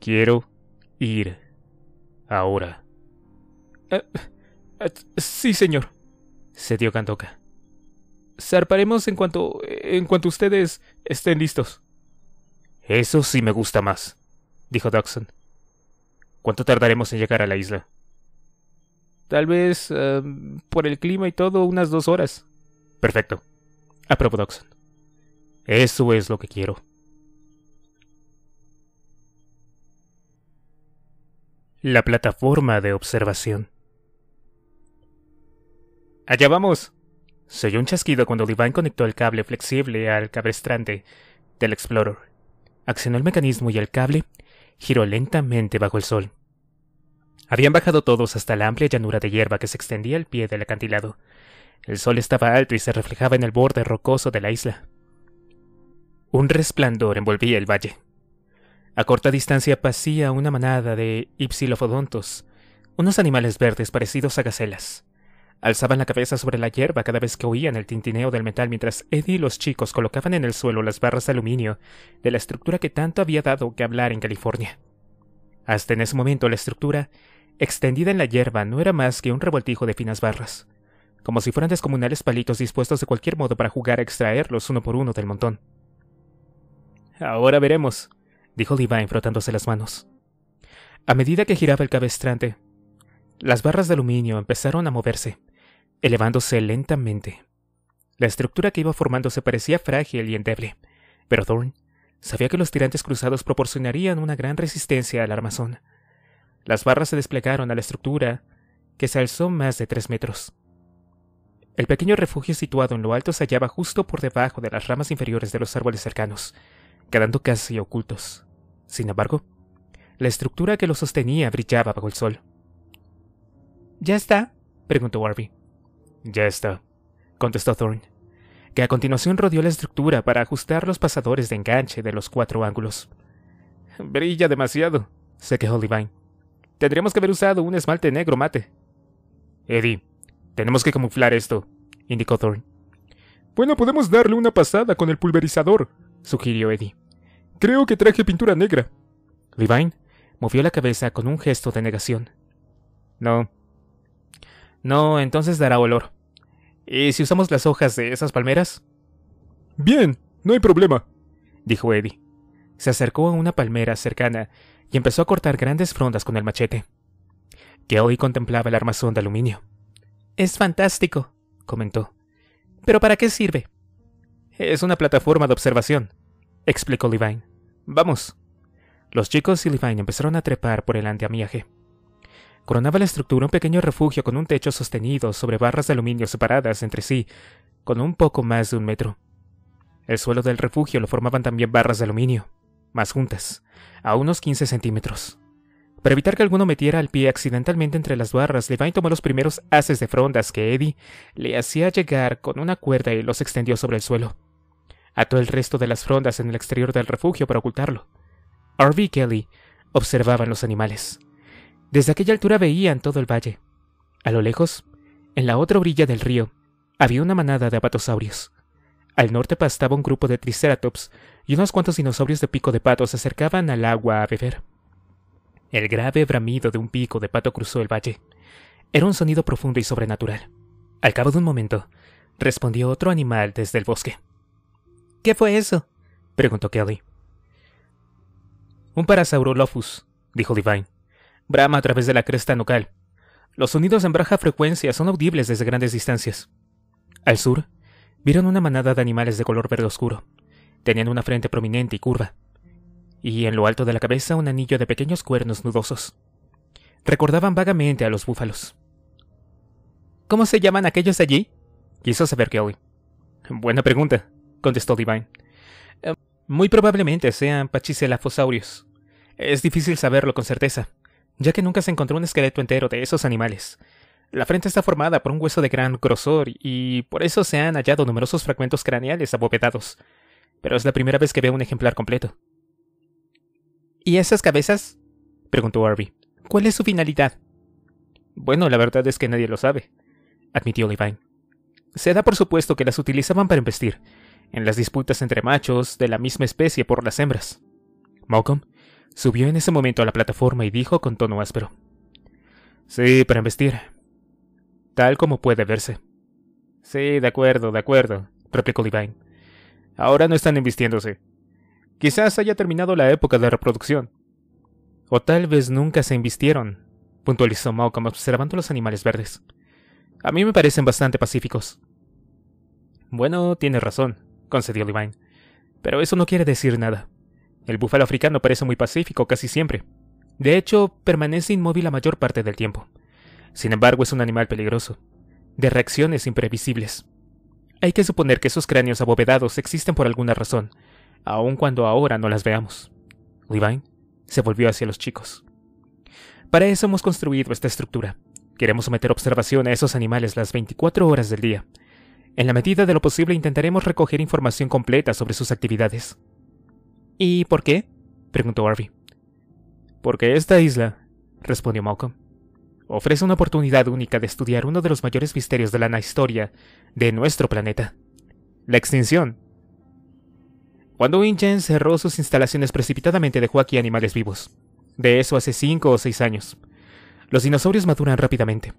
Quiero ir ahora. Eh, eh, sí, señor, —se dio Gandoka. Zarparemos en cuanto en cuanto ustedes estén listos. Eso sí me gusta más, dijo Dawson. ¿Cuánto tardaremos en llegar a la isla? Tal vez em, por el clima y todo, unas dos horas. Perfecto. Aprobó Doxon. Eso es lo que quiero. La plataforma de observación. Allá vamos. Se oyó un chasquido cuando Divine conectó el cable flexible al cabestrante del Explorer. Accionó el mecanismo y el cable giró lentamente bajo el sol. Habían bajado todos hasta la amplia llanura de hierba que se extendía al pie del acantilado. El sol estaba alto y se reflejaba en el borde rocoso de la isla. Un resplandor envolvía el valle. A corta distancia pasía una manada de ipsilofodontos, unos animales verdes parecidos a gacelas. Alzaban la cabeza sobre la hierba cada vez que oían el tintineo del metal mientras Eddie y los chicos colocaban en el suelo las barras de aluminio de la estructura que tanto había dado que hablar en California. Hasta en ese momento la estructura extendida en la hierba, no era más que un revoltijo de finas barras, como si fueran descomunales palitos dispuestos de cualquier modo para jugar a extraerlos uno por uno del montón. Ahora veremos, dijo Divine frotándose las manos. A medida que giraba el cabestrante, las barras de aluminio empezaron a moverse, elevándose lentamente. La estructura que iba formándose parecía frágil y endeble, pero Thorne sabía que los tirantes cruzados proporcionarían una gran resistencia al armazón, las barras se desplegaron a la estructura, que se alzó más de tres metros. El pequeño refugio situado en lo alto se hallaba justo por debajo de las ramas inferiores de los árboles cercanos, quedando casi ocultos. Sin embargo, la estructura que lo sostenía brillaba bajo el sol. ¿Ya está? preguntó Harvey. Ya está, contestó Thorne, que a continuación rodeó la estructura para ajustar los pasadores de enganche de los cuatro ángulos. Brilla demasiado, se quejó Levine. Tendríamos que haber usado un esmalte negro mate. Eddie, tenemos que camuflar esto, indicó Thorne. Bueno, podemos darle una pasada con el pulverizador, sugirió Eddie. Creo que traje pintura negra. Levine movió la cabeza con un gesto de negación. No. No, entonces dará olor. ¿Y si usamos las hojas de esas palmeras? Bien, no hay problema, dijo Eddie. Se acercó a una palmera cercana y empezó a cortar grandes frondas con el machete. Kelly contemplaba el armazón de aluminio. Es fantástico, comentó. ¿Pero para qué sirve? Es una plataforma de observación, explicó Levine. Vamos. Los chicos y Levine empezaron a trepar por el anteamiaje. Coronaba la estructura un pequeño refugio con un techo sostenido sobre barras de aluminio separadas entre sí, con un poco más de un metro. El suelo del refugio lo formaban también barras de aluminio, más juntas, a unos 15 centímetros. Para evitar que alguno metiera el pie accidentalmente entre las barras, Levine tomó los primeros haces de frondas que Eddie le hacía llegar con una cuerda y los extendió sobre el suelo. Ató el resto de las frondas en el exterior del refugio para ocultarlo. Harvey y Kelly observaban los animales. Desde aquella altura veían todo el valle. A lo lejos, en la otra orilla del río, había una manada de apatosaurios. Al norte pastaba un grupo de triceratops y unos cuantos dinosaurios de pico de pato se acercaban al agua a beber. El grave bramido de un pico de pato cruzó el valle. Era un sonido profundo y sobrenatural. Al cabo de un momento, respondió otro animal desde el bosque. ¿Qué fue eso? preguntó Kelly. Un parasaurolophus, dijo Divine. Brama a través de la cresta nucal. Los sonidos en baja frecuencia son audibles desde grandes distancias. Al sur, Vieron una manada de animales de color verde oscuro. Tenían una frente prominente y curva, y en lo alto de la cabeza un anillo de pequeños cuernos nudosos. Recordaban vagamente a los búfalos. ¿Cómo se llaman aquellos allí? quiso saber Kelly. Buena pregunta, contestó Divine. Eh, muy probablemente sean pachycephalosaurios. Es difícil saberlo con certeza, ya que nunca se encontró un esqueleto entero de esos animales, la frente está formada por un hueso de gran grosor y por eso se han hallado numerosos fragmentos craneales abovedados, pero es la primera vez que veo un ejemplar completo. ¿Y esas cabezas? preguntó Harvey. ¿Cuál es su finalidad? Bueno, la verdad es que nadie lo sabe, admitió Levine. Se da por supuesto que las utilizaban para investir, en las disputas entre machos de la misma especie por las hembras. Malcolm subió en ese momento a la plataforma y dijo con tono áspero. Sí, para embestir tal como puede verse. Sí, de acuerdo, de acuerdo, replicó Levine. Ahora no están embistiéndose. Quizás haya terminado la época de reproducción. O tal vez nunca se embistieron, puntualizó Malcolm observando los animales verdes. A mí me parecen bastante pacíficos. Bueno, tienes razón, concedió Levine. Pero eso no quiere decir nada. El búfalo africano parece muy pacífico casi siempre. De hecho, permanece inmóvil la mayor parte del tiempo. Sin embargo, es un animal peligroso, de reacciones imprevisibles. Hay que suponer que esos cráneos abovedados existen por alguna razón, aun cuando ahora no las veamos. Levine se volvió hacia los chicos. Para eso hemos construido esta estructura. Queremos someter observación a esos animales las 24 horas del día. En la medida de lo posible intentaremos recoger información completa sobre sus actividades. ¿Y por qué? preguntó Harvey. Porque esta isla, respondió Malcolm, ofrece una oportunidad única de estudiar uno de los mayores misterios de la historia de nuestro planeta, la extinción. Cuando Ingen cerró sus instalaciones precipitadamente dejó aquí animales vivos. De eso hace 5 o 6 años. Los dinosaurios maduran rápidamente.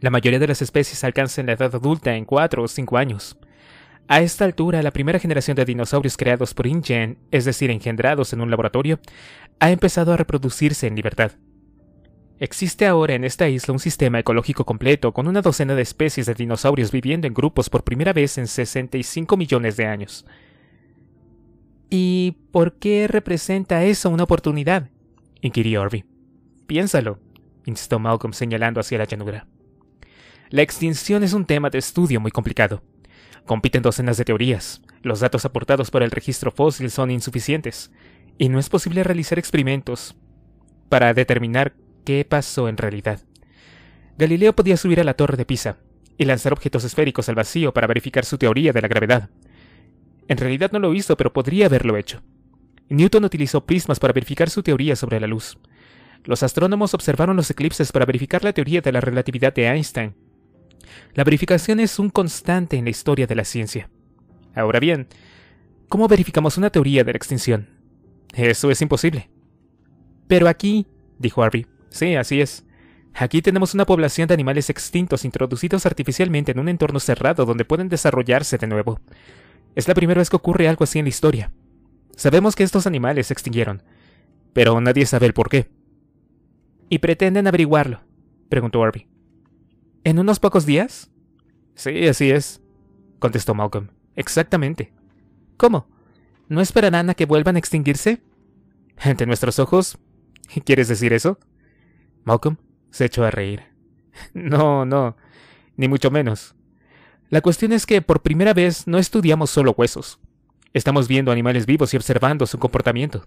La mayoría de las especies alcanzan la edad adulta en 4 o 5 años. A esta altura, la primera generación de dinosaurios creados por InGen, es decir, engendrados en un laboratorio, ha empezado a reproducirse en libertad. Existe ahora en esta isla un sistema ecológico completo con una docena de especies de dinosaurios viviendo en grupos por primera vez en 65 millones de años. ¿Y por qué representa eso una oportunidad? inquirió Orby. Piénsalo, insistió Malcolm señalando hacia la llanura. La extinción es un tema de estudio muy complicado. Compiten docenas de teorías. Los datos aportados por el registro fósil son insuficientes, y no es posible realizar experimentos para determinar qué pasó en realidad. Galileo podía subir a la torre de Pisa y lanzar objetos esféricos al vacío para verificar su teoría de la gravedad. En realidad no lo hizo, pero podría haberlo hecho. Newton utilizó prismas para verificar su teoría sobre la luz. Los astrónomos observaron los eclipses para verificar la teoría de la relatividad de Einstein. La verificación es un constante en la historia de la ciencia. Ahora bien, ¿cómo verificamos una teoría de la extinción? Eso es imposible. Pero aquí, dijo Harvey, Sí, así es. Aquí tenemos una población de animales extintos introducidos artificialmente en un entorno cerrado donde pueden desarrollarse de nuevo. Es la primera vez que ocurre algo así en la historia. Sabemos que estos animales se extinguieron, pero nadie sabe el por qué. ¿Y pretenden averiguarlo? preguntó Arby. ¿En unos pocos días? Sí, así es, contestó Malcolm. Exactamente. ¿Cómo? ¿No esperarán a que vuelvan a extinguirse? ¿Ante nuestros ojos? ¿Quieres decir eso? Malcolm se echó a reír. No, no, ni mucho menos. La cuestión es que por primera vez no estudiamos solo huesos. Estamos viendo animales vivos y observando su comportamiento.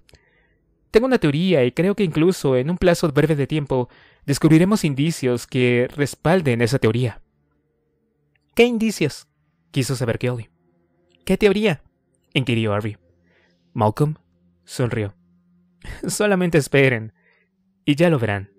Tengo una teoría y creo que incluso en un plazo breve de tiempo descubriremos indicios que respalden esa teoría. ¿Qué indicios? quiso saber Kelly. ¿Qué teoría? inquirió Harvey. Malcolm sonrió. Solamente esperen, y ya lo verán.